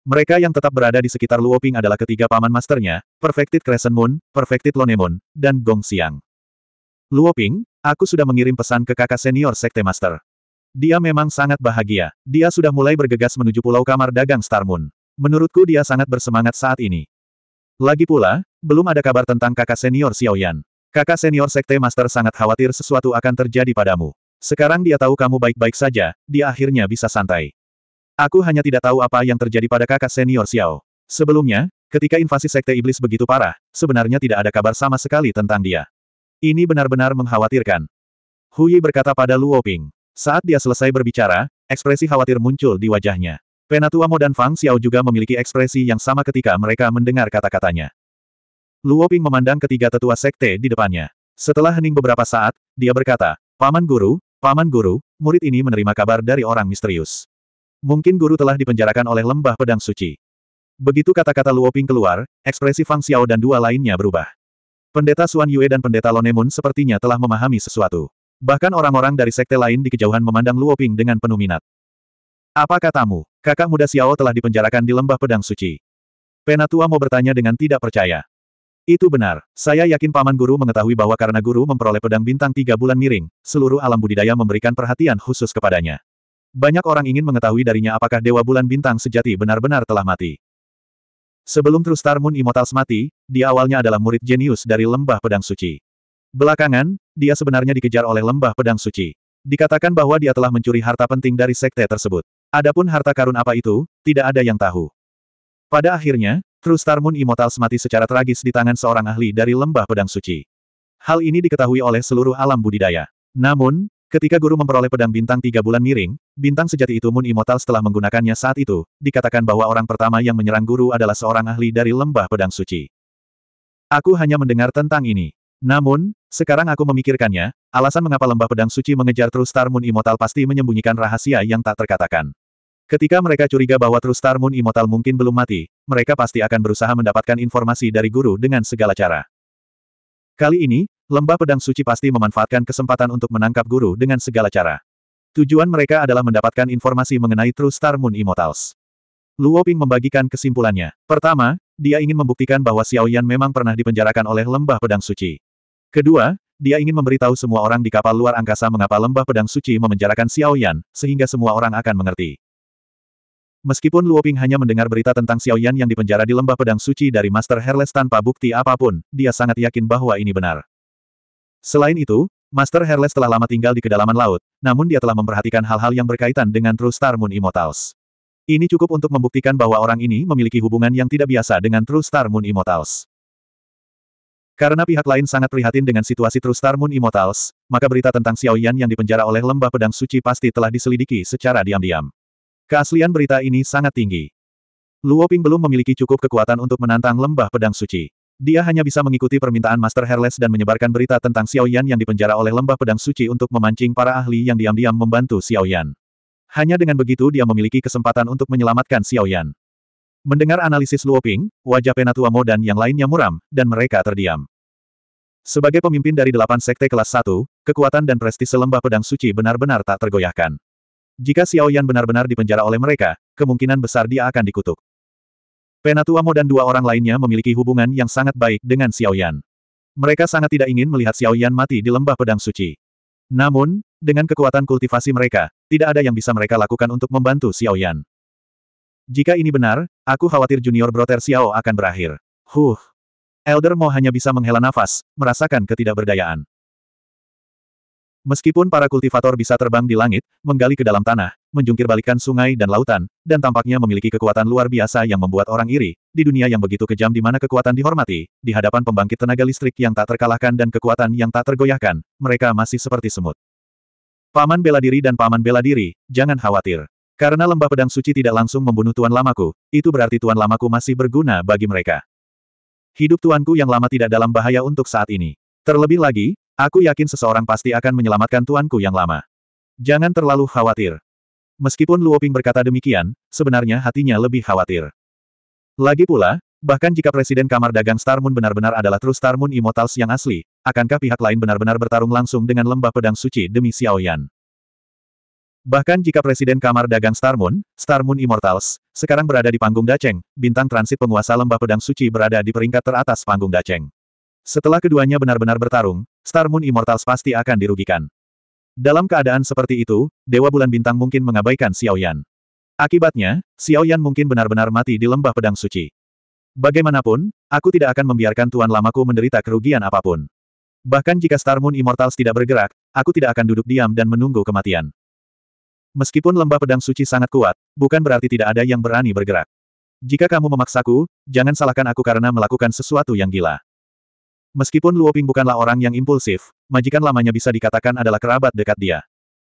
Mereka yang tetap berada di sekitar Luoping adalah ketiga paman masternya, Perfected Crescent Moon, Perfected Moon, dan Gong Xiang. Luoping, aku sudah mengirim pesan ke kakak senior Sekte Master. Dia memang sangat bahagia. Dia sudah mulai bergegas menuju pulau kamar dagang Star Moon. Menurutku dia sangat bersemangat saat ini. Lagi pula, belum ada kabar tentang kakak senior Xiao Yan. Kakak senior Sekte Master sangat khawatir sesuatu akan terjadi padamu. Sekarang dia tahu kamu baik-baik saja, dia akhirnya bisa santai. Aku hanya tidak tahu apa yang terjadi pada kakak senior Xiao. Sebelumnya, ketika invasi Sekte Iblis begitu parah, sebenarnya tidak ada kabar sama sekali tentang dia. Ini benar-benar mengkhawatirkan. Hui berkata pada Luo Ping. Saat dia selesai berbicara, ekspresi khawatir muncul di wajahnya. Penatua Mo dan Fang Xiao juga memiliki ekspresi yang sama ketika mereka mendengar kata-katanya. Luoping memandang ketiga tetua sekte di depannya. Setelah hening beberapa saat, dia berkata, Paman Guru, Paman Guru, murid ini menerima kabar dari orang misterius. Mungkin guru telah dipenjarakan oleh lembah pedang suci. Begitu kata-kata Luoping keluar, ekspresi Fang Xiao dan dua lainnya berubah. Pendeta Suan Yue dan Pendeta Lonemun sepertinya telah memahami sesuatu. Bahkan orang-orang dari sekte lain di kejauhan memandang Luo Ping dengan penuh minat. Apa katamu, kakak muda Xiao telah dipenjarakan di lembah pedang suci? Penatua mau bertanya dengan tidak percaya. Itu benar, saya yakin Paman Guru mengetahui bahwa karena Guru memperoleh pedang bintang tiga bulan miring, seluruh alam budidaya memberikan perhatian khusus kepadanya. Banyak orang ingin mengetahui darinya apakah Dewa Bulan Bintang sejati benar-benar telah mati. Sebelum Trustar Moon Immortals mati, dia awalnya adalah murid jenius dari Lembah Pedang Suci. Belakangan, dia sebenarnya dikejar oleh lembah pedang suci. Dikatakan bahwa dia telah mencuri harta penting dari sekte tersebut. Adapun harta karun apa itu, tidak ada yang tahu. Pada akhirnya, Star Moon Immortal mati secara tragis di tangan seorang ahli dari lembah pedang suci. Hal ini diketahui oleh seluruh alam budidaya. Namun, ketika guru memperoleh pedang bintang tiga bulan miring, bintang sejati itu Moon Immortal telah menggunakannya saat itu, dikatakan bahwa orang pertama yang menyerang guru adalah seorang ahli dari lembah pedang suci. Aku hanya mendengar tentang ini. Namun, sekarang aku memikirkannya, alasan mengapa lembah pedang suci mengejar True Star Moon Immortal pasti menyembunyikan rahasia yang tak terkatakan. Ketika mereka curiga bahwa True Star Moon Immortal mungkin belum mati, mereka pasti akan berusaha mendapatkan informasi dari guru dengan segala cara. Kali ini, lembah pedang suci pasti memanfaatkan kesempatan untuk menangkap guru dengan segala cara. Tujuan mereka adalah mendapatkan informasi mengenai True Star Moon Immortals. Luo Ping membagikan kesimpulannya. Pertama, dia ingin membuktikan bahwa Xiao Yan memang pernah dipenjarakan oleh lembah pedang suci. Kedua, dia ingin memberitahu semua orang di kapal luar angkasa mengapa lembah pedang suci memenjarakan Xiao Yan, sehingga semua orang akan mengerti. Meskipun Luo Ping hanya mendengar berita tentang Xiao Yan yang dipenjara di lembah pedang suci dari Master Herles tanpa bukti apapun, dia sangat yakin bahwa ini benar. Selain itu, Master Herles telah lama tinggal di kedalaman laut, namun dia telah memperhatikan hal-hal yang berkaitan dengan True Star Moon Immortals. Ini cukup untuk membuktikan bahwa orang ini memiliki hubungan yang tidak biasa dengan True Star Moon Immortals. Karena pihak lain sangat prihatin dengan situasi True Star Moon Immortals, maka berita tentang Xiao Yan yang dipenjara oleh lembah pedang suci pasti telah diselidiki secara diam-diam. Keaslian berita ini sangat tinggi. Luo Ping belum memiliki cukup kekuatan untuk menantang lembah pedang suci. Dia hanya bisa mengikuti permintaan Master Herles dan menyebarkan berita tentang Xiao Yan yang dipenjara oleh lembah pedang suci untuk memancing para ahli yang diam-diam membantu Xiao Yan. Hanya dengan begitu dia memiliki kesempatan untuk menyelamatkan Xiao Yan. Mendengar analisis Luoping, wajah Penatua Mo dan yang lainnya muram, dan mereka terdiam. Sebagai pemimpin dari delapan sekte kelas Satu, kekuatan dan prestise lembah pedang suci benar-benar tak tergoyahkan. Jika Xiao Yan benar-benar dipenjara oleh mereka, kemungkinan besar dia akan dikutuk. Penatua Mo dan dua orang lainnya memiliki hubungan yang sangat baik dengan Xiao Yan. Mereka sangat tidak ingin melihat Xiao Yan mati di lembah pedang suci. Namun, dengan kekuatan kultivasi mereka, tidak ada yang bisa mereka lakukan untuk membantu Xiao Yan. Jika ini benar, aku khawatir junior Brother Xiao akan berakhir. Huh. Elder Mo hanya bisa menghela nafas, merasakan ketidakberdayaan. Meskipun para kultivator bisa terbang di langit, menggali ke dalam tanah, menjungkir sungai dan lautan, dan tampaknya memiliki kekuatan luar biasa yang membuat orang iri, di dunia yang begitu kejam di mana kekuatan dihormati, di hadapan pembangkit tenaga listrik yang tak terkalahkan dan kekuatan yang tak tergoyahkan, mereka masih seperti semut. Paman bela diri dan paman bela diri, jangan khawatir. Karena lembah pedang suci tidak langsung membunuh tuan lamaku, itu berarti tuan lamaku masih berguna bagi mereka. Hidup tuanku yang lama tidak dalam bahaya untuk saat ini. Terlebih lagi, aku yakin seseorang pasti akan menyelamatkan tuanku yang lama. Jangan terlalu khawatir. Meskipun Luoping berkata demikian, sebenarnya hatinya lebih khawatir. Lagi pula, bahkan jika Presiden Kamar Dagang Star Moon benar-benar adalah True Star Moon Immortals yang asli, akankah pihak lain benar-benar bertarung langsung dengan lembah pedang suci demi Xiaoyan? Bahkan jika Presiden Kamar Dagang Star Moon, Star Moon Immortals, sekarang berada di panggung Daceng, bintang transit penguasa lembah pedang suci berada di peringkat teratas panggung Daceng. Setelah keduanya benar-benar bertarung, Star Moon Immortals pasti akan dirugikan. Dalam keadaan seperti itu, Dewa Bulan Bintang mungkin mengabaikan Xiao Yan. Akibatnya, Xiao Yan mungkin benar-benar mati di lembah pedang suci. Bagaimanapun, aku tidak akan membiarkan Tuan Lamaku menderita kerugian apapun. Bahkan jika Star Moon Immortals tidak bergerak, aku tidak akan duduk diam dan menunggu kematian. Meskipun lembah pedang suci sangat kuat, bukan berarti tidak ada yang berani bergerak. Jika kamu memaksaku, jangan salahkan aku karena melakukan sesuatu yang gila. Meskipun Luoping bukanlah orang yang impulsif, majikan lamanya bisa dikatakan adalah kerabat dekat dia.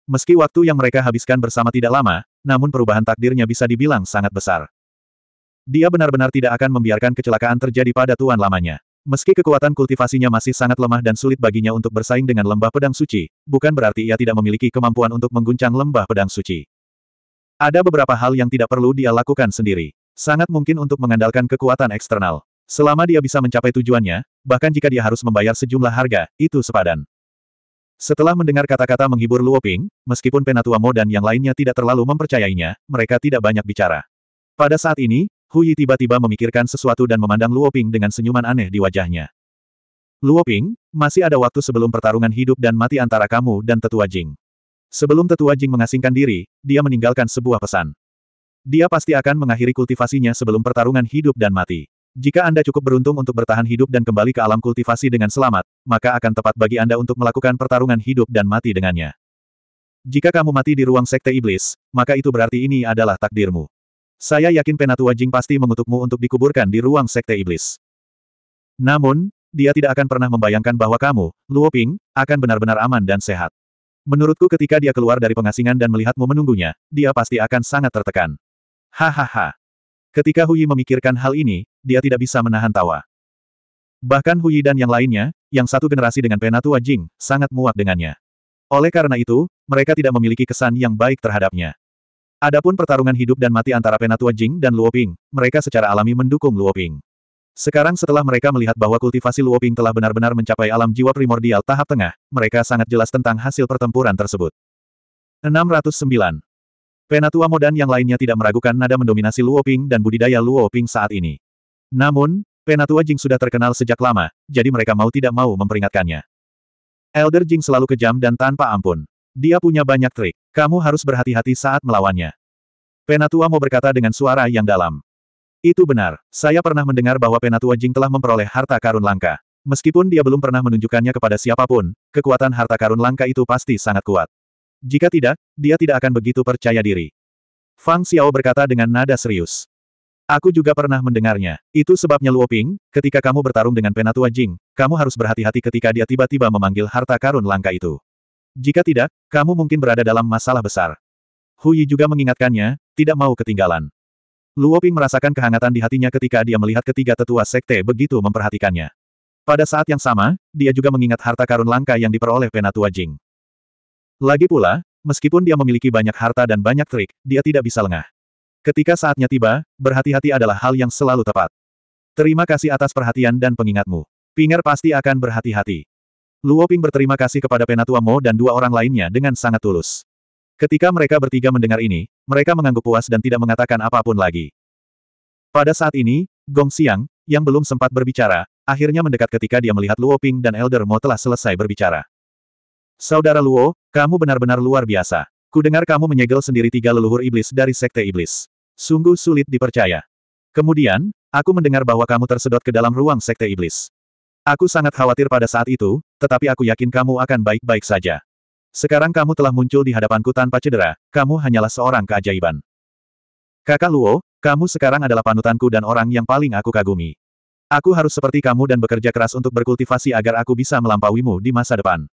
Meski waktu yang mereka habiskan bersama tidak lama, namun perubahan takdirnya bisa dibilang sangat besar. Dia benar-benar tidak akan membiarkan kecelakaan terjadi pada tuan lamanya. Meski kekuatan kultivasinya masih sangat lemah dan sulit baginya untuk bersaing dengan lembah pedang suci, bukan berarti ia tidak memiliki kemampuan untuk mengguncang lembah pedang suci. Ada beberapa hal yang tidak perlu dia lakukan sendiri. Sangat mungkin untuk mengandalkan kekuatan eksternal. Selama dia bisa mencapai tujuannya, bahkan jika dia harus membayar sejumlah harga, itu sepadan. Setelah mendengar kata-kata menghibur Luoping, meskipun Penatua Mo dan yang lainnya tidak terlalu mempercayainya, mereka tidak banyak bicara. Pada saat ini, Huyi tiba-tiba memikirkan sesuatu dan memandang Luoping dengan senyuman aneh di wajahnya. Luoping, masih ada waktu sebelum pertarungan hidup dan mati antara kamu dan Tetua Jing. Sebelum Tetua Jing mengasingkan diri, dia meninggalkan sebuah pesan. Dia pasti akan mengakhiri kultivasinya sebelum pertarungan hidup dan mati. Jika Anda cukup beruntung untuk bertahan hidup dan kembali ke alam kultivasi dengan selamat, maka akan tepat bagi Anda untuk melakukan pertarungan hidup dan mati dengannya. Jika kamu mati di ruang sekte iblis, maka itu berarti ini adalah takdirmu. Saya yakin Penatua Jing pasti mengutukmu untuk dikuburkan di ruang Sekte Iblis. Namun, dia tidak akan pernah membayangkan bahwa kamu, Luo Ping, akan benar-benar aman dan sehat. Menurutku ketika dia keluar dari pengasingan dan melihatmu menunggunya, dia pasti akan sangat tertekan. Hahaha. Ketika Huyi memikirkan hal ini, dia tidak bisa menahan tawa. Bahkan Huyi dan yang lainnya, yang satu generasi dengan Penatua Jing, sangat muak dengannya. Oleh karena itu, mereka tidak memiliki kesan yang baik terhadapnya. Adapun pertarungan hidup dan mati antara Penatua Jing dan Luoping, mereka secara alami mendukung Luoping. Sekarang setelah mereka melihat bahwa kultivasi Luoping telah benar-benar mencapai alam jiwa primordial tahap tengah, mereka sangat jelas tentang hasil pertempuran tersebut. 609. Penatua Modan yang lainnya tidak meragukan nada mendominasi Luoping dan budidaya Luoping saat ini. Namun, Penatua Jing sudah terkenal sejak lama, jadi mereka mau tidak mau memperingatkannya. Elder Jing selalu kejam dan tanpa ampun. Dia punya banyak trik. Kamu harus berhati-hati saat melawannya. Penatua mau berkata dengan suara yang dalam. Itu benar, saya pernah mendengar bahwa Penatua Jing telah memperoleh harta karun langka. Meskipun dia belum pernah menunjukkannya kepada siapapun, kekuatan harta karun langka itu pasti sangat kuat. Jika tidak, dia tidak akan begitu percaya diri. Fang Xiao berkata dengan nada serius. Aku juga pernah mendengarnya. Itu sebabnya Luo Ping, ketika kamu bertarung dengan Penatua Jing, kamu harus berhati-hati ketika dia tiba-tiba memanggil harta karun langka itu. Jika tidak, kamu mungkin berada dalam masalah besar. Huyi juga mengingatkannya, tidak mau ketinggalan. Luoping merasakan kehangatan di hatinya ketika dia melihat ketiga tetua sekte begitu memperhatikannya. Pada saat yang sama, dia juga mengingat harta karun langka yang diperoleh penatua Jing. Lagi pula, meskipun dia memiliki banyak harta dan banyak trik, dia tidak bisa lengah. Ketika saatnya tiba, berhati-hati adalah hal yang selalu tepat. Terima kasih atas perhatian dan pengingatmu. Pinger pasti akan berhati-hati. Luo Ping berterima kasih kepada Penatua Mo dan dua orang lainnya dengan sangat tulus. Ketika mereka bertiga mendengar ini, mereka mengangguk puas dan tidak mengatakan apapun lagi. Pada saat ini, Gong Xiang, yang belum sempat berbicara, akhirnya mendekat ketika dia melihat Luo Ping dan Elder Mo telah selesai berbicara. Saudara Luo, kamu benar-benar luar biasa. Kudengar kamu menyegel sendiri tiga leluhur iblis dari Sekte Iblis. Sungguh sulit dipercaya. Kemudian, aku mendengar bahwa kamu tersedot ke dalam ruang Sekte Iblis. Aku sangat khawatir pada saat itu, tetapi aku yakin kamu akan baik-baik saja. Sekarang kamu telah muncul di hadapanku tanpa cedera, kamu hanyalah seorang keajaiban. Kakak Luo, kamu sekarang adalah panutanku dan orang yang paling aku kagumi. Aku harus seperti kamu dan bekerja keras untuk berkultivasi agar aku bisa melampauimu di masa depan.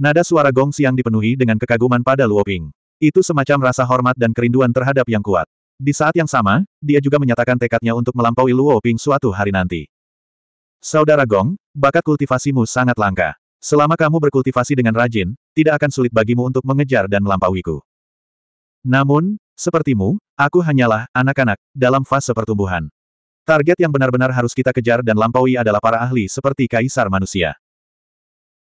Nada suara gong siang dipenuhi dengan kekaguman pada Luo Ping. Itu semacam rasa hormat dan kerinduan terhadap yang kuat. Di saat yang sama, dia juga menyatakan tekadnya untuk melampaui Luo Ping suatu hari nanti. Saudara Gong, bakat kultivasimu sangat langka. Selama kamu berkultivasi dengan rajin, tidak akan sulit bagimu untuk mengejar dan melampauiku. Namun, sepertimu, aku hanyalah anak-anak dalam fase pertumbuhan. Target yang benar-benar harus kita kejar dan lampaui adalah para ahli seperti kaisar manusia.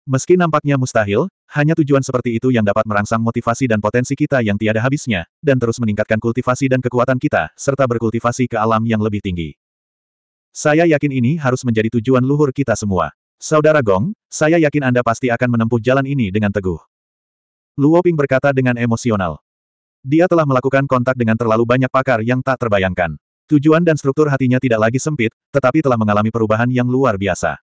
Meski nampaknya mustahil, hanya tujuan seperti itu yang dapat merangsang motivasi dan potensi kita yang tiada habisnya, dan terus meningkatkan kultivasi dan kekuatan kita, serta berkultivasi ke alam yang lebih tinggi. Saya yakin ini harus menjadi tujuan luhur kita semua. Saudara Gong, saya yakin Anda pasti akan menempuh jalan ini dengan teguh. Luo Ping berkata dengan emosional. Dia telah melakukan kontak dengan terlalu banyak pakar yang tak terbayangkan. Tujuan dan struktur hatinya tidak lagi sempit, tetapi telah mengalami perubahan yang luar biasa.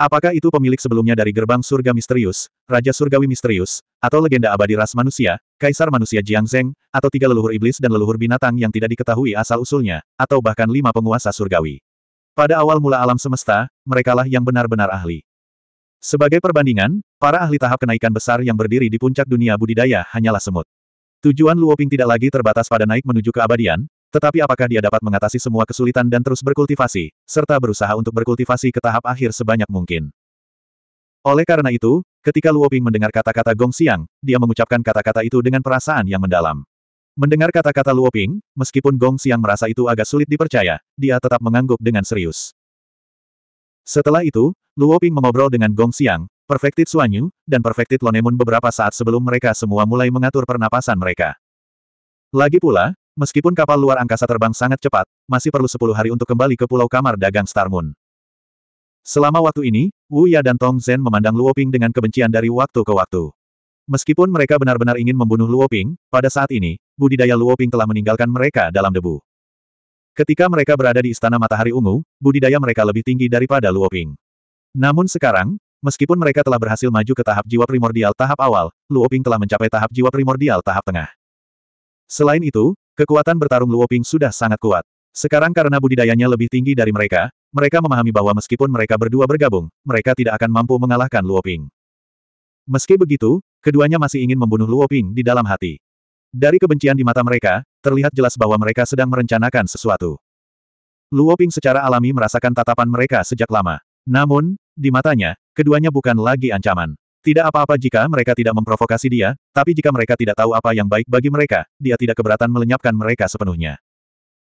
Apakah itu pemilik sebelumnya dari gerbang surga misterius, Raja Surgawi Misterius, atau legenda abadi ras manusia, Kaisar Manusia Jiang Zeng, atau tiga leluhur iblis dan leluhur binatang yang tidak diketahui asal-usulnya, atau bahkan lima penguasa surgawi. Pada awal mula alam semesta, merekalah yang benar-benar ahli. Sebagai perbandingan, para ahli tahap kenaikan besar yang berdiri di puncak dunia budidaya hanyalah semut. Tujuan Luoping tidak lagi terbatas pada naik menuju keabadian, tetapi apakah dia dapat mengatasi semua kesulitan dan terus berkultivasi, serta berusaha untuk berkultivasi ke tahap akhir sebanyak mungkin. Oleh karena itu, ketika Luoping mendengar kata-kata Gong Xiang, dia mengucapkan kata-kata itu dengan perasaan yang mendalam. Mendengar kata-kata Luoping, meskipun Gong Xiang merasa itu agak sulit dipercaya, dia tetap mengangguk dengan serius. Setelah itu, Luoping mengobrol dengan Gong Xiang, Perfected Suanyu, dan Perfected Lonemun beberapa saat sebelum mereka semua mulai mengatur pernapasan mereka. Lagi pula, Meskipun kapal luar angkasa terbang sangat cepat, masih perlu 10 hari untuk kembali ke pulau kamar dagang Star Moon. Selama waktu ini, Wu Ya dan Tong Zhen memandang Luo Ping dengan kebencian dari waktu ke waktu. Meskipun mereka benar-benar ingin membunuh Luo Ping, pada saat ini, budidaya Luo Ping telah meninggalkan mereka dalam debu. Ketika mereka berada di Istana Matahari Ungu, budidaya mereka lebih tinggi daripada Luo Ping. Namun sekarang, meskipun mereka telah berhasil maju ke tahap jiwa primordial tahap awal, Luo Ping telah mencapai tahap jiwa primordial tahap tengah. Selain itu, Kekuatan bertarung Luo Ping sudah sangat kuat. Sekarang karena budidayanya lebih tinggi dari mereka, mereka memahami bahwa meskipun mereka berdua bergabung, mereka tidak akan mampu mengalahkan Luo Ping. Meski begitu, keduanya masih ingin membunuh Luo Ping di dalam hati. Dari kebencian di mata mereka, terlihat jelas bahwa mereka sedang merencanakan sesuatu. Luo Ping secara alami merasakan tatapan mereka sejak lama. Namun, di matanya, keduanya bukan lagi ancaman. Tidak apa-apa jika mereka tidak memprovokasi dia, tapi jika mereka tidak tahu apa yang baik bagi mereka, dia tidak keberatan melenyapkan mereka sepenuhnya.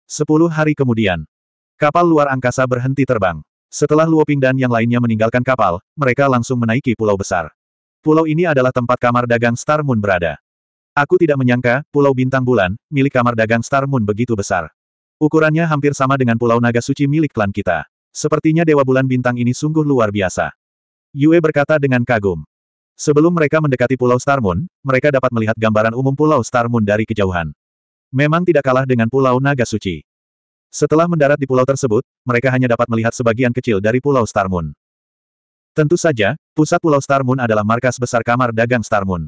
Sepuluh hari kemudian, kapal luar angkasa berhenti terbang. Setelah Luoping dan yang lainnya meninggalkan kapal, mereka langsung menaiki pulau besar. Pulau ini adalah tempat kamar dagang Star Moon berada. Aku tidak menyangka, pulau bintang bulan, milik kamar dagang Star Moon begitu besar. Ukurannya hampir sama dengan pulau naga suci milik klan kita. Sepertinya dewa bulan bintang ini sungguh luar biasa. Yue berkata dengan kagum. Sebelum mereka mendekati Pulau Star Moon, mereka dapat melihat gambaran umum Pulau Star Moon dari kejauhan. Memang tidak kalah dengan Pulau Naga Suci. Setelah mendarat di pulau tersebut, mereka hanya dapat melihat sebagian kecil dari Pulau Star Moon. Tentu saja, pusat Pulau Star Moon adalah markas besar kamar dagang Star Moon.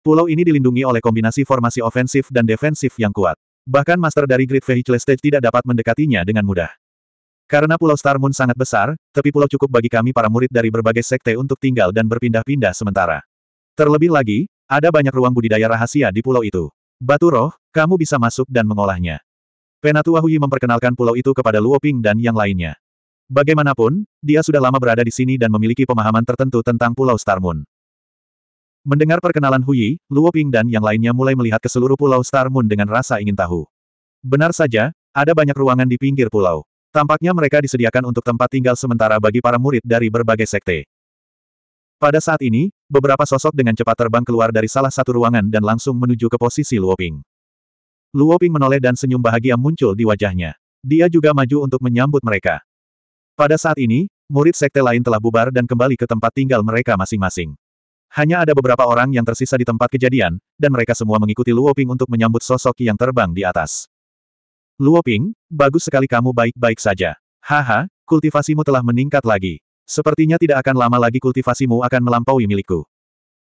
Pulau ini dilindungi oleh kombinasi formasi ofensif dan defensif yang kuat. Bahkan master dari Great Vehicle Stage tidak dapat mendekatinya dengan mudah. Karena Pulau Star Moon sangat besar, tepi pulau cukup bagi kami para murid dari berbagai sekte untuk tinggal dan berpindah-pindah sementara. Terlebih lagi, ada banyak ruang budidaya rahasia di pulau itu. Batu roh, kamu bisa masuk dan mengolahnya. Penatua Hui memperkenalkan pulau itu kepada Luo Ping dan yang lainnya. Bagaimanapun, dia sudah lama berada di sini dan memiliki pemahaman tertentu tentang Pulau Star Moon. Mendengar perkenalan Hui, Luo Ping dan yang lainnya mulai melihat ke seluruh Pulau Star Moon dengan rasa ingin tahu. Benar saja, ada banyak ruangan di pinggir pulau. Tampaknya mereka disediakan untuk tempat tinggal sementara bagi para murid dari berbagai sekte. Pada saat ini, beberapa sosok dengan cepat terbang keluar dari salah satu ruangan dan langsung menuju ke posisi Luoping. Luoping menoleh dan senyum bahagia muncul di wajahnya. Dia juga maju untuk menyambut mereka. Pada saat ini, murid sekte lain telah bubar dan kembali ke tempat tinggal mereka masing-masing. Hanya ada beberapa orang yang tersisa di tempat kejadian, dan mereka semua mengikuti Luoping untuk menyambut sosok yang terbang di atas. Luo Ping, bagus sekali kamu baik-baik saja. Haha, kultivasimu telah meningkat lagi. Sepertinya tidak akan lama lagi kultivasimu akan melampaui milikku.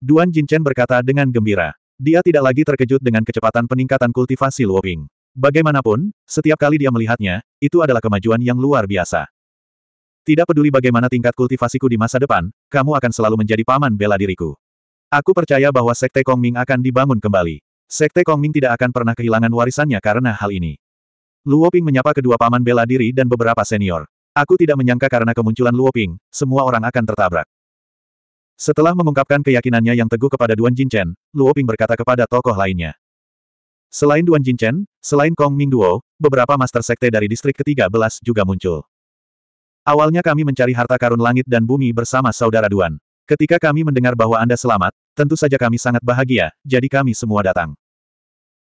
Duan Jinchen berkata dengan gembira. Dia tidak lagi terkejut dengan kecepatan peningkatan kultivasi Luo Ping. Bagaimanapun, setiap kali dia melihatnya, itu adalah kemajuan yang luar biasa. Tidak peduli bagaimana tingkat kultivasiku di masa depan, kamu akan selalu menjadi paman bela diriku. Aku percaya bahwa Sekte Kongming akan dibangun kembali. Sekte Kongming tidak akan pernah kehilangan warisannya karena hal ini. Luo Ping menyapa kedua paman bela diri dan beberapa senior. Aku tidak menyangka karena kemunculan Luo Ping, semua orang akan tertabrak. Setelah mengungkapkan keyakinannya yang teguh kepada Duan Jinchen, Luo Ping berkata kepada tokoh lainnya. Selain Duan Jinchen, selain Kong Mingduo, beberapa master sekte dari distrik ketiga belas juga muncul. Awalnya kami mencari harta karun langit dan bumi bersama saudara Duan. Ketika kami mendengar bahwa Anda selamat, tentu saja kami sangat bahagia, jadi kami semua datang.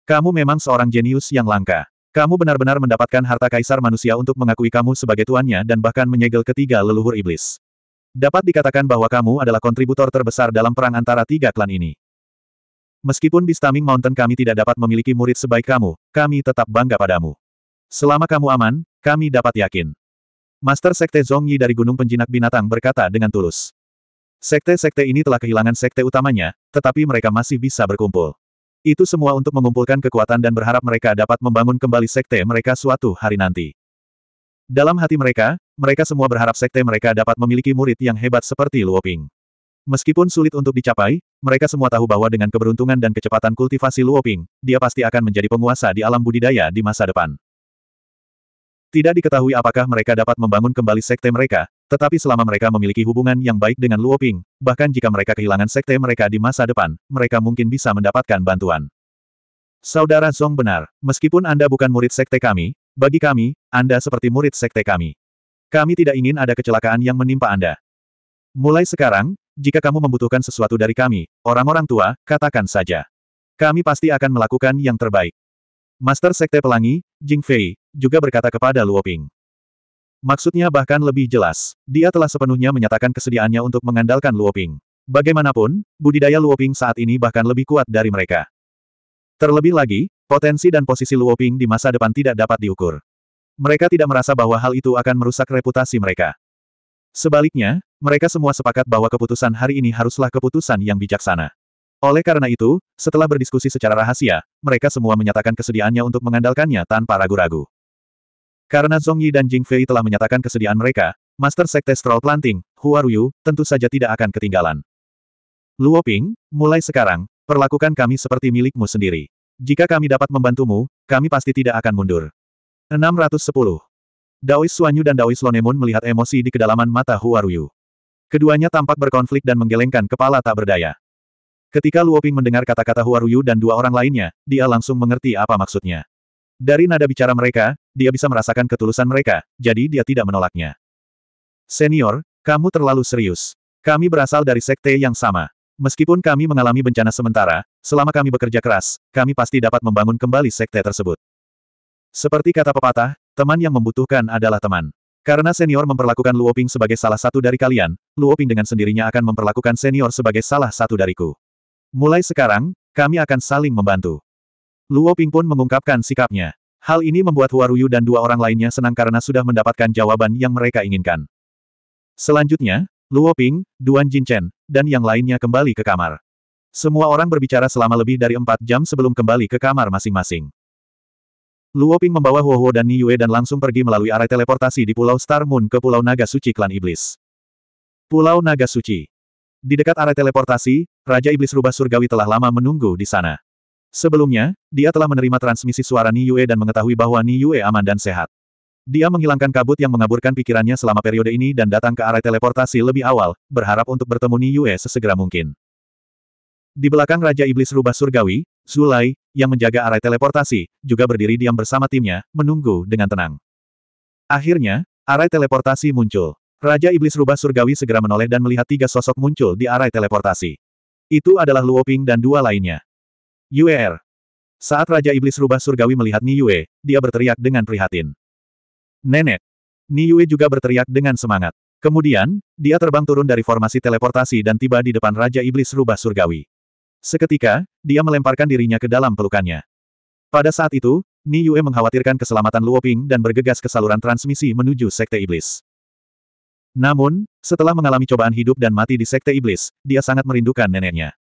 Kamu memang seorang jenius yang langka. Kamu benar-benar mendapatkan harta kaisar manusia untuk mengakui kamu sebagai tuannya dan bahkan menyegel ketiga leluhur iblis. Dapat dikatakan bahwa kamu adalah kontributor terbesar dalam perang antara tiga klan ini. Meskipun di Staming Mountain kami tidak dapat memiliki murid sebaik kamu, kami tetap bangga padamu. Selama kamu aman, kami dapat yakin. Master Sekte Zongyi dari Gunung Penjinak Binatang berkata dengan tulus. Sekte-sekte ini telah kehilangan sekte utamanya, tetapi mereka masih bisa berkumpul. Itu semua untuk mengumpulkan kekuatan dan berharap mereka dapat membangun kembali sekte mereka suatu hari nanti. Dalam hati mereka, mereka semua berharap sekte mereka dapat memiliki murid yang hebat seperti Luoping. Meskipun sulit untuk dicapai, mereka semua tahu bahwa dengan keberuntungan dan kecepatan kultivasi Luoping, dia pasti akan menjadi penguasa di alam budidaya di masa depan. Tidak diketahui apakah mereka dapat membangun kembali sekte mereka, tetapi selama mereka memiliki hubungan yang baik dengan Luoping, bahkan jika mereka kehilangan sekte mereka di masa depan, mereka mungkin bisa mendapatkan bantuan. Saudara Song benar, meskipun Anda bukan murid sekte kami, bagi kami, Anda seperti murid sekte kami. Kami tidak ingin ada kecelakaan yang menimpa Anda. Mulai sekarang, jika kamu membutuhkan sesuatu dari kami, orang-orang tua, katakan saja. Kami pasti akan melakukan yang terbaik. Master Sekte Pelangi, Jing Fei, juga berkata kepada Luoping. Maksudnya bahkan lebih jelas, dia telah sepenuhnya menyatakan kesediaannya untuk mengandalkan Luoping. Bagaimanapun, budidaya Luoping saat ini bahkan lebih kuat dari mereka. Terlebih lagi, potensi dan posisi Luoping di masa depan tidak dapat diukur. Mereka tidak merasa bahwa hal itu akan merusak reputasi mereka. Sebaliknya, mereka semua sepakat bahwa keputusan hari ini haruslah keputusan yang bijaksana. Oleh karena itu, setelah berdiskusi secara rahasia, mereka semua menyatakan kesediaannya untuk mengandalkannya tanpa ragu-ragu. Karena Zhong Yi dan Jing Fei telah menyatakan kesediaan mereka, Master Sekte Stroll Planting, Hua Ruyu, tentu saja tidak akan ketinggalan. Luo Ping, mulai sekarang, perlakukan kami seperti milikmu sendiri. Jika kami dapat membantumu, kami pasti tidak akan mundur. 610. Daois Suanyu dan Daois Lonemun melihat emosi di kedalaman mata Hua Ruyu. Keduanya tampak berkonflik dan menggelengkan kepala tak berdaya. Ketika Luoping mendengar kata-kata Hua dan dua orang lainnya, dia langsung mengerti apa maksudnya. Dari nada bicara mereka, dia bisa merasakan ketulusan mereka, jadi dia tidak menolaknya. Senior, kamu terlalu serius. Kami berasal dari sekte yang sama. Meskipun kami mengalami bencana sementara, selama kami bekerja keras, kami pasti dapat membangun kembali sekte tersebut. Seperti kata pepatah, teman yang membutuhkan adalah teman. Karena senior memperlakukan Luoping sebagai salah satu dari kalian, Luoping dengan sendirinya akan memperlakukan senior sebagai salah satu dariku. Mulai sekarang, kami akan saling membantu. Luo pun mengungkapkan sikapnya. Hal ini membuat Huaruyu dan dua orang lainnya senang karena sudah mendapatkan jawaban yang mereka inginkan. Selanjutnya, Luo Ping, Duan Jinchen, dan yang lainnya kembali ke kamar. Semua orang berbicara selama lebih dari empat jam sebelum kembali ke kamar masing-masing. Luo Ping membawa Huo Huo dan Yue dan langsung pergi melalui area teleportasi di Pulau Star Moon ke Pulau Naga Suci Klan Iblis. Pulau Naga Suci. Di dekat area teleportasi, Raja Iblis Rubah Surgawi telah lama menunggu di sana. Sebelumnya, dia telah menerima transmisi suara Ni Yue dan mengetahui bahwa Ni Yue aman dan sehat. Dia menghilangkan kabut yang mengaburkan pikirannya selama periode ini dan datang ke arah teleportasi lebih awal, berharap untuk bertemu Ni Yue sesegera mungkin. Di belakang Raja Iblis Rubah Surgawi, Zulai, yang menjaga arah teleportasi, juga berdiri diam bersama timnya, menunggu dengan tenang. Akhirnya, arah teleportasi muncul. Raja Iblis Rubah Surgawi segera menoleh dan melihat tiga sosok muncul di arah teleportasi. Itu adalah Luoping dan dua lainnya. Yuer. Saat Raja Iblis Rubah Surgawi melihat Yue, dia berteriak dengan prihatin. Nenek! Yue juga berteriak dengan semangat. Kemudian, dia terbang turun dari formasi teleportasi dan tiba di depan Raja Iblis Rubah Surgawi. Seketika, dia melemparkan dirinya ke dalam pelukannya. Pada saat itu, Ni Yue mengkhawatirkan keselamatan Luoping dan bergegas ke saluran transmisi menuju Sekte Iblis. Namun, setelah mengalami cobaan hidup dan mati di Sekte Iblis, dia sangat merindukan neneknya.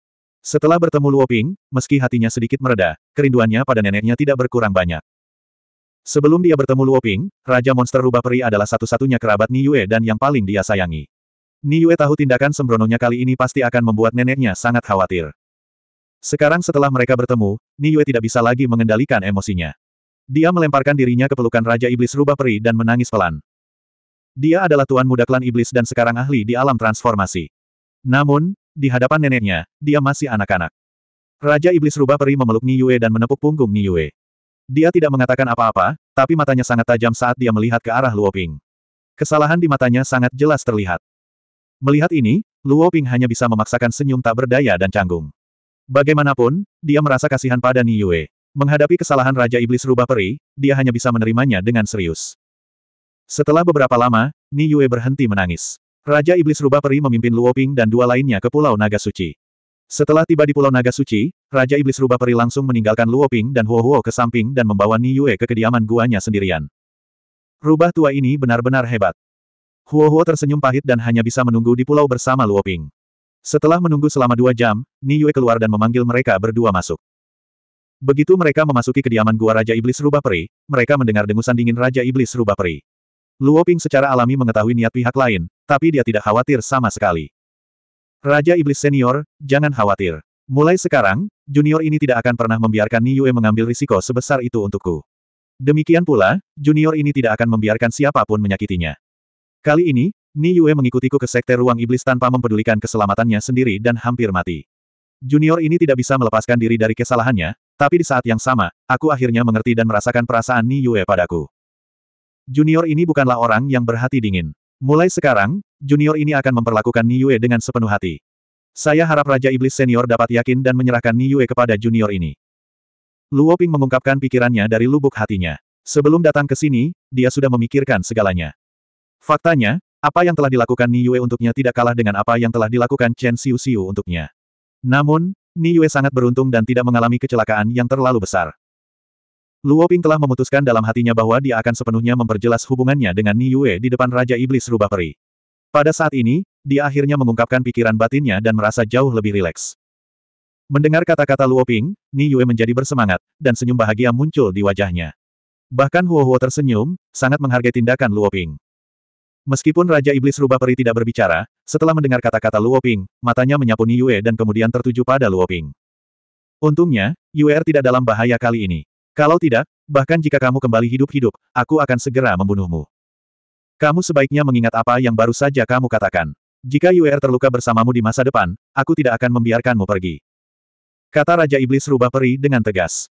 Setelah bertemu Luo Ping, meski hatinya sedikit mereda, kerinduannya pada neneknya tidak berkurang banyak. Sebelum dia bertemu Luo Ping, Raja Monster Rubah Peri adalah satu-satunya kerabat Ni Yue dan yang paling dia sayangi. Ni Yue tahu tindakan sembrononya kali ini pasti akan membuat neneknya sangat khawatir. Sekarang setelah mereka bertemu, Ni Yue tidak bisa lagi mengendalikan emosinya. Dia melemparkan dirinya ke pelukan Raja Iblis Rubah Peri dan menangis pelan. Dia adalah tuan muda klan iblis dan sekarang ahli di alam transformasi. Namun, di hadapan neneknya, dia masih anak-anak. Raja Iblis Rubah Peri memeluk Yue dan menepuk punggung Yue. Dia tidak mengatakan apa-apa, tapi matanya sangat tajam saat dia melihat ke arah Luoping. Kesalahan di matanya sangat jelas terlihat. Melihat ini, Luoping hanya bisa memaksakan senyum tak berdaya dan canggung. Bagaimanapun, dia merasa kasihan pada Yue. Menghadapi kesalahan Raja Iblis Rubah Peri, dia hanya bisa menerimanya dengan serius. Setelah beberapa lama, Ni Yue berhenti menangis. Raja Iblis Rubah Peri memimpin Luoping dan dua lainnya ke Pulau Naga Suci. Setelah tiba di Pulau Naga Suci, Raja Iblis Rubah Peri langsung meninggalkan Luoping dan Huo Huo ke samping dan membawa Ni Yue ke kediaman guanya sendirian. Rubah tua ini benar-benar hebat. Huo Huo tersenyum pahit dan hanya bisa menunggu di pulau bersama Luoping. Setelah menunggu selama dua jam, Ni Yue keluar dan memanggil mereka berdua masuk. Begitu mereka memasuki kediaman gua Raja Iblis Rubah Peri, mereka mendengar dengusan dingin Raja Iblis Rubah Peri. Luoping secara alami mengetahui niat pihak lain, tapi dia tidak khawatir sama sekali. Raja Iblis Senior, jangan khawatir. Mulai sekarang, junior ini tidak akan pernah membiarkan Niue mengambil risiko sebesar itu untukku. Demikian pula, junior ini tidak akan membiarkan siapapun menyakitinya. Kali ini, Niue mengikutiku ke sekte ruang iblis tanpa mempedulikan keselamatannya sendiri dan hampir mati. Junior ini tidak bisa melepaskan diri dari kesalahannya, tapi di saat yang sama, aku akhirnya mengerti dan merasakan perasaan Niue padaku. Junior ini bukanlah orang yang berhati dingin. Mulai sekarang, junior ini akan memperlakukan Ni Yue dengan sepenuh hati. Saya harap Raja Iblis Senior dapat yakin dan menyerahkan Ni Yue kepada junior ini. Luo Ping mengungkapkan pikirannya dari lubuk hatinya. Sebelum datang ke sini, dia sudah memikirkan segalanya. Faktanya, apa yang telah dilakukan Ni Yue untuknya tidak kalah dengan apa yang telah dilakukan Chen Xiu Xiu untuknya. Namun, Ni Yue sangat beruntung dan tidak mengalami kecelakaan yang terlalu besar. Luo Ping telah memutuskan dalam hatinya bahwa dia akan sepenuhnya memperjelas hubungannya dengan Ni Yue di depan Raja Iblis Rubah Peri. Pada saat ini, dia akhirnya mengungkapkan pikiran batinnya dan merasa jauh lebih rileks. Mendengar kata-kata Luo Ping, Ni Yue menjadi bersemangat, dan senyum bahagia muncul di wajahnya. Bahkan Huo Huo tersenyum, sangat menghargai tindakan Luo Ping. Meskipun Raja Iblis Rubah Peri tidak berbicara, setelah mendengar kata-kata Luo Ping, matanya menyapu Ni Yue dan kemudian tertuju pada Luo Ping. Untungnya, Yuer tidak dalam bahaya kali ini. Kalau tidak, bahkan jika kamu kembali hidup-hidup, aku akan segera membunuhmu. Kamu sebaiknya mengingat apa yang baru saja kamu katakan. Jika UR terluka bersamamu di masa depan, aku tidak akan membiarkanmu pergi. Kata Raja Iblis rubah peri dengan tegas.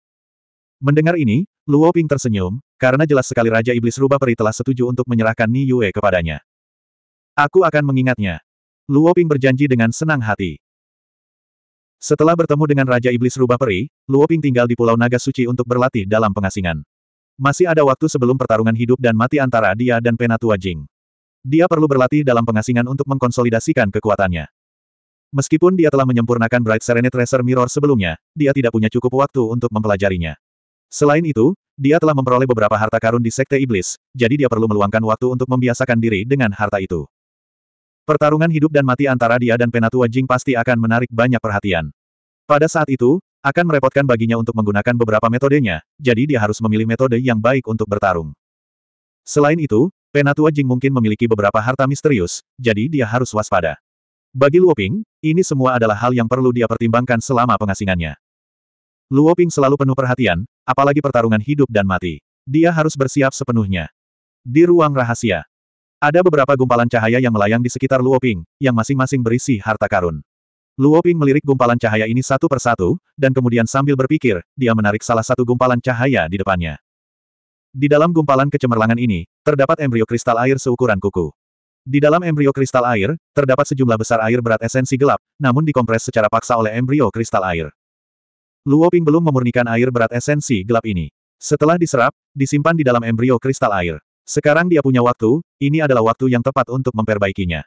Mendengar ini, Luo Ping tersenyum, karena jelas sekali Raja Iblis rubah peri telah setuju untuk menyerahkan Ni Yue kepadanya. Aku akan mengingatnya. Luo Ping berjanji dengan senang hati. Setelah bertemu dengan Raja Iblis Rubah Peri, Luo Ping tinggal di Pulau Naga Suci untuk berlatih dalam pengasingan. Masih ada waktu sebelum pertarungan hidup dan mati antara dia dan Penatua Jing. Dia perlu berlatih dalam pengasingan untuk mengkonsolidasikan kekuatannya. Meskipun dia telah menyempurnakan Bright Serenade Tracer Mirror sebelumnya, dia tidak punya cukup waktu untuk mempelajarinya. Selain itu, dia telah memperoleh beberapa harta karun di Sekte Iblis, jadi dia perlu meluangkan waktu untuk membiasakan diri dengan harta itu. Pertarungan hidup dan mati antara dia dan Penatua Jing pasti akan menarik banyak perhatian. Pada saat itu, akan merepotkan baginya untuk menggunakan beberapa metodenya, jadi dia harus memilih metode yang baik untuk bertarung. Selain itu, Penatua Jing mungkin memiliki beberapa harta misterius, jadi dia harus waspada. Bagi Luoping, ini semua adalah hal yang perlu dia pertimbangkan selama pengasingannya. Luoping selalu penuh perhatian, apalagi pertarungan hidup dan mati. Dia harus bersiap sepenuhnya. Di ruang rahasia, ada beberapa gumpalan cahaya yang melayang di sekitar Luoping, yang masing-masing berisi harta karun. Luoping melirik gumpalan cahaya ini satu persatu, dan kemudian sambil berpikir, dia menarik salah satu gumpalan cahaya di depannya. Di dalam gumpalan kecemerlangan ini, terdapat embrio kristal air seukuran kuku. Di dalam embrio kristal air, terdapat sejumlah besar air berat esensi gelap, namun dikompres secara paksa oleh embrio kristal air. Luoping belum memurnikan air berat esensi gelap ini. Setelah diserap, disimpan di dalam embrio kristal air. Sekarang dia punya waktu, ini adalah waktu yang tepat untuk memperbaikinya.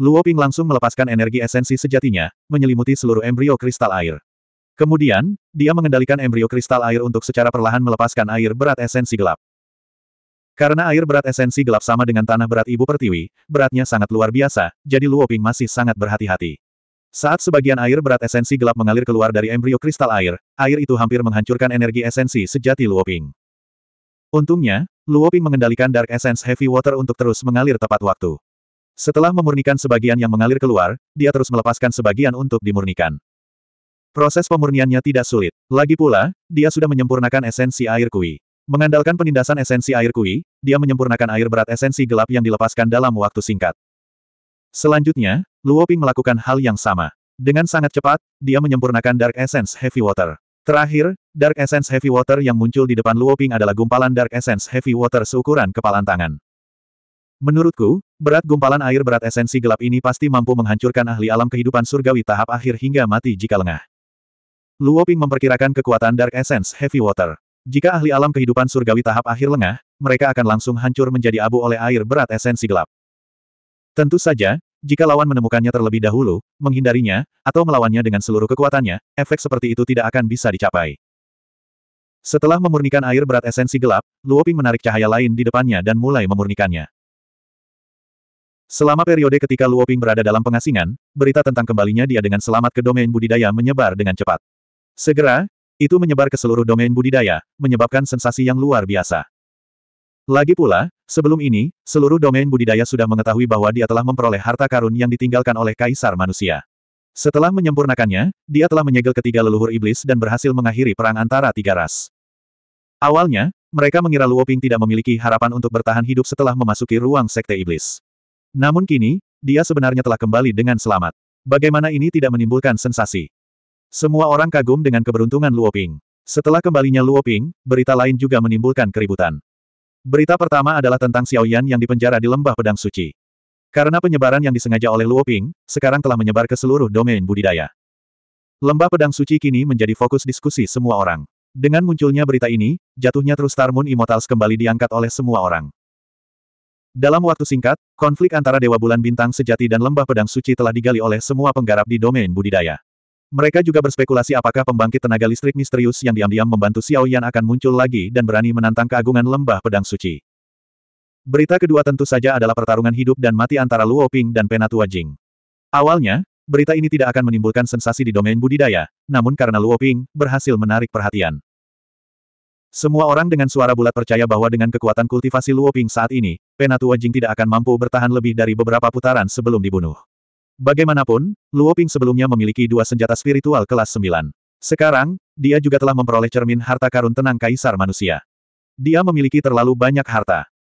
Luo Ping langsung melepaskan energi esensi sejatinya, menyelimuti seluruh embrio kristal air. Kemudian, dia mengendalikan embrio kristal air untuk secara perlahan melepaskan air berat esensi gelap. Karena air berat esensi gelap sama dengan tanah berat ibu pertiwi, beratnya sangat luar biasa, jadi Luo Ping masih sangat berhati-hati. Saat sebagian air berat esensi gelap mengalir keluar dari embrio kristal air, air itu hampir menghancurkan energi esensi sejati Luo Ping. Untungnya, Luoping mengendalikan Dark Essence Heavy Water untuk terus mengalir tepat waktu. Setelah memurnikan sebagian yang mengalir keluar, dia terus melepaskan sebagian untuk dimurnikan. Proses pemurniannya tidak sulit. Lagi pula, dia sudah menyempurnakan esensi air kui. Mengandalkan penindasan esensi air kui, dia menyempurnakan air berat esensi gelap yang dilepaskan dalam waktu singkat. Selanjutnya, Luoping melakukan hal yang sama. Dengan sangat cepat, dia menyempurnakan Dark Essence Heavy Water. Terakhir, Dark Essence Heavy Water yang muncul di depan Luoping adalah gumpalan Dark Essence Heavy Water seukuran kepalan tangan. Menurutku, berat gumpalan air berat esensi gelap ini pasti mampu menghancurkan ahli alam kehidupan surgawi tahap akhir hingga mati jika lengah. Luoping memperkirakan kekuatan Dark Essence Heavy Water. Jika ahli alam kehidupan surgawi tahap akhir lengah, mereka akan langsung hancur menjadi abu oleh air berat esensi gelap. Tentu saja, jika lawan menemukannya terlebih dahulu, menghindarinya, atau melawannya dengan seluruh kekuatannya, efek seperti itu tidak akan bisa dicapai. Setelah memurnikan air berat esensi gelap, Luoping menarik cahaya lain di depannya dan mulai memurnikannya. Selama periode ketika Luoping berada dalam pengasingan, berita tentang kembalinya dia dengan selamat ke domain budidaya menyebar dengan cepat. Segera, itu menyebar ke seluruh domain budidaya, menyebabkan sensasi yang luar biasa. Lagi pula, sebelum ini, seluruh domain budidaya sudah mengetahui bahwa dia telah memperoleh harta karun yang ditinggalkan oleh kaisar manusia. Setelah menyempurnakannya, dia telah menyegel ketiga leluhur iblis dan berhasil mengakhiri perang antara tiga ras. Awalnya, mereka mengira Luoping tidak memiliki harapan untuk bertahan hidup setelah memasuki ruang sekte iblis. Namun kini, dia sebenarnya telah kembali dengan selamat. Bagaimana ini tidak menimbulkan sensasi? Semua orang kagum dengan keberuntungan Luoping. Setelah kembalinya Luoping, berita lain juga menimbulkan keributan. Berita pertama adalah tentang Xiao Yan yang dipenjara di lembah pedang suci. Karena penyebaran yang disengaja oleh Luo Ping, sekarang telah menyebar ke seluruh domain budidaya. Lembah pedang suci kini menjadi fokus diskusi semua orang. Dengan munculnya berita ini, jatuhnya terus Tarmun Moon Immortals kembali diangkat oleh semua orang. Dalam waktu singkat, konflik antara Dewa Bulan Bintang Sejati dan Lembah Pedang Suci telah digali oleh semua penggarap di domain budidaya. Mereka juga berspekulasi apakah pembangkit tenaga listrik misterius yang diam-diam membantu Xiao Yan akan muncul lagi dan berani menantang keagungan lembah pedang suci. Berita kedua tentu saja adalah pertarungan hidup dan mati antara Luo Ping dan Penatua Jing. Awalnya, berita ini tidak akan menimbulkan sensasi di domain budidaya, namun karena Luo Ping, berhasil menarik perhatian. Semua orang dengan suara bulat percaya bahwa dengan kekuatan kultivasi Luo Ping saat ini, Penatua Jing tidak akan mampu bertahan lebih dari beberapa putaran sebelum dibunuh. Bagaimanapun, Luo Ping sebelumnya memiliki dua senjata spiritual kelas 9. Sekarang, dia juga telah memperoleh cermin harta karun tenang kaisar manusia. Dia memiliki terlalu banyak harta.